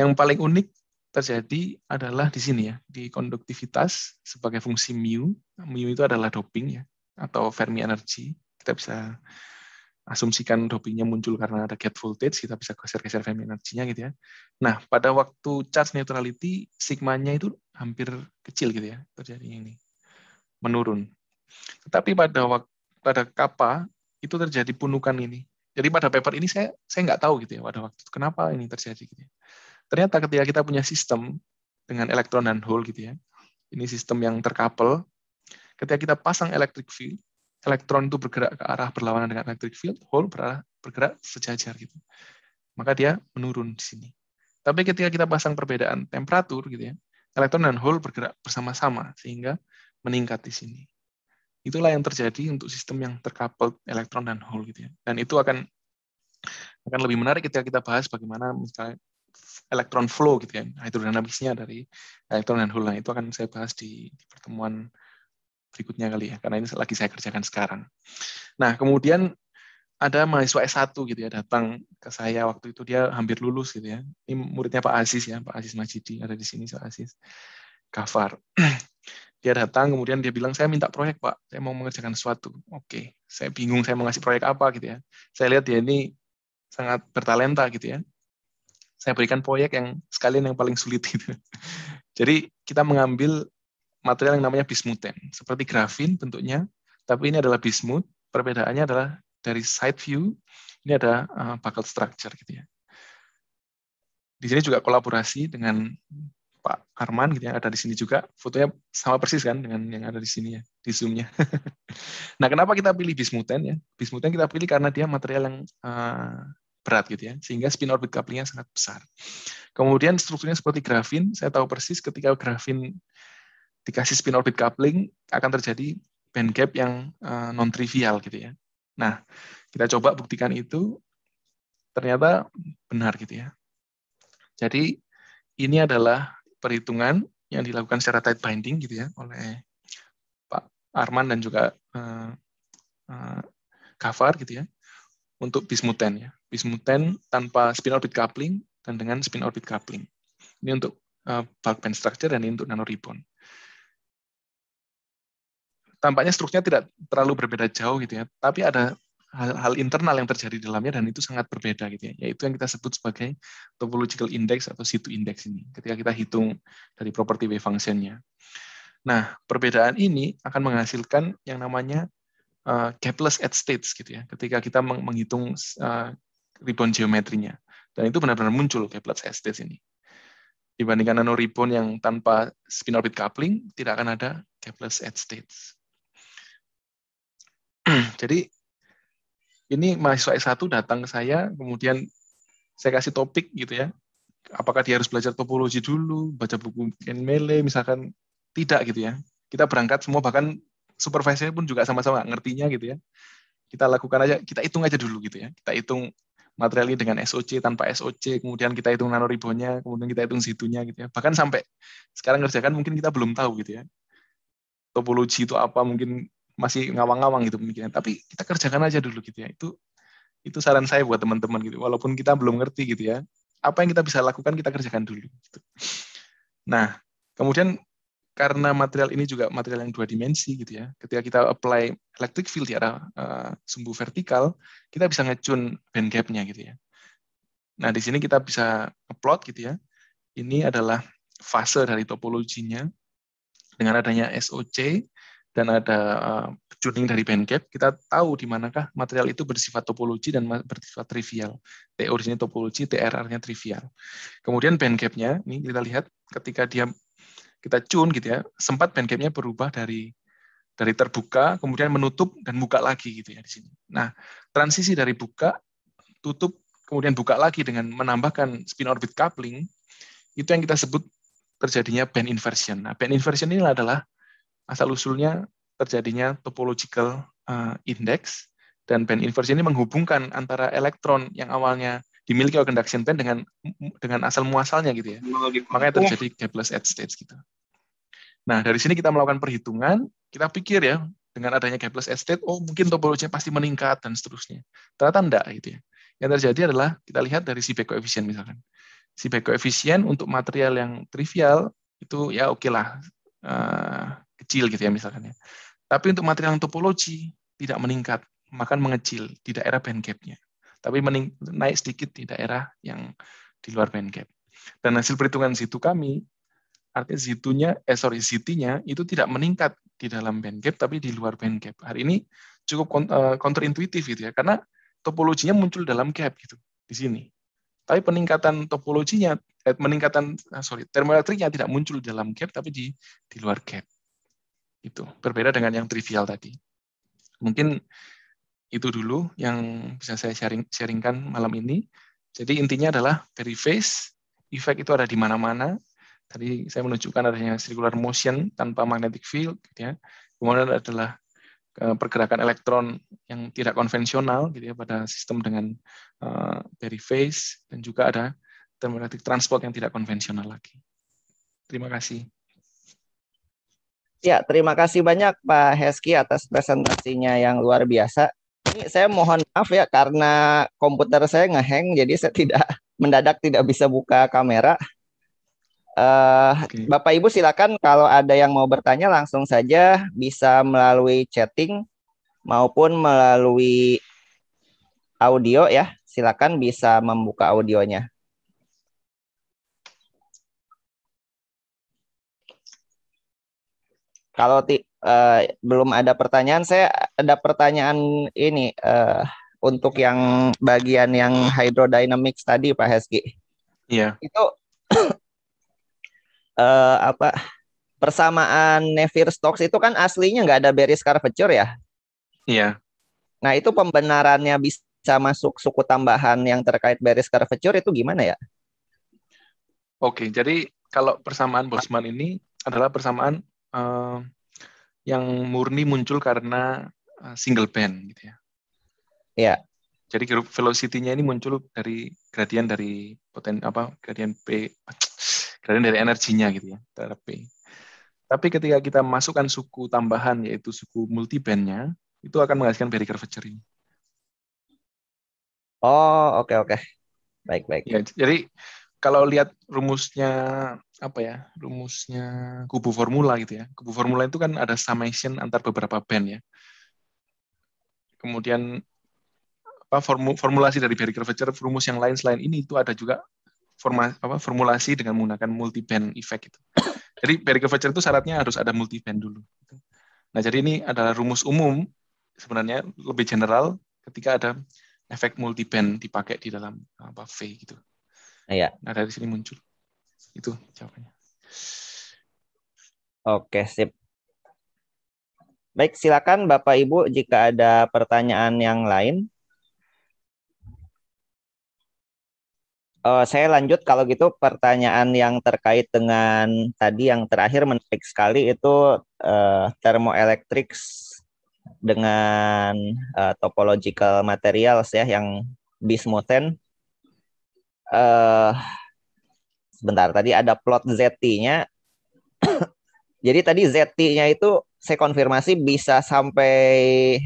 yang paling unik terjadi adalah di sini ya, di konduktivitas sebagai fungsi mu. Mu itu adalah doping ya, atau Fermi energi Kita bisa asumsikan dopingnya muncul karena ada gate voltage, kita bisa geser-geser Fermi energinya gitu ya. Nah, pada waktu charge neutrality, sigmanya itu hampir kecil gitu ya, terjadi ini. Menurun. Tetapi pada waktu pada kappa itu terjadi punukan ini. Jadi pada paper ini saya saya nggak tahu gitu ya pada waktu itu kenapa ini terjadi gitu. Ya. Ternyata ketika kita punya sistem dengan elektron dan hole gitu ya, ini sistem yang terkapel, ketika kita pasang electric field, elektron itu bergerak ke arah berlawanan dengan electric field, hole bergerak sejajar gitu. Maka dia menurun di sini. Tapi ketika kita pasang perbedaan temperatur gitu ya, elektron dan hole bergerak bersama-sama sehingga meningkat di sini. Itulah yang terjadi untuk sistem yang terkapel elektron dan hole gitu ya. Dan itu akan akan lebih menarik ketika kita bahas bagaimana misalnya elektron flow gitu ya kan. hydrodynamicsnya dari elektron dan hole. Nah, itu akan saya bahas di, di pertemuan berikutnya kali ya karena ini lagi saya kerjakan sekarang. Nah kemudian ada mahasiswa S1 gitu ya datang ke saya waktu itu dia hampir lulus gitu ya. Ini muridnya Pak Aziz ya, Pak Aziz Majidi ada di sini Pak Aziz. Kafar. Dia datang kemudian dia bilang saya minta proyek Pak, saya mau mengerjakan sesuatu. Oke, saya bingung saya mau ngasih proyek apa gitu ya. Saya lihat dia ini sangat bertalenta gitu ya saya berikan proyek yang sekalian yang paling sulit itu Jadi kita mengambil material yang namanya bismuten, seperti grafin bentuknya, tapi ini adalah bismut. Perbedaannya adalah dari side view, ini ada uh, structure gitu ya. Di sini juga kolaborasi dengan Pak Arman gitu yang ada di sini juga. Fotonya sama persis kan dengan yang ada di sini ya, di zoomnya. nah, kenapa kita pilih bismuten ya? Bismuten kita pilih karena dia material yang uh, berat gitu ya, sehingga spin orbit couplingnya sangat besar. Kemudian strukturnya seperti grafin, saya tahu persis ketika grafin dikasih spin orbit coupling akan terjadi band gap yang eh, non trivial gitu ya. Nah, kita coba buktikan itu ternyata benar gitu ya. Jadi ini adalah perhitungan yang dilakukan secara tight binding gitu ya oleh Pak Arman dan juga uh, eh, uh, eh, Kafar gitu ya untuk bismuten ya. Bismuten tanpa spin orbit coupling dan dengan spin orbit coupling. Ini untuk uh, bulk band structure dan ini untuk nano Tampaknya strukturnya tidak terlalu berbeda jauh gitu ya, tapi ada hal-hal internal yang terjadi di dalamnya dan itu sangat berbeda gitu ya. Yaitu yang kita sebut sebagai topological index atau situ index ini. Ketika kita hitung dari property wave functionnya. Nah, perbedaan ini akan menghasilkan yang namanya uh, eh, gapless at states gitu ya ketika kita menghitung uh, ribbon geometrinya dan itu benar-benar muncul gapless at states ini dibandingkan nano ribbon yang tanpa spin orbit coupling tidak akan ada gapless at states jadi ini mahasiswa S1 datang ke saya kemudian saya kasih topik gitu ya apakah dia harus belajar topologi dulu baca buku Ken Mele misalkan tidak gitu ya kita berangkat semua bahkan supervisornya pun juga sama-sama ngertinya gitu ya. Kita lakukan aja, kita hitung aja dulu gitu ya. Kita hitung materialnya dengan SOC tanpa SOC, kemudian kita hitung nanoribonnya, kemudian kita hitung situnya gitu ya. Bahkan sampai sekarang kerjakan mungkin kita belum tahu gitu ya. Topologi itu apa mungkin masih ngawang-ngawang gitu pemikiran. Tapi kita kerjakan aja dulu gitu ya. Itu itu saran saya buat teman-teman gitu. Walaupun kita belum ngerti gitu ya, apa yang kita bisa lakukan kita kerjakan dulu. Gitu. Nah, kemudian karena material ini juga material yang dua dimensi gitu ya. Ketika kita apply electric field di arah uh, sumbu vertikal, kita bisa ngecun band gap-nya gitu ya. Nah, di sini kita bisa plot gitu ya. Ini adalah fase dari topologinya dengan adanya SOC dan ada uh, tuning dari band gap, kita tahu di manakah material itu bersifat topologi dan bersifat trivial. TO di sini topologi, TRR-nya trivial. Kemudian band gap-nya, ini kita lihat ketika dia kita tune gitu ya sempat bandcampnya berubah dari dari terbuka kemudian menutup dan buka lagi gitu ya di sini nah transisi dari buka tutup kemudian buka lagi dengan menambahkan spin orbit coupling itu yang kita sebut terjadinya band inversion nah band inversion ini adalah asal usulnya terjadinya topological eh, index dan band inversion ini menghubungkan antara elektron yang awalnya dimiliki oleh conduction band dengan dengan asal muasalnya gitu ya. Oh, gitu. Makanya terjadi oh. gapless at states gitu. Nah, dari sini kita melakukan perhitungan, kita pikir ya, dengan adanya gapless at state, oh mungkin topologinya pasti meningkat dan seterusnya. Ternyata enggak gitu ya. Yang terjadi adalah kita lihat dari si back coefficient misalkan. Si back coefficient untuk material yang trivial itu ya oke okay lah uh, kecil gitu ya misalkan ya. Tapi untuk material yang topologi tidak meningkat, maka mengecil di daerah band gapnya tapi mening, naik sedikit di daerah yang di luar band gap. Dan hasil perhitungan situ kami, artinya situnya, eh sorry, city itu tidak meningkat di dalam band gap, tapi di luar band gap. Hari ini cukup eh, kontraintuitif gitu ya, karena topologinya muncul dalam gap gitu di sini. Tapi peningkatan topologinya, eh, meningkatan ah, sorry, termoelektriknya tidak muncul dalam gap, tapi di di luar gap. Itu berbeda dengan yang trivial tadi. Mungkin itu dulu yang bisa saya sharing sharingkan malam ini. Jadi intinya adalah periphase, effect itu ada di mana-mana. Tadi saya menunjukkan adanya circular motion tanpa magnetic field, gitu ya. Kemudian adalah eh, pergerakan elektron yang tidak konvensional gitu ya pada sistem dengan uh, eh, periphase dan juga ada thermodynamic transport yang tidak konvensional lagi. Terima kasih. Ya, terima kasih banyak Pak Heski atas presentasinya yang luar biasa ini saya mohon maaf ya karena komputer saya ngehang jadi saya tidak mendadak tidak bisa buka kamera. Uh, eh, okay. Bapak Ibu silakan kalau ada yang mau bertanya langsung saja bisa melalui chatting maupun melalui audio ya. Silakan bisa membuka audionya. Kalau ti uh, belum ada pertanyaan. Saya ada pertanyaan ini uh, untuk yang bagian yang hydrodynamics tadi, Pak Heski. Iya. Yeah. Itu uh, apa persamaan Nevir Stokes itu kan aslinya nggak ada Beris Curvature ya? Iya. Yeah. Nah itu pembenarannya bisa masuk suku tambahan yang terkait Beris Curvature itu gimana ya? Oke, jadi kalau persamaan Bosman ini adalah persamaan uh, yang murni muncul karena eh, single band gitu ya. Iya. Jadi grup velocity-nya ini muncul dari gradien dari poten apa gradien P gradien dari energinya gitu ya terhadap P. Tapi ketika kita masukkan suku tambahan yaitu suku multibandnya itu akan menghasilkan barrier curvature ini. Oh, oke okay, oke. Okay. Baik, baik. Ya, jadi kalau lihat rumusnya apa ya rumusnya kubu formula gitu ya kubu formula itu kan ada summation antar beberapa band ya kemudian apa formulasi dari Barry curvature rumus yang lain selain ini itu ada juga forma, apa, formulasi dengan menggunakan multi band effect itu jadi Barry curvature itu syaratnya harus ada multi band dulu gitu. nah jadi ini adalah rumus umum sebenarnya lebih general ketika ada efek multi band dipakai di dalam apa V gitu Iya. Nah dari sini muncul itu jawabannya. Oke sip. Baik silakan Bapak Ibu jika ada pertanyaan yang lain. Uh, saya lanjut kalau gitu pertanyaan yang terkait dengan tadi yang terakhir menarik sekali itu uh, eh, termoelektrik dengan uh, topological materials ya yang bismuthen uh, sebentar tadi ada plot ZT-nya. Jadi tadi ZT-nya itu saya konfirmasi bisa sampai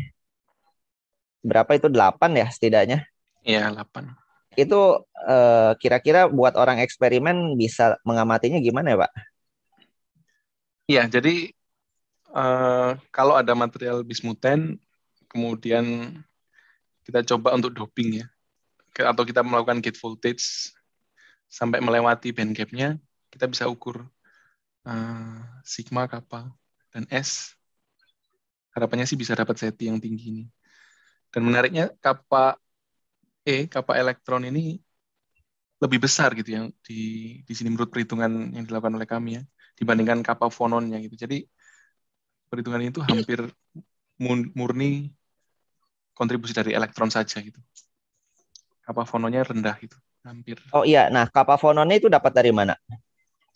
berapa itu 8 ya setidaknya? Iya, 8. Itu kira eh, kira-kira buat orang eksperimen bisa mengamatinya gimana ya, Pak? Iya, jadi uh, kalau ada material bismuten kemudian kita coba untuk doping ya atau kita melakukan gate voltage sampai melewati band gapnya, kita bisa ukur uh, sigma, kappa, dan S. Harapannya sih bisa dapat seti yang tinggi ini. Dan menariknya kappa E, kappa elektron ini lebih besar gitu yang di di sini menurut perhitungan yang dilakukan oleh kami ya dibandingkan kappa fononnya gitu. Jadi perhitungan itu hampir murni kontribusi dari elektron saja gitu. Kapavononya rendah itu, hampir. Oh iya, nah Kapavononya itu dapat dari mana?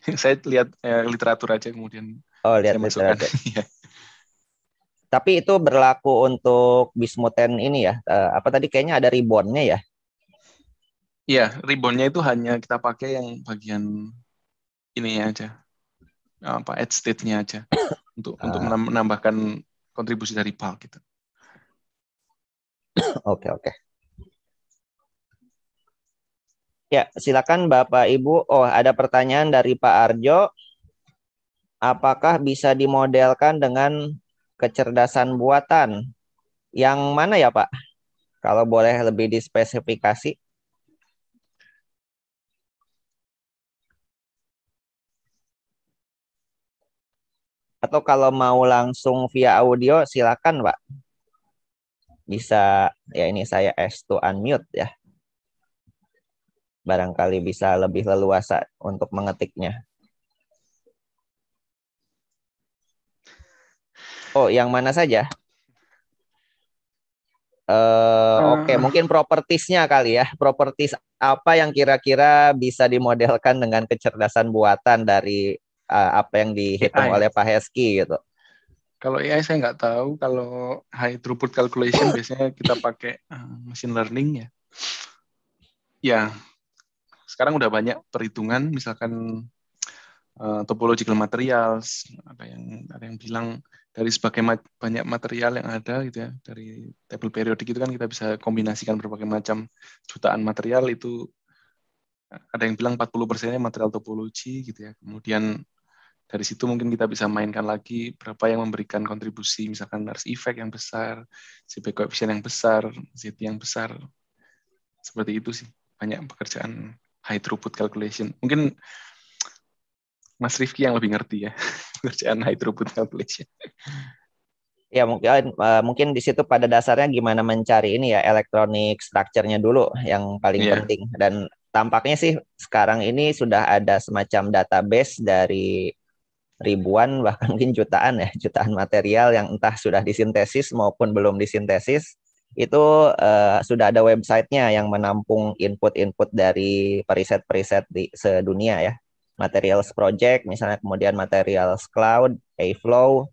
saya lihat eh, literatur aja kemudian. Oh, lihat literatur. ya. Tapi itu berlaku untuk Bismuten ini ya. Eh, apa tadi kayaknya ada ribonnya ya? Iya, ribonnya itu hanya kita pakai yang bagian ini aja. Apa ed state-nya aja untuk ah. untuk menambahkan kontribusi dari pal gitu. Oke, oke. okay. Ya, silakan Bapak Ibu. Oh, ada pertanyaan dari Pak Arjo. Apakah bisa dimodelkan dengan kecerdasan buatan? Yang mana ya, Pak? Kalau boleh lebih dispesifikasi. Atau kalau mau langsung via audio, silakan, Pak. Bisa, ya ini saya S 2 unmute ya barangkali bisa lebih leluasa untuk mengetiknya. Oh, yang mana saja? Uh, Oke, okay. mungkin propertisnya kali ya. Propertis apa yang kira-kira bisa dimodelkan dengan kecerdasan buatan dari uh, apa yang dihitung AI. oleh Pak Heski gitu? Kalau AI saya nggak tahu. Kalau high throughput calculation biasanya kita pakai machine learning ya. Ya, sekarang udah banyak perhitungan misalkan uh, topological materials ada yang ada yang bilang dari sebagai ma banyak material yang ada gitu ya dari table periodik itu kan kita bisa kombinasikan berbagai macam jutaan material itu ada yang bilang 40 persennya material topologi gitu ya kemudian dari situ mungkin kita bisa mainkan lagi berapa yang memberikan kontribusi misalkan harus effect yang besar, CP coefficient yang besar, ZT yang besar. Seperti itu sih banyak pekerjaan high throughput calculation. Mungkin Mas Rifki yang lebih ngerti ya kerjaan high throughput calculation. Ya mungkin ya, eh, mungkin di situ pada dasarnya gimana mencari ini ya elektronik strukturnya dulu yang paling yeah. penting dan tampaknya sih sekarang ini sudah ada semacam database dari ribuan bahkan mungkin jutaan ya jutaan material yang entah sudah disintesis maupun belum disintesis itu uh, sudah ada websitenya yang menampung input-input dari periset-periset di sedunia ya. Materials Project, misalnya kemudian Materials Cloud, Flow.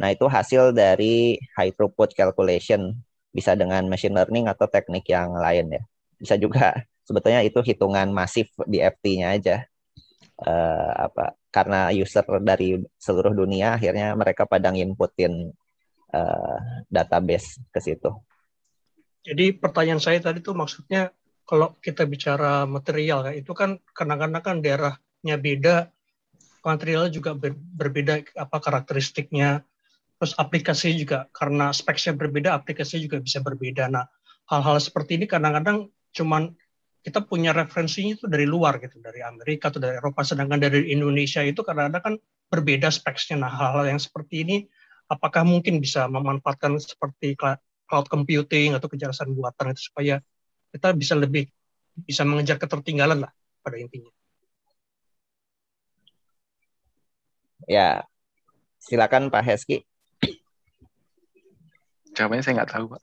Nah itu hasil dari high throughput calculation, bisa dengan machine learning atau teknik yang lain ya. Bisa juga sebetulnya itu hitungan masif di FT-nya aja. Uh, apa karena user dari seluruh dunia akhirnya mereka pada inputin uh, database ke situ. Jadi pertanyaan saya tadi tuh maksudnya kalau kita bicara material ya, itu kan kadang-kadang kan daerahnya beda, materialnya juga ber, berbeda apa karakteristiknya, terus aplikasi juga karena speknya berbeda, aplikasi juga bisa berbeda. Nah, hal-hal seperti ini kadang-kadang cuman kita punya referensinya itu dari luar gitu, dari Amerika atau dari Eropa, sedangkan dari Indonesia itu kadang-kadang kan berbeda speknya. Nah, hal-hal yang seperti ini apakah mungkin bisa memanfaatkan seperti cloud computing atau kecerdasan buatan itu supaya kita bisa lebih bisa mengejar ketertinggalan lah pada intinya. Ya, silakan Pak Heski. Jawabannya saya nggak tahu Pak.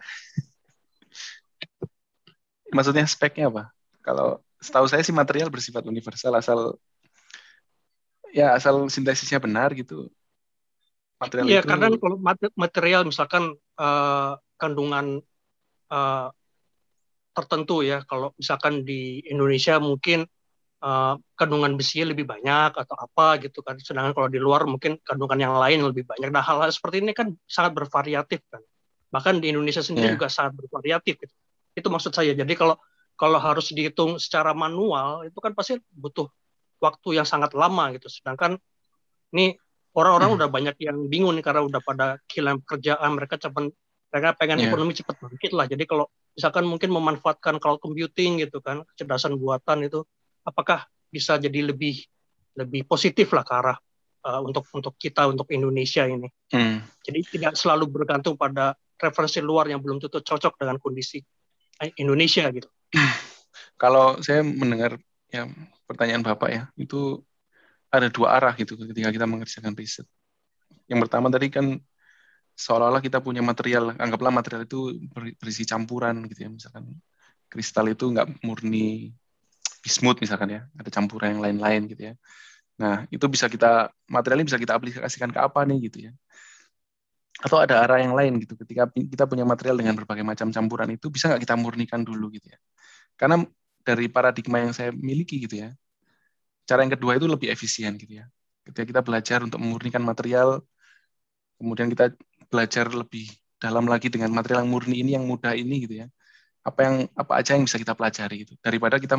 Maksudnya speknya apa? Kalau setahu saya sih material bersifat universal asal ya asal sintesisnya benar gitu. Material ya, itu... karena kalau material misalkan Eh, kandungan uh, tertentu ya. Kalau misalkan di Indonesia mungkin uh, kandungan besi lebih banyak atau apa gitu kan. Sedangkan kalau di luar mungkin kandungan yang lain lebih banyak. Nah hal-hal seperti ini kan sangat bervariatif kan. Bahkan di Indonesia sendiri yeah. juga sangat bervariatif. Gitu. Itu maksud saya. Jadi kalau kalau harus dihitung secara manual itu kan pasti butuh waktu yang sangat lama gitu. Sedangkan ini Orang-orang hmm. udah banyak yang bingung nih karena udah pada kehilangan kerjaan, mereka cepat mereka pengen yeah. ekonomi cepat bangkit lah. Jadi kalau misalkan mungkin memanfaatkan cloud computing gitu kan, kecerdasan buatan itu apakah bisa jadi lebih lebih positif lah ke arah uh, untuk untuk kita untuk Indonesia ini. Hmm. Jadi tidak selalu bergantung pada referensi luar yang belum tentu cocok dengan kondisi eh, Indonesia gitu. Kalau saya mendengar ya pertanyaan Bapak ya, itu ada dua arah gitu ketika kita mengerjakan riset. Yang pertama tadi kan seolah-olah kita punya material, anggaplah material itu berisi campuran gitu ya, misalkan kristal itu nggak murni bismut misalkan ya, ada campuran yang lain-lain gitu ya. Nah itu bisa kita materialnya bisa kita aplikasikan ke apa nih gitu ya. Atau ada arah yang lain gitu, ketika kita punya material dengan berbagai macam campuran itu bisa nggak kita murnikan dulu gitu ya. Karena dari paradigma yang saya miliki gitu ya, cara yang kedua itu lebih efisien gitu ya. Ketika kita belajar untuk memurnikan material, kemudian kita belajar lebih dalam lagi dengan material yang murni ini, yang mudah ini gitu ya. Apa yang apa aja yang bisa kita pelajari gitu. Daripada kita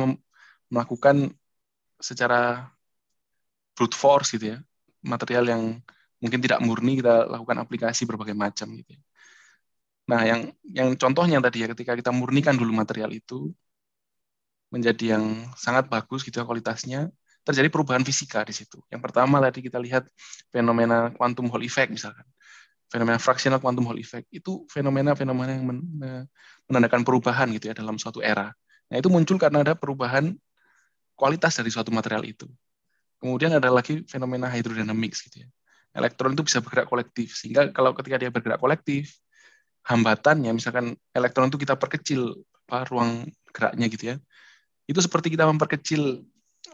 melakukan secara brute force gitu ya, material yang mungkin tidak murni kita lakukan aplikasi berbagai macam gitu. Ya. Nah, yang yang contohnya tadi ya ketika kita murnikan dulu material itu menjadi yang sangat bagus gitu ya, kualitasnya, terjadi perubahan fisika di situ. Yang pertama tadi kita lihat fenomena quantum Hall effect misalkan. Fenomena fractional quantum Hall effect itu fenomena-fenomena yang menandakan perubahan gitu ya dalam suatu era. Nah, itu muncul karena ada perubahan kualitas dari suatu material itu. Kemudian ada lagi fenomena hydrodynamics gitu ya. Elektron itu bisa bergerak kolektif sehingga kalau ketika dia bergerak kolektif hambatan ya misalkan elektron itu kita perkecil apa, ruang geraknya gitu ya. Itu seperti kita memperkecil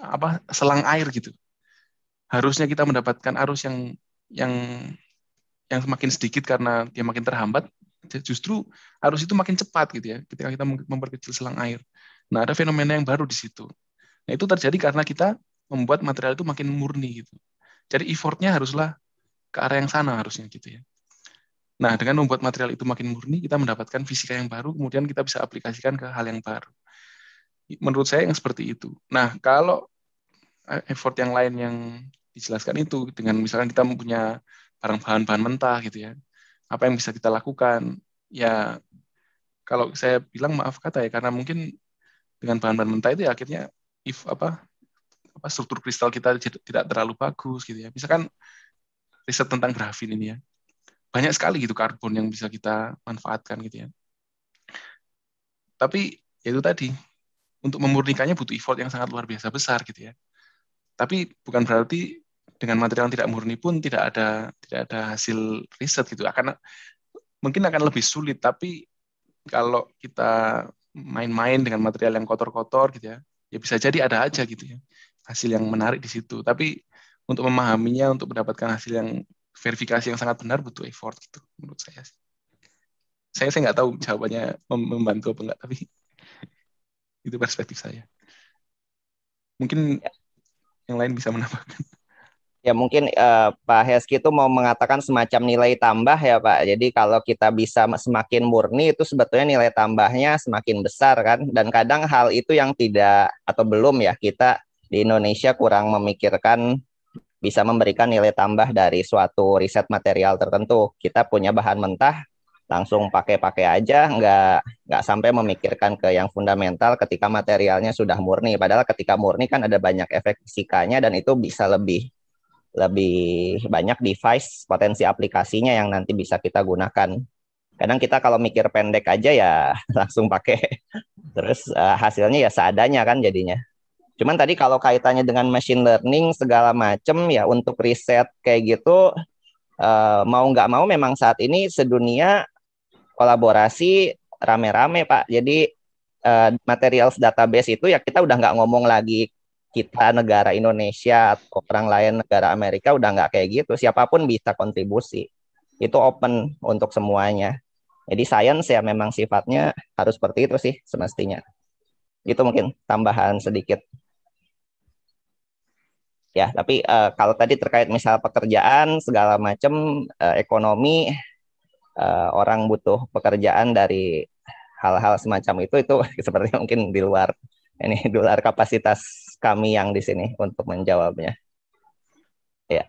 apa selang air gitu. Harusnya kita mendapatkan arus yang yang yang semakin sedikit karena dia makin terhambat, justru arus itu makin cepat gitu ya ketika kita memperkecil selang air. Nah, ada fenomena yang baru di situ. Nah, itu terjadi karena kita membuat material itu makin murni gitu. Jadi effortnya haruslah ke arah yang sana harusnya gitu ya. Nah, dengan membuat material itu makin murni, kita mendapatkan fisika yang baru, kemudian kita bisa aplikasikan ke hal yang baru menurut saya yang seperti itu. Nah, kalau eh, effort yang lain yang dijelaskan itu dengan misalkan kita mempunyai barang bahan-bahan mentah gitu ya. Apa yang bisa kita lakukan? Ya kalau saya bilang maaf kata ya karena mungkin dengan bahan-bahan mentah itu ya akhirnya if apa apa struktur kristal kita tidak terlalu bagus gitu ya. Misalkan riset tentang grafin ini ya. Banyak sekali gitu karbon yang bisa kita manfaatkan gitu ya. Tapi ya itu tadi untuk memurnikannya butuh effort yang sangat luar biasa besar gitu ya. Tapi bukan berarti dengan material yang tidak murni pun tidak ada tidak ada hasil riset gitu akan mungkin akan lebih sulit tapi kalau kita main-main dengan material yang kotor-kotor gitu ya ya bisa jadi ada aja gitu ya hasil yang menarik di situ tapi untuk memahaminya untuk mendapatkan hasil yang verifikasi yang sangat benar butuh effort gitu menurut saya saya saya nggak tahu jawabannya membantu apa enggak tapi itu perspektif saya mungkin ya. yang lain bisa menambahkan ya mungkin uh, Pak Heski itu mau mengatakan semacam nilai tambah ya Pak. Jadi kalau kita bisa semakin murni itu sebetulnya nilai tambahnya semakin besar kan. Dan kadang hal itu yang tidak atau belum ya kita di Indonesia kurang memikirkan bisa memberikan nilai tambah dari suatu riset material tertentu. Kita punya bahan mentah, langsung pakai-pakai aja nggak nggak sampai memikirkan ke yang fundamental ketika materialnya sudah murni padahal ketika murni kan ada banyak efek fisikanya dan itu bisa lebih lebih banyak device potensi aplikasinya yang nanti bisa kita gunakan kadang kita kalau mikir pendek aja ya langsung pakai terus uh, hasilnya ya seadanya kan jadinya cuman tadi kalau kaitannya dengan machine learning segala macem ya untuk riset kayak gitu uh, mau nggak mau memang saat ini sedunia kolaborasi rame-rame Pak. Jadi uh, materials database itu ya kita udah nggak ngomong lagi kita negara Indonesia atau orang lain negara Amerika udah nggak kayak gitu. Siapapun bisa kontribusi. Itu open untuk semuanya. Jadi science ya memang sifatnya harus seperti itu sih semestinya. Itu mungkin tambahan sedikit. Ya, tapi uh, kalau tadi terkait misal pekerjaan segala macam uh, eh, ekonomi uh, orang butuh pekerjaan dari hal-hal semacam itu itu seperti mungkin di luar ini di luar kapasitas kami yang di sini untuk menjawabnya. Ya.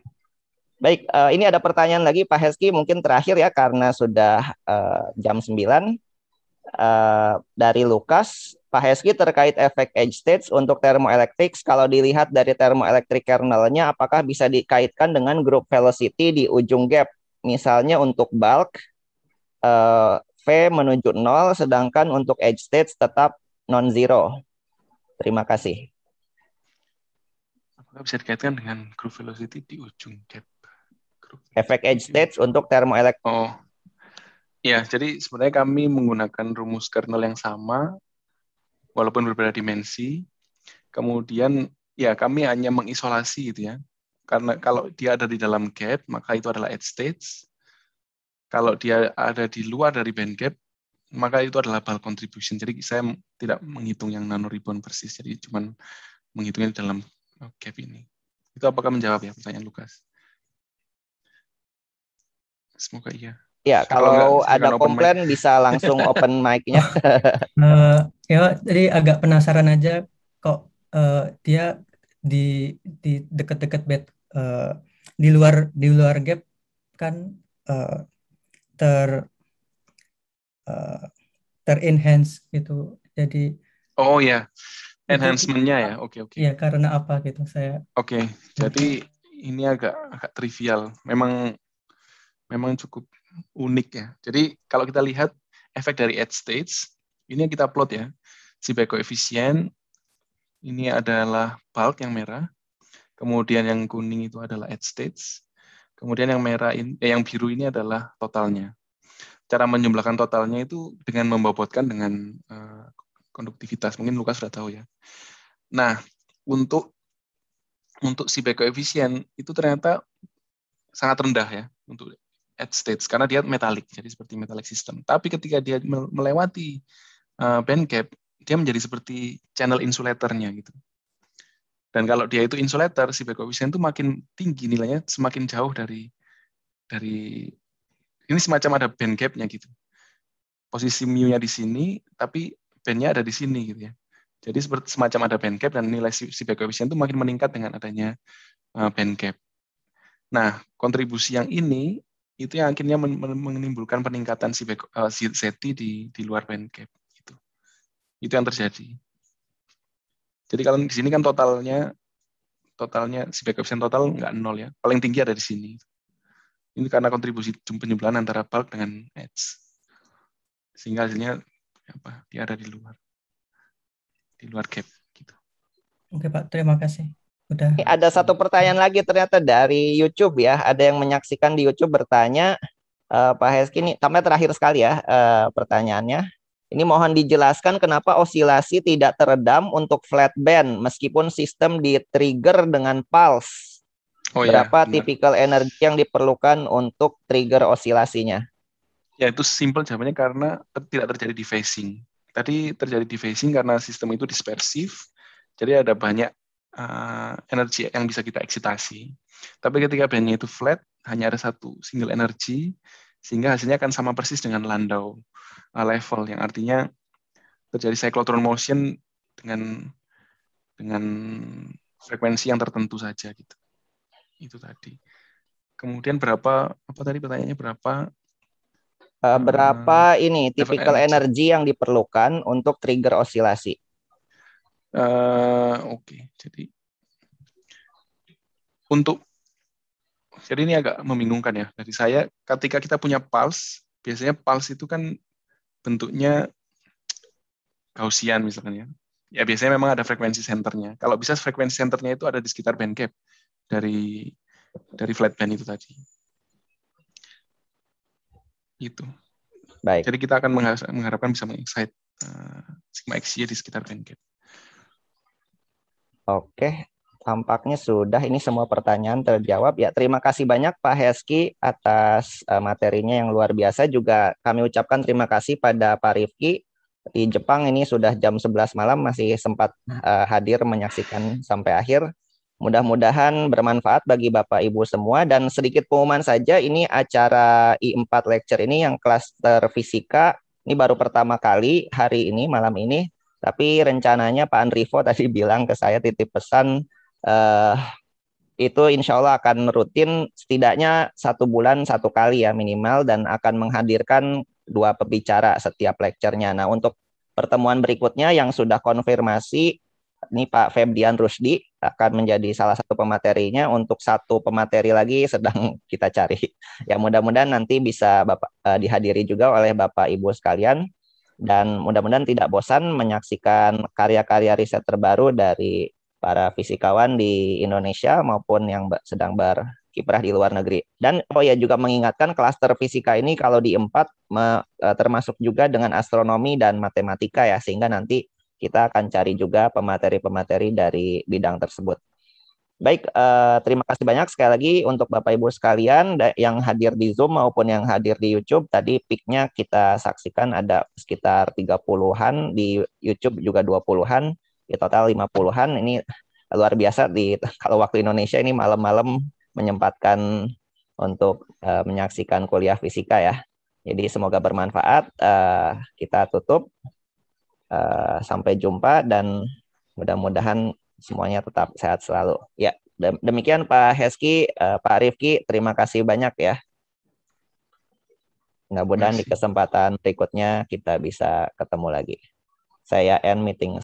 Baik, uh, ini ada pertanyaan lagi Pak Heski mungkin terakhir ya karena sudah uh, jam 9. Uh, dari Lukas, Pak Heski terkait efek edge states untuk thermoelectric, kalau dilihat dari thermoelectric kernelnya, apakah bisa dikaitkan dengan group velocity di ujung gap? Misalnya untuk bulk, uh, V menuju 0, sedangkan untuk edge states tetap non-zero. Terima kasih. Apakah bisa dikaitkan dengan groove velocity di ujung gap? Efek edge states untuk termoelektrik? Oh, ya. Jadi sebenarnya kami menggunakan rumus kernel yang sama, walaupun berbeda dimensi. Kemudian ya kami hanya mengisolasi gitu ya. Karena kalau dia ada di dalam gap, maka itu adalah edge states kalau dia ada di luar dari band gap, maka itu adalah bal contribution. Jadi saya tidak menghitung yang nano ribbon persis, jadi cuman menghitungnya dalam uh, gap ini. Itu apakah menjawab ya pertanyaan Lukas? Semoga iya. Ya, kalau, kalau enggak, ada komplain bisa langsung open mic-nya. uh, ya, jadi agak penasaran aja kok uh, dia di di dekat dekat bed uh, di luar di luar gap kan uh, ter uh, eh, terenhance gitu. Jadi Oh ya, yeah. enhancementnya ya, oke okay, oke. Okay. ya karena apa gitu saya. Oke, okay. jadi ini agak agak trivial. Memang memang cukup unik ya. Jadi kalau kita lihat efek dari ad states, ini yang kita plot ya. si back koefisien, ini adalah bulk yang merah. Kemudian yang kuning itu adalah ad states. Kemudian yang merah in, eh, yang biru ini adalah totalnya. Cara menjumlahkan totalnya itu dengan membobotkan dengan uh, konduktivitas. Mungkin Lukas sudah tahu ya. Nah, untuk untuk si koefisien itu ternyata sangat rendah ya untuk at states karena dia metalik jadi seperti metalik sistem. Tapi ketika dia melewati uh, band gap dia menjadi seperti channel insulatornya gitu. Dan kalau dia itu insulator, si koefisien itu makin tinggi nilainya, semakin jauh dari dari ini semacam ada band gapnya gitu. Posisi mu-nya di sini, tapi band-nya ada di sini gitu ya. Jadi seperti semacam ada band gap dan nilai si koefisien itu makin meningkat dengan adanya eh, band gap. Nah, kontribusi yang ini itu yang akhirnya menimbulkan peningkatan si, uh, di di luar band gap itu. Itu yang terjadi. Jadi kalau di sini kan totalnya totalnya si backup absen total nggak nol ya. Paling tinggi ada di sini. Ini karena kontribusi penjumlahan antara bulk dengan edge. Sehingga hasilnya apa? Dia ada di luar di luar gap gitu. Oke Pak, terima kasih. Udah. Ada satu pertanyaan lagi ternyata dari YouTube ya. Ada yang menyaksikan di YouTube bertanya, uh, Pak Heski ini, Tamat terakhir sekali ya uh, pertanyaannya. Ini mohon dijelaskan kenapa osilasi tidak teredam untuk flat band meskipun sistem di trigger dengan pulse. Oh, iya, Berapa ya, tipikal energi yang diperlukan untuk trigger osilasinya? Ya itu simple jawabannya karena ter tidak terjadi defacing. Tadi terjadi defacing karena sistem itu dispersif, jadi ada banyak uh, energi yang bisa kita eksitasi. Tapi ketika bandnya itu flat, hanya ada satu single energi, sehingga hasilnya akan sama persis dengan landau. Uh, level yang artinya terjadi cyclotron motion dengan dengan frekuensi yang tertentu saja gitu. Itu tadi. Kemudian berapa apa tadi pertanyaannya berapa uh, uh berapa uh, ini typical energy yang diperlukan untuk trigger osilasi? Uh, oke. Okay. Jadi untuk jadi ini agak membingungkan ya dari saya ketika kita punya pulse biasanya pulse itu kan bentuknya Gaussian misalkan ya. Ya biasanya memang ada frekuensi senternya. Kalau bisa frekuensi senternya itu ada di sekitar band gap dari dari flat band itu tadi. Itu. Baik. Jadi kita akan mengharapkan bisa mengexcite uh, sigma x di sekitar band gap. Oke, Tampaknya sudah ini semua pertanyaan terjawab. Ya, terima kasih banyak Pak Heski atas uh, materinya yang luar biasa. Juga kami ucapkan terima kasih pada Pak Rifki di Jepang ini sudah jam 11 malam masih sempat uh, hadir menyaksikan sampai akhir. Mudah-mudahan bermanfaat bagi Bapak Ibu semua dan sedikit pengumuman saja ini acara I4 lecture ini yang klaster fisika ini baru pertama kali hari ini malam ini tapi rencananya Pak Andrivo tadi bilang ke saya titip pesan uh, itu insya Allah akan rutin setidaknya satu bulan satu kali ya minimal dan akan menghadirkan dua pembicara setiap lecture-nya. Nah untuk pertemuan berikutnya yang sudah konfirmasi ini Pak Febdian Rusdi akan menjadi salah satu pematerinya untuk satu pemateri lagi sedang kita cari. Ya mudah-mudahan nanti bisa Bapak uh, dihadiri juga oleh Bapak Ibu sekalian dan mudah-mudahan tidak bosan menyaksikan karya-karya riset terbaru dari para fisikawan di Indonesia maupun yang sedang berkiprah di luar negeri. Dan oh ya juga mengingatkan klaster fisika ini kalau di empat e, termasuk juga dengan astronomi dan matematika ya sehingga nanti kita akan cari juga pemateri-pemateri dari bidang tersebut. Baik, eh, terima kasih banyak sekali lagi untuk Bapak Ibu sekalian yang hadir di Zoom maupun yang hadir di YouTube. Tadi piknya kita saksikan ada sekitar 30-an, di YouTube juga 20-an di total 50-an ini luar biasa di kalau waktu Indonesia ini malam-malam menyempatkan untuk uh, menyaksikan kuliah fisika ya. Jadi semoga bermanfaat. Uh, kita tutup. Uh, sampai jumpa dan mudah-mudahan semuanya tetap sehat selalu. Ya, demikian Pak Heski, uh, Pak Rifki, terima kasih banyak ya. Mudah-mudahan di kesempatan berikutnya kita bisa ketemu lagi. Saya end meeting.